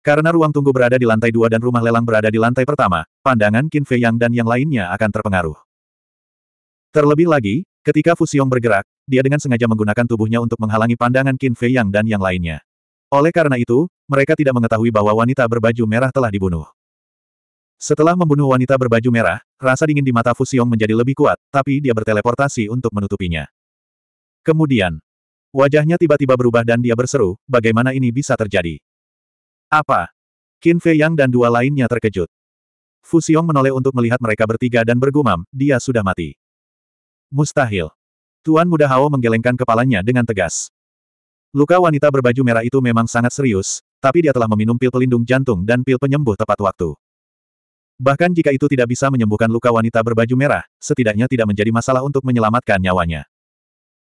Karena ruang tunggu berada di lantai dua dan rumah lelang berada di lantai pertama, pandangan Qin Fei Yang dan yang lainnya akan terpengaruh. Terlebih lagi, ketika Fu Xiong bergerak, dia dengan sengaja menggunakan tubuhnya untuk menghalangi pandangan Qin Fei Yang dan yang lainnya. Oleh karena itu, mereka tidak mengetahui bahwa wanita berbaju merah telah dibunuh. Setelah membunuh wanita berbaju merah, rasa dingin di mata Fu Xiong menjadi lebih kuat, tapi dia berteleportasi untuk menutupinya. Kemudian, wajahnya tiba-tiba berubah dan dia berseru, bagaimana ini bisa terjadi? Apa? Qin Fei Yang dan dua lainnya terkejut. Fu Xiong menoleh untuk melihat mereka bertiga dan bergumam, dia sudah mati. Mustahil. Tuan Muda Hao menggelengkan kepalanya dengan tegas. Luka wanita berbaju merah itu memang sangat serius, tapi dia telah meminum pil pelindung jantung dan pil penyembuh tepat waktu. Bahkan jika itu tidak bisa menyembuhkan luka wanita berbaju merah, setidaknya tidak menjadi masalah untuk menyelamatkan nyawanya.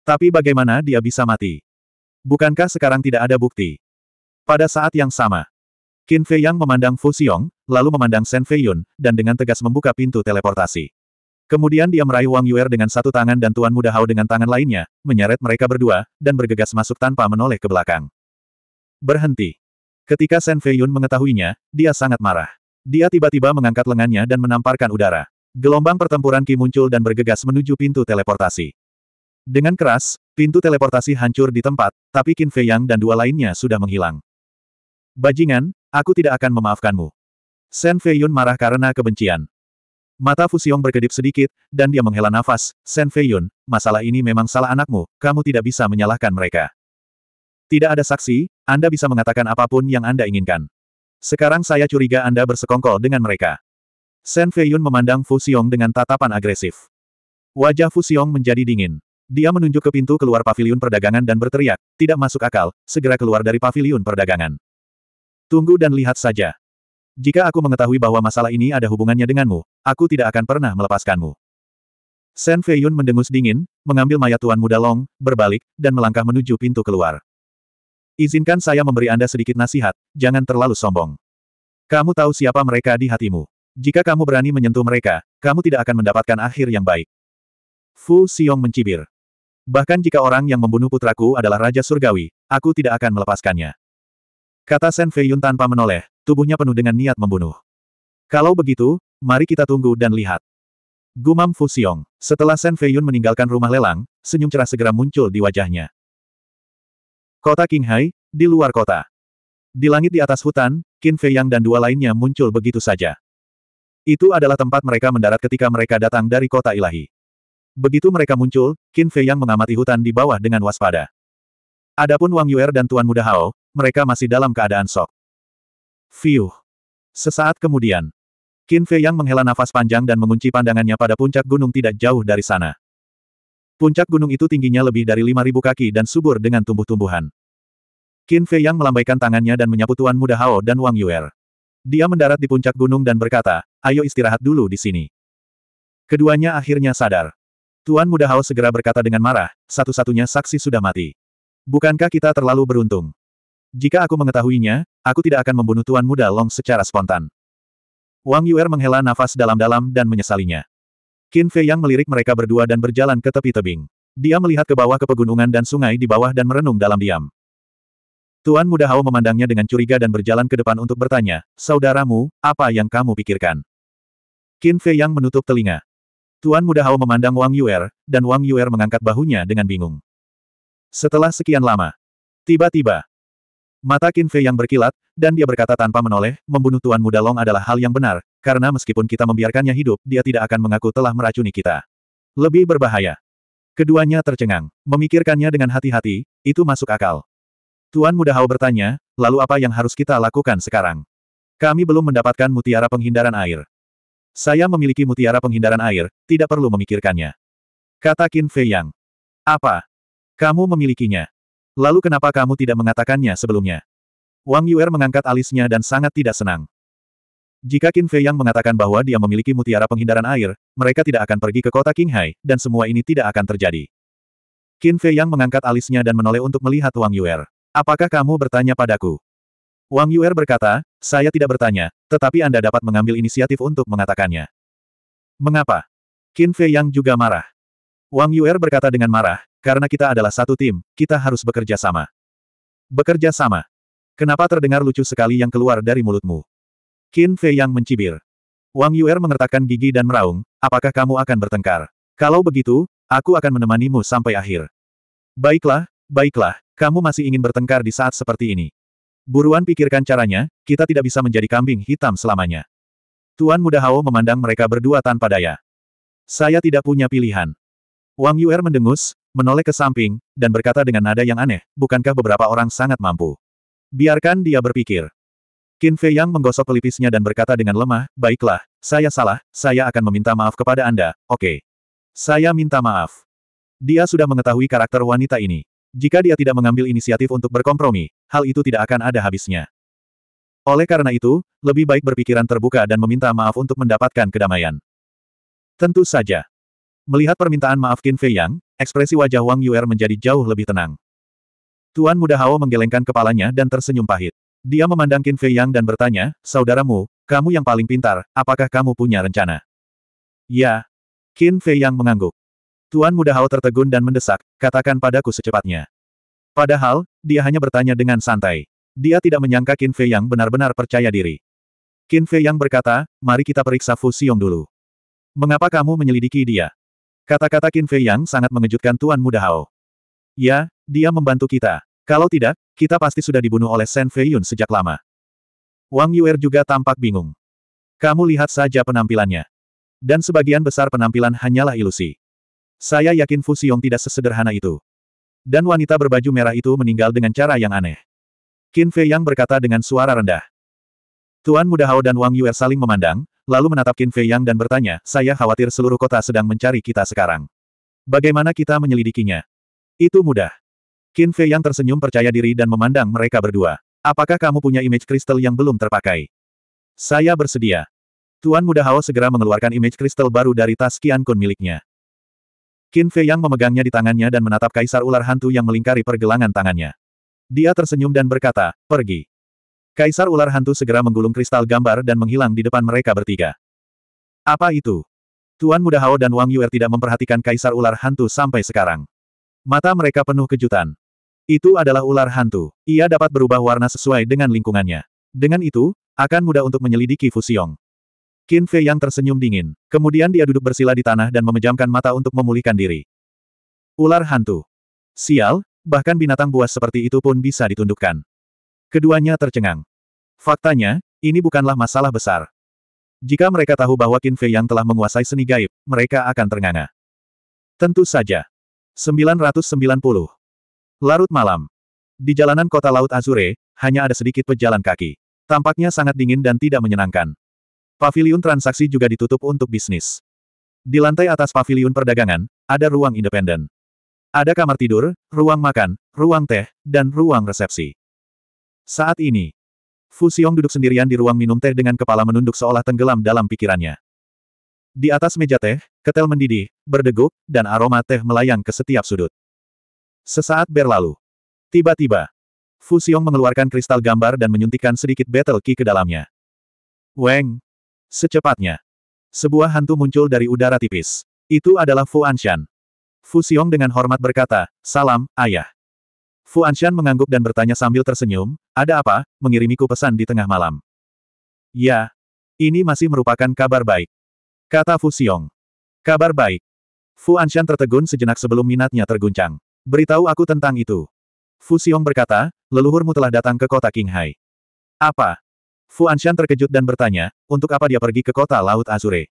Tapi bagaimana dia bisa mati? Bukankah sekarang tidak ada bukti? Pada saat yang sama, Qin Fei Yang memandang Fu Xiong, lalu memandang Shen Fei Yun, dan dengan tegas membuka pintu teleportasi. Kemudian dia meraih Wang Yuer dengan satu tangan dan Tuan Muda Hao dengan tangan lainnya, menyeret mereka berdua, dan bergegas masuk tanpa menoleh ke belakang. Berhenti. Ketika Shen Fei Yun mengetahuinya, dia sangat marah. Dia tiba-tiba mengangkat lengannya dan menamparkan udara. Gelombang pertempuran Qi muncul dan bergegas menuju pintu teleportasi. Dengan keras, pintu teleportasi hancur di tempat, tapi Qin Fei Yang dan dua lainnya sudah menghilang. Bajingan, aku tidak akan memaafkanmu. Sen Feiyun marah karena kebencian. Mata Fusiong berkedip sedikit, dan dia menghela nafas, Sen Feiyun, masalah ini memang salah anakmu, kamu tidak bisa menyalahkan mereka. Tidak ada saksi, Anda bisa mengatakan apapun yang Anda inginkan. Sekarang saya curiga Anda bersekongkol dengan mereka. Sen Feiyun memandang Fusiong dengan tatapan agresif. Wajah Fusiong menjadi dingin. Dia menunjuk ke pintu keluar pavilion perdagangan dan berteriak, tidak masuk akal, segera keluar dari pavilion perdagangan. Tunggu dan lihat saja. Jika aku mengetahui bahwa masalah ini ada hubungannya denganmu, aku tidak akan pernah melepaskanmu. Sen Feiyun mendengus dingin, mengambil mayat Tuan Muda Long, berbalik, dan melangkah menuju pintu keluar. Izinkan saya memberi Anda sedikit nasihat, jangan terlalu sombong. Kamu tahu siapa mereka di hatimu. Jika kamu berani menyentuh mereka, kamu tidak akan mendapatkan akhir yang baik. Fu Xiong mencibir. Bahkan jika orang yang membunuh putraku adalah Raja Surgawi, aku tidak akan melepaskannya. Kata Sen Feiyun tanpa menoleh, tubuhnya penuh dengan niat membunuh. Kalau begitu, mari kita tunggu dan lihat. Gumam Fu Xiong. Setelah Sen Feiyun meninggalkan rumah lelang, senyum cerah segera muncul di wajahnya. Kota Qinghai, di luar kota. Di langit di atas hutan, Qin Feiyang dan dua lainnya muncul begitu saja. Itu adalah tempat mereka mendarat ketika mereka datang dari kota ilahi. Begitu mereka muncul, Qin Feiyang mengamati hutan di bawah dengan waspada. Adapun Wang Yuer dan Tuan Muda Hao, mereka masih dalam keadaan sok. Fiuh. Sesaat kemudian, Qin Fei Yang menghela nafas panjang dan mengunci pandangannya pada puncak gunung tidak jauh dari sana. Puncak gunung itu tingginya lebih dari 5.000 kaki dan subur dengan tumbuh-tumbuhan. Qin Fei Yang melambaikan tangannya dan menyapu Tuan Muda Hao dan Wang Yuer. Dia mendarat di puncak gunung dan berkata, ayo istirahat dulu di sini. Keduanya akhirnya sadar. Tuan Muda Hao segera berkata dengan marah, satu-satunya saksi sudah mati. Bukankah kita terlalu beruntung? Jika aku mengetahuinya, aku tidak akan membunuh Tuan Muda Long secara spontan. Wang Yuer menghela nafas dalam-dalam dan menyesalinya. Qin Fei Yang melirik mereka berdua dan berjalan ke tepi tebing. Dia melihat ke bawah ke pegunungan dan sungai di bawah dan merenung dalam diam. Tuan Muda Hao memandangnya dengan curiga dan berjalan ke depan untuk bertanya, Saudaramu, apa yang kamu pikirkan? Qin Fei Yang menutup telinga. Tuan Muda Hao memandang Wang Yuer, dan Wang Yuer mengangkat bahunya dengan bingung. Setelah sekian lama, tiba-tiba, Mata Qin Fei yang berkilat, dan dia berkata tanpa menoleh, membunuh Tuan Muda Long adalah hal yang benar, karena meskipun kita membiarkannya hidup, dia tidak akan mengaku telah meracuni kita. Lebih berbahaya. Keduanya tercengang. Memikirkannya dengan hati-hati, itu masuk akal. Tuan Muda Hao bertanya, lalu apa yang harus kita lakukan sekarang? Kami belum mendapatkan mutiara penghindaran air. Saya memiliki mutiara penghindaran air, tidak perlu memikirkannya. Kata Qin Fei Yang. Apa? Kamu memilikinya. Lalu kenapa kamu tidak mengatakannya sebelumnya? Wang Yuer mengangkat alisnya dan sangat tidak senang. Jika Qin Fei yang mengatakan bahwa dia memiliki mutiara penghindaran air, mereka tidak akan pergi ke kota Qinghai, dan semua ini tidak akan terjadi. Qin Fei yang mengangkat alisnya dan menoleh untuk melihat Wang Yuer. Apakah kamu bertanya padaku? Wang Yuer berkata, saya tidak bertanya, tetapi Anda dapat mengambil inisiatif untuk mengatakannya. Mengapa? Qin Fei yang juga marah. Wang Yuer berkata dengan marah, karena kita adalah satu tim, kita harus bekerja sama. Bekerja sama. Kenapa terdengar lucu sekali yang keluar dari mulutmu? Qin Fei yang mencibir. Wang Yuer mengertakkan gigi dan meraung, apakah kamu akan bertengkar? Kalau begitu, aku akan menemanimu sampai akhir. Baiklah, baiklah, kamu masih ingin bertengkar di saat seperti ini. Buruan pikirkan caranya, kita tidak bisa menjadi kambing hitam selamanya. Tuan Muda Hao memandang mereka berdua tanpa daya. Saya tidak punya pilihan. Wang Yuer mendengus, menoleh ke samping, dan berkata dengan nada yang aneh, bukankah beberapa orang sangat mampu? Biarkan dia berpikir. Qin Fei Yang menggosok pelipisnya dan berkata dengan lemah, baiklah, saya salah, saya akan meminta maaf kepada Anda, oke. Okay. Saya minta maaf. Dia sudah mengetahui karakter wanita ini. Jika dia tidak mengambil inisiatif untuk berkompromi, hal itu tidak akan ada habisnya. Oleh karena itu, lebih baik berpikiran terbuka dan meminta maaf untuk mendapatkan kedamaian. Tentu saja. Melihat permintaan maaf Qin Fei Yang, ekspresi wajah Wang Yuer menjadi jauh lebih tenang. Tuan Muda Hao menggelengkan kepalanya dan tersenyum pahit. Dia memandang Qin Fei Yang dan bertanya, Saudaramu, kamu yang paling pintar, apakah kamu punya rencana? Ya. Qin Fei Yang mengangguk. Tuan Muda Hao tertegun dan mendesak, katakan padaku secepatnya. Padahal, dia hanya bertanya dengan santai. Dia tidak menyangka Qin Fei Yang benar-benar percaya diri. Qin Fei Yang berkata, mari kita periksa Fu Xiong dulu. Mengapa kamu menyelidiki dia? Kata-kata Qin Fei Yang sangat mengejutkan Tuan Muda Hao. Ya, dia membantu kita. Kalau tidak, kita pasti sudah dibunuh oleh Shen Fei Yun sejak lama. Wang Yuer juga tampak bingung. Kamu lihat saja penampilannya. Dan sebagian besar penampilan hanyalah ilusi. Saya yakin Fu Xiong tidak sesederhana itu. Dan wanita berbaju merah itu meninggal dengan cara yang aneh. Qin Fei Yang berkata dengan suara rendah. Tuan Muda Hao dan Wang Yuer saling memandang, lalu menatap Qin Fei Yang dan bertanya, saya khawatir seluruh kota sedang mencari kita sekarang. Bagaimana kita menyelidikinya? Itu mudah. Qin Fei Yang tersenyum percaya diri dan memandang mereka berdua. Apakah kamu punya image kristal yang belum terpakai? Saya bersedia. Tuan Muda Hao segera mengeluarkan image kristal baru dari tas Qian Kun miliknya. Qin Fei Yang memegangnya di tangannya dan menatap kaisar ular hantu yang melingkari pergelangan tangannya. Dia tersenyum dan berkata, pergi. Kaisar ular hantu segera menggulung kristal gambar dan menghilang di depan mereka bertiga. Apa itu? Tuan Muda Hao dan Wang Yuer tidak memperhatikan kaisar ular hantu sampai sekarang. Mata mereka penuh kejutan. Itu adalah ular hantu. Ia dapat berubah warna sesuai dengan lingkungannya. Dengan itu, akan mudah untuk menyelidiki Fusiong. Qin Fei yang tersenyum dingin. Kemudian dia duduk bersila di tanah dan memejamkan mata untuk memulihkan diri. Ular hantu. Sial, bahkan binatang buas seperti itu pun bisa ditundukkan. Keduanya tercengang. Faktanya, ini bukanlah masalah besar. Jika mereka tahu bahwa Qin Fei Yang telah menguasai seni gaib, mereka akan ternganga. Tentu saja. 990. Larut malam. Di jalanan kota Laut Azure, hanya ada sedikit pejalan kaki. Tampaknya sangat dingin dan tidak menyenangkan. Paviliun transaksi juga ditutup untuk bisnis. Di lantai atas paviliun perdagangan, ada ruang independen. Ada kamar tidur, ruang makan, ruang teh, dan ruang resepsi. Saat ini, Fu Xiong duduk sendirian di ruang minum teh dengan kepala menunduk seolah tenggelam dalam pikirannya. Di atas meja teh, ketel mendidih, berdegup, dan aroma teh melayang ke setiap sudut. Sesaat berlalu. Tiba-tiba, Fu Xiong mengeluarkan kristal gambar dan menyuntikkan sedikit battle ki ke dalamnya. Weng! Secepatnya. Sebuah hantu muncul dari udara tipis. Itu adalah Fu Anshan. Fu Xiong dengan hormat berkata, Salam, ayah. Fu Anshan mengangguk dan bertanya sambil tersenyum, ada apa, mengirimiku pesan di tengah malam. Ya, ini masih merupakan kabar baik. Kata Fu Xiong. Kabar baik. Fu Anshan tertegun sejenak sebelum minatnya terguncang. Beritahu aku tentang itu. Fu Xiong berkata, leluhurmu telah datang ke kota Qinghai. Apa? Fu Anshan terkejut dan bertanya, untuk apa dia pergi ke kota Laut Azure?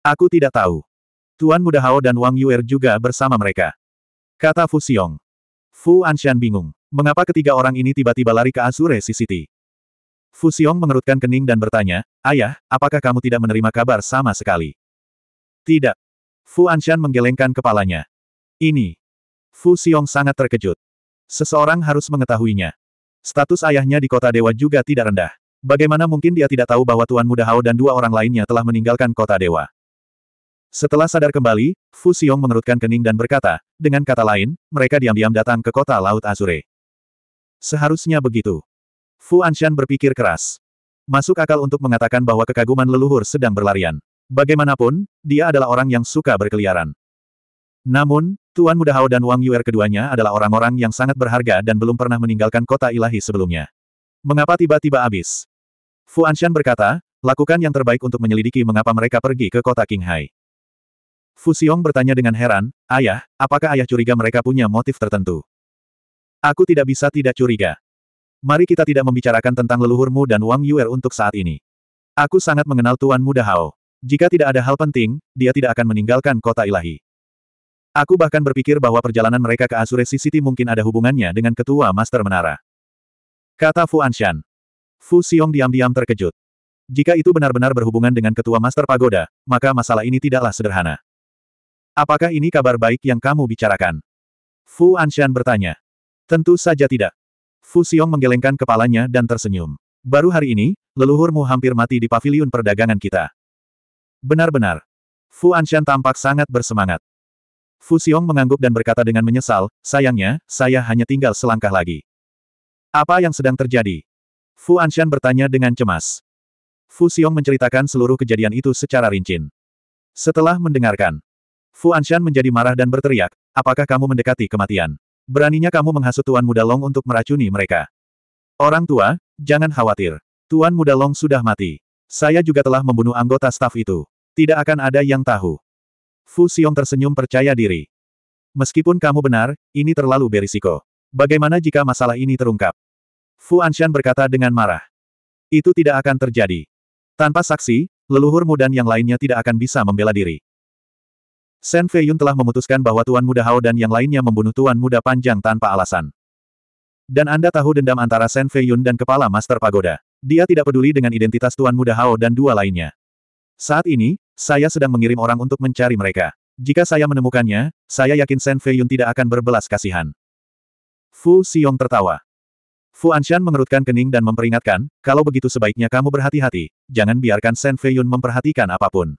Aku tidak tahu. Tuan Muda Hao dan Wang Yuer juga bersama mereka. Kata Fu Xiong. Fu Anshan bingung. Mengapa ketiga orang ini tiba-tiba lari ke Azure City? Fu Xiong mengerutkan kening dan bertanya, Ayah, apakah kamu tidak menerima kabar sama sekali? Tidak. Fu Anshan menggelengkan kepalanya. Ini. Fu Xiong sangat terkejut. Seseorang harus mengetahuinya. Status ayahnya di kota dewa juga tidak rendah. Bagaimana mungkin dia tidak tahu bahwa Tuan Muda Hao dan dua orang lainnya telah meninggalkan kota dewa? Setelah sadar kembali, Fu Xiong mengerutkan kening dan berkata, dengan kata lain, mereka diam-diam datang ke kota Laut Azure. Seharusnya begitu. Fu Anshan berpikir keras. Masuk akal untuk mengatakan bahwa kekaguman leluhur sedang berlarian. Bagaimanapun, dia adalah orang yang suka berkeliaran. Namun, Tuan Muda Hao dan Wang Yuer keduanya adalah orang-orang yang sangat berharga dan belum pernah meninggalkan kota ilahi sebelumnya. Mengapa tiba-tiba habis? Fu Anshan berkata, lakukan yang terbaik untuk menyelidiki mengapa mereka pergi ke kota Qinghai. Fusiong bertanya dengan heran, Ayah, apakah ayah curiga mereka punya motif tertentu? Aku tidak bisa tidak curiga. Mari kita tidak membicarakan tentang leluhurmu dan Wang Yuer untuk saat ini. Aku sangat mengenal Tuan Muda Hao. Jika tidak ada hal penting, dia tidak akan meninggalkan kota ilahi. Aku bahkan berpikir bahwa perjalanan mereka ke Asuresi City mungkin ada hubungannya dengan ketua Master Menara. Kata Fu Anshan. Fu Xiong diam-diam terkejut. Jika itu benar-benar berhubungan dengan ketua Master Pagoda, maka masalah ini tidaklah sederhana. Apakah ini kabar baik yang kamu bicarakan? Fu Anshan bertanya. Tentu saja tidak. Fu Xiong menggelengkan kepalanya dan tersenyum. Baru hari ini, leluhurmu hampir mati di paviliun perdagangan kita. Benar-benar. Fu Anshan tampak sangat bersemangat. Fu Xiong mengangguk dan berkata dengan menyesal, sayangnya, saya hanya tinggal selangkah lagi. Apa yang sedang terjadi? Fu Anshan bertanya dengan cemas. Fu Xiong menceritakan seluruh kejadian itu secara rinci. Setelah mendengarkan, Fu Anshan menjadi marah dan berteriak, apakah kamu mendekati kematian? Beraninya kamu menghasut Tuan Muda Long untuk meracuni mereka. Orang tua, jangan khawatir. Tuan Muda Long sudah mati. Saya juga telah membunuh anggota staf itu. Tidak akan ada yang tahu. Fu Xiong tersenyum percaya diri. Meskipun kamu benar, ini terlalu berisiko. Bagaimana jika masalah ini terungkap? Fu Anshan berkata dengan marah. Itu tidak akan terjadi. Tanpa saksi, leluhurmu dan yang lainnya tidak akan bisa membela diri. Sen Feiyun telah memutuskan bahwa Tuan Muda Hao dan yang lainnya membunuh Tuan Muda Panjang tanpa alasan. Dan Anda tahu dendam antara Sen Feiyun dan Kepala Master Pagoda. Dia tidak peduli dengan identitas Tuan Muda Hao dan dua lainnya. Saat ini, saya sedang mengirim orang untuk mencari mereka. Jika saya menemukannya, saya yakin Sen Feiyun tidak akan berbelas kasihan. Fu Xiong tertawa. Fu Anshan mengerutkan kening dan memperingatkan, kalau begitu sebaiknya kamu berhati-hati, jangan biarkan Sen Feiyun memperhatikan apapun.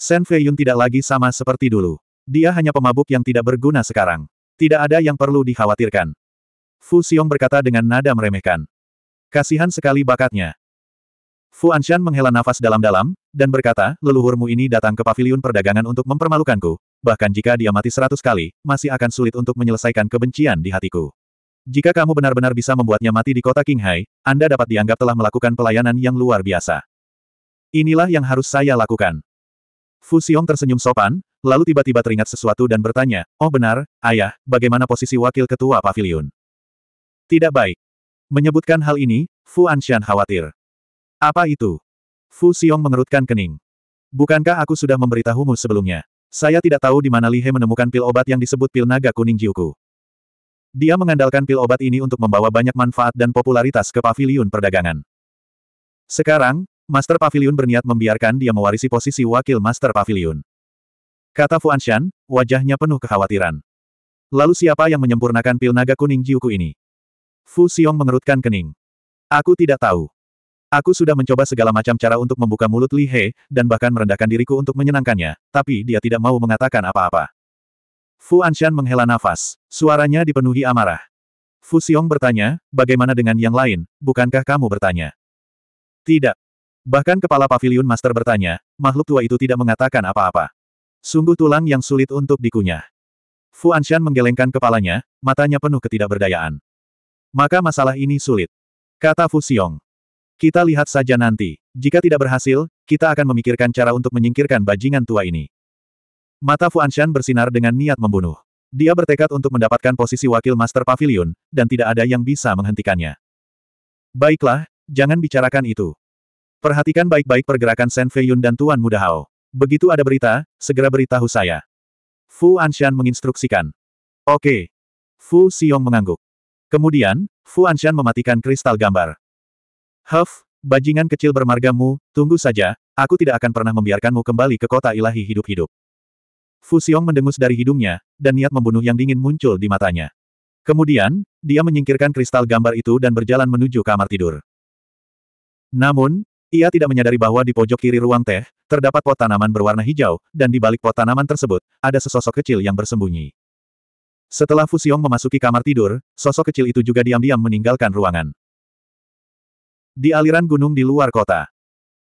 Shen Feiyun tidak lagi sama seperti dulu. Dia hanya pemabuk yang tidak berguna sekarang. Tidak ada yang perlu dikhawatirkan. Fu Xiong berkata dengan nada meremehkan. Kasihan sekali bakatnya. Fu Anshan menghela nafas dalam-dalam, dan berkata, leluhurmu ini datang ke paviliun perdagangan untuk mempermalukanku, bahkan jika dia mati seratus kali, masih akan sulit untuk menyelesaikan kebencian di hatiku. Jika kamu benar-benar bisa membuatnya mati di kota Qinghai, Anda dapat dianggap telah melakukan pelayanan yang luar biasa. Inilah yang harus saya lakukan. Fu Xiong tersenyum sopan, lalu tiba-tiba teringat sesuatu dan bertanya, Oh benar, ayah, bagaimana posisi wakil ketua pavilion? Tidak baik. Menyebutkan hal ini, Fu Anshan khawatir. Apa itu? Fu Xiong mengerutkan kening. Bukankah aku sudah memberitahumu sebelumnya? Saya tidak tahu di mana Li He menemukan pil obat yang disebut pil naga kuning Jiuku. Dia mengandalkan pil obat ini untuk membawa banyak manfaat dan popularitas ke pavilion perdagangan. Sekarang, Master Pavilion berniat membiarkan dia mewarisi posisi wakil Master Pavilion. Kata Fuanshan, wajahnya penuh kekhawatiran. Lalu siapa yang menyempurnakan pil naga kuning Jiuku ini? Fu Xiong mengerutkan kening. Aku tidak tahu. Aku sudah mencoba segala macam cara untuk membuka mulut Li He, dan bahkan merendahkan diriku untuk menyenangkannya, tapi dia tidak mau mengatakan apa-apa. Fu Anshan menghela nafas. Suaranya dipenuhi amarah. Fu Xiong bertanya, bagaimana dengan yang lain, bukankah kamu bertanya? Tidak, Bahkan kepala pavilion master bertanya, makhluk tua itu tidak mengatakan apa-apa. Sungguh tulang yang sulit untuk dikunyah. Fu Anshan menggelengkan kepalanya, matanya penuh ketidakberdayaan. Maka masalah ini sulit. Kata Fu Xiong. Kita lihat saja nanti. Jika tidak berhasil, kita akan memikirkan cara untuk menyingkirkan bajingan tua ini. Mata Fu Anshan bersinar dengan niat membunuh. Dia bertekad untuk mendapatkan posisi wakil Master Pavilion, dan tidak ada yang bisa menghentikannya. Baiklah, jangan bicarakan itu. Perhatikan baik-baik pergerakan Shen Feiyun dan Tuan Muda Hao. Begitu ada berita, segera beritahu saya. Fu Anshan menginstruksikan. Oke. Fu Xiong mengangguk. Kemudian, Fu Anshan mematikan kristal gambar. Huff, bajingan kecil bermargamu, tunggu saja, aku tidak akan pernah membiarkanmu kembali ke kota ilahi hidup-hidup. Fu Xiong mendengus dari hidungnya, dan niat membunuh yang dingin muncul di matanya. Kemudian, dia menyingkirkan kristal gambar itu dan berjalan menuju kamar tidur. Namun, ia tidak menyadari bahwa di pojok kiri ruang teh, terdapat pot tanaman berwarna hijau, dan di balik pot tanaman tersebut, ada sesosok kecil yang bersembunyi. Setelah Fusiong memasuki kamar tidur, sosok kecil itu juga diam-diam meninggalkan ruangan. Di aliran gunung di luar kota.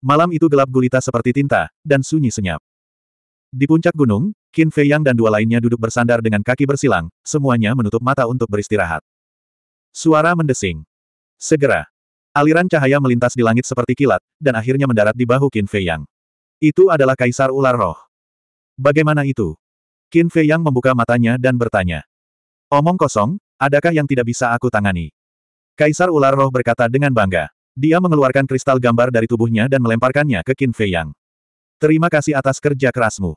Malam itu gelap gulita seperti tinta, dan sunyi senyap. Di puncak gunung, Qin Fei Yang dan dua lainnya duduk bersandar dengan kaki bersilang, semuanya menutup mata untuk beristirahat. Suara mendesing. Segera, Aliran cahaya melintas di langit seperti kilat, dan akhirnya mendarat di bahu Qin Fei Yang. Itu adalah Kaisar Ular Roh. Bagaimana itu? Qin Fei Yang membuka matanya dan bertanya. Omong kosong, adakah yang tidak bisa aku tangani? Kaisar Ular Roh berkata dengan bangga. Dia mengeluarkan kristal gambar dari tubuhnya dan melemparkannya ke Qin Fei Yang. Terima kasih atas kerja kerasmu.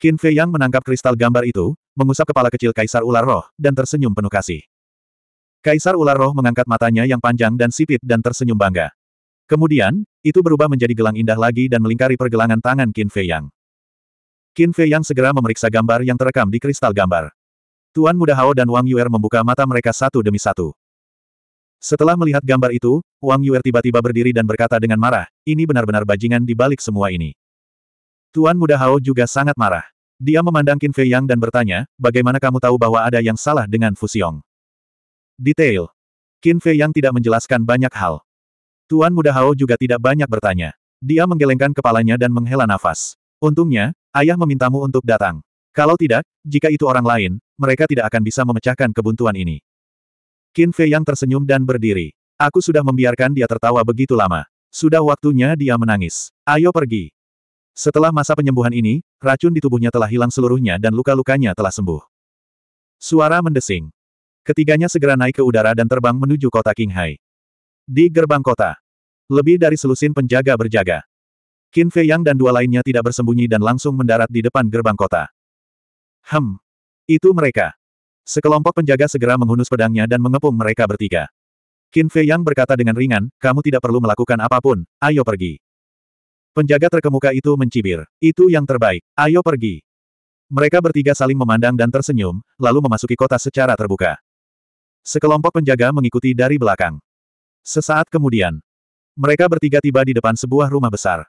Qin Fei Yang menangkap kristal gambar itu, mengusap kepala kecil Kaisar Ular Roh, dan tersenyum penuh kasih. Kaisar ular roh mengangkat matanya yang panjang dan sipit dan tersenyum bangga. Kemudian, itu berubah menjadi gelang indah lagi dan melingkari pergelangan tangan Qin Fei Yang. Qin Fei Yang segera memeriksa gambar yang terekam di kristal gambar. Tuan Muda Hao dan Wang Yuer membuka mata mereka satu demi satu. Setelah melihat gambar itu, Wang Yuer tiba-tiba berdiri dan berkata dengan marah, ini benar-benar bajingan di balik semua ini. Tuan Muda Hao juga sangat marah. Dia memandang Qin Fei Yang dan bertanya, bagaimana kamu tahu bahwa ada yang salah dengan Fusiong? Detail. Qin Fei yang tidak menjelaskan banyak hal. Tuan Muda Hao juga tidak banyak bertanya. Dia menggelengkan kepalanya dan menghela nafas. Untungnya, ayah memintamu untuk datang. Kalau tidak, jika itu orang lain, mereka tidak akan bisa memecahkan kebuntuan ini. Qin Fei yang tersenyum dan berdiri. Aku sudah membiarkan dia tertawa begitu lama. Sudah waktunya dia menangis. Ayo pergi. Setelah masa penyembuhan ini, racun di tubuhnya telah hilang seluruhnya dan luka-lukanya telah sembuh. Suara mendesing. Ketiganya segera naik ke udara dan terbang menuju kota Qinghai. Di gerbang kota, lebih dari selusin penjaga berjaga. Qin Fei Yang dan dua lainnya tidak bersembunyi dan langsung mendarat di depan gerbang kota. Hem. Itu mereka. Sekelompok penjaga segera menghunus pedangnya dan mengepung mereka bertiga. Qin Fei Yang berkata dengan ringan, kamu tidak perlu melakukan apapun, ayo pergi. Penjaga terkemuka itu mencibir. Itu yang terbaik, ayo pergi. Mereka bertiga saling memandang dan tersenyum, lalu memasuki kota secara terbuka. Sekelompok penjaga mengikuti dari belakang. Sesaat kemudian, mereka bertiga tiba di depan sebuah rumah besar.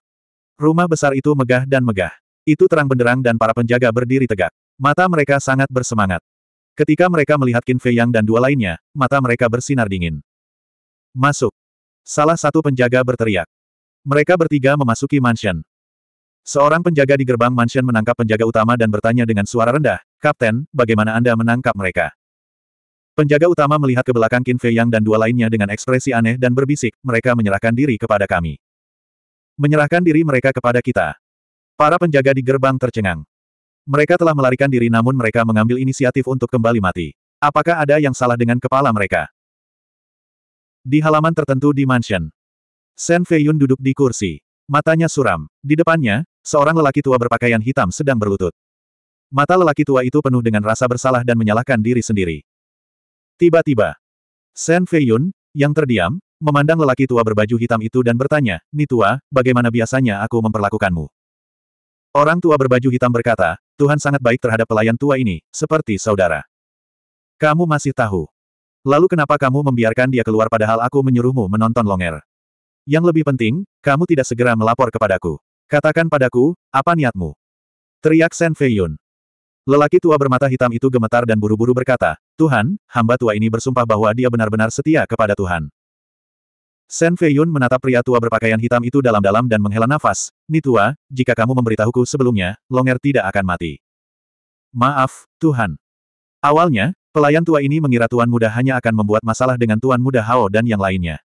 Rumah besar itu megah dan megah. Itu terang benderang dan para penjaga berdiri tegak. Mata mereka sangat bersemangat. Ketika mereka melihat Qin Fei Yang dan dua lainnya, mata mereka bersinar dingin. Masuk. Salah satu penjaga berteriak. Mereka bertiga memasuki mansion. Seorang penjaga di gerbang mansion menangkap penjaga utama dan bertanya dengan suara rendah, Kapten, bagaimana Anda menangkap mereka? Penjaga utama melihat ke belakang Qin Fei Yang dan dua lainnya dengan ekspresi aneh dan berbisik, mereka menyerahkan diri kepada kami. Menyerahkan diri mereka kepada kita. Para penjaga di gerbang tercengang. Mereka telah melarikan diri namun mereka mengambil inisiatif untuk kembali mati. Apakah ada yang salah dengan kepala mereka? Di halaman tertentu di mansion. Shen Fei Yun duduk di kursi. Matanya suram. Di depannya, seorang lelaki tua berpakaian hitam sedang berlutut. Mata lelaki tua itu penuh dengan rasa bersalah dan menyalahkan diri sendiri. Tiba-tiba, Shen Feiyun, yang terdiam, memandang lelaki tua berbaju hitam itu dan bertanya, Nitua, bagaimana biasanya aku memperlakukanmu? Orang tua berbaju hitam berkata, Tuhan sangat baik terhadap pelayan tua ini, seperti saudara. Kamu masih tahu. Lalu kenapa kamu membiarkan dia keluar padahal aku menyuruhmu menonton Longer? Yang lebih penting, kamu tidak segera melapor kepadaku. Katakan padaku, apa niatmu? Teriak Shen Feiyun. Lelaki tua bermata hitam itu gemetar dan buru-buru berkata, Tuhan, hamba tua ini bersumpah bahwa dia benar-benar setia kepada Tuhan. Sen Feiyun menatap pria tua berpakaian hitam itu dalam-dalam dan menghela nafas, Ni tua, jika kamu memberitahuku sebelumnya, Longer tidak akan mati. Maaf, Tuhan. Awalnya, pelayan tua ini mengira Tuan Muda hanya akan membuat masalah dengan Tuan Muda Hao dan yang lainnya.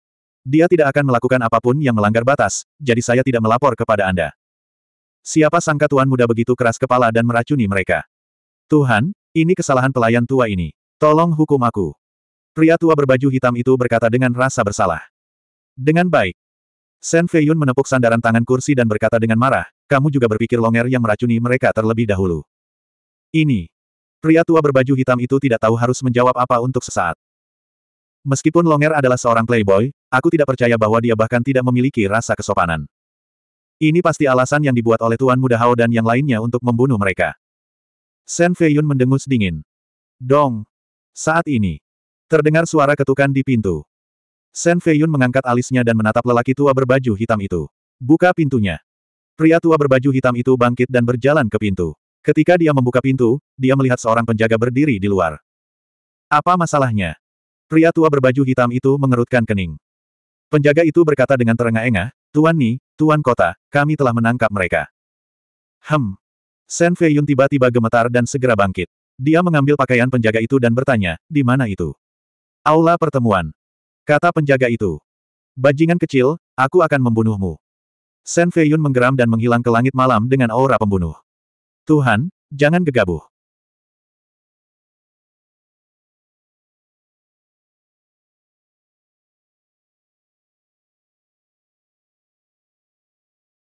Dia tidak akan melakukan apapun yang melanggar batas, jadi saya tidak melapor kepada Anda. Siapa sangka Tuan Muda begitu keras kepala dan meracuni mereka. Tuhan, ini kesalahan pelayan tua ini. Tolong hukum aku. Pria tua berbaju hitam itu berkata dengan rasa bersalah. Dengan baik. Sen Feiyun menepuk sandaran tangan kursi dan berkata dengan marah, kamu juga berpikir Longer yang meracuni mereka terlebih dahulu. Ini. Pria tua berbaju hitam itu tidak tahu harus menjawab apa untuk sesaat. Meskipun Longer adalah seorang playboy, aku tidak percaya bahwa dia bahkan tidak memiliki rasa kesopanan. Ini pasti alasan yang dibuat oleh Tuan Muda Hao dan yang lainnya untuk membunuh mereka. Sen Feiyun mendengus dingin. Dong! Saat ini. Terdengar suara ketukan di pintu. Sen Feiyun mengangkat alisnya dan menatap lelaki tua berbaju hitam itu. Buka pintunya. Pria tua berbaju hitam itu bangkit dan berjalan ke pintu. Ketika dia membuka pintu, dia melihat seorang penjaga berdiri di luar. Apa masalahnya? Pria tua berbaju hitam itu mengerutkan kening. Penjaga itu berkata dengan terengah-engah, Tuan Ni, Tuan Kota, kami telah menangkap mereka. Hem, Sen Yun tiba-tiba gemetar dan segera bangkit. Dia mengambil pakaian penjaga itu dan bertanya, di mana itu? Aula pertemuan. Kata penjaga itu. Bajingan kecil, aku akan membunuhmu. Sen Yun menggeram dan menghilang ke langit malam dengan aura pembunuh. Tuhan, jangan gegabah.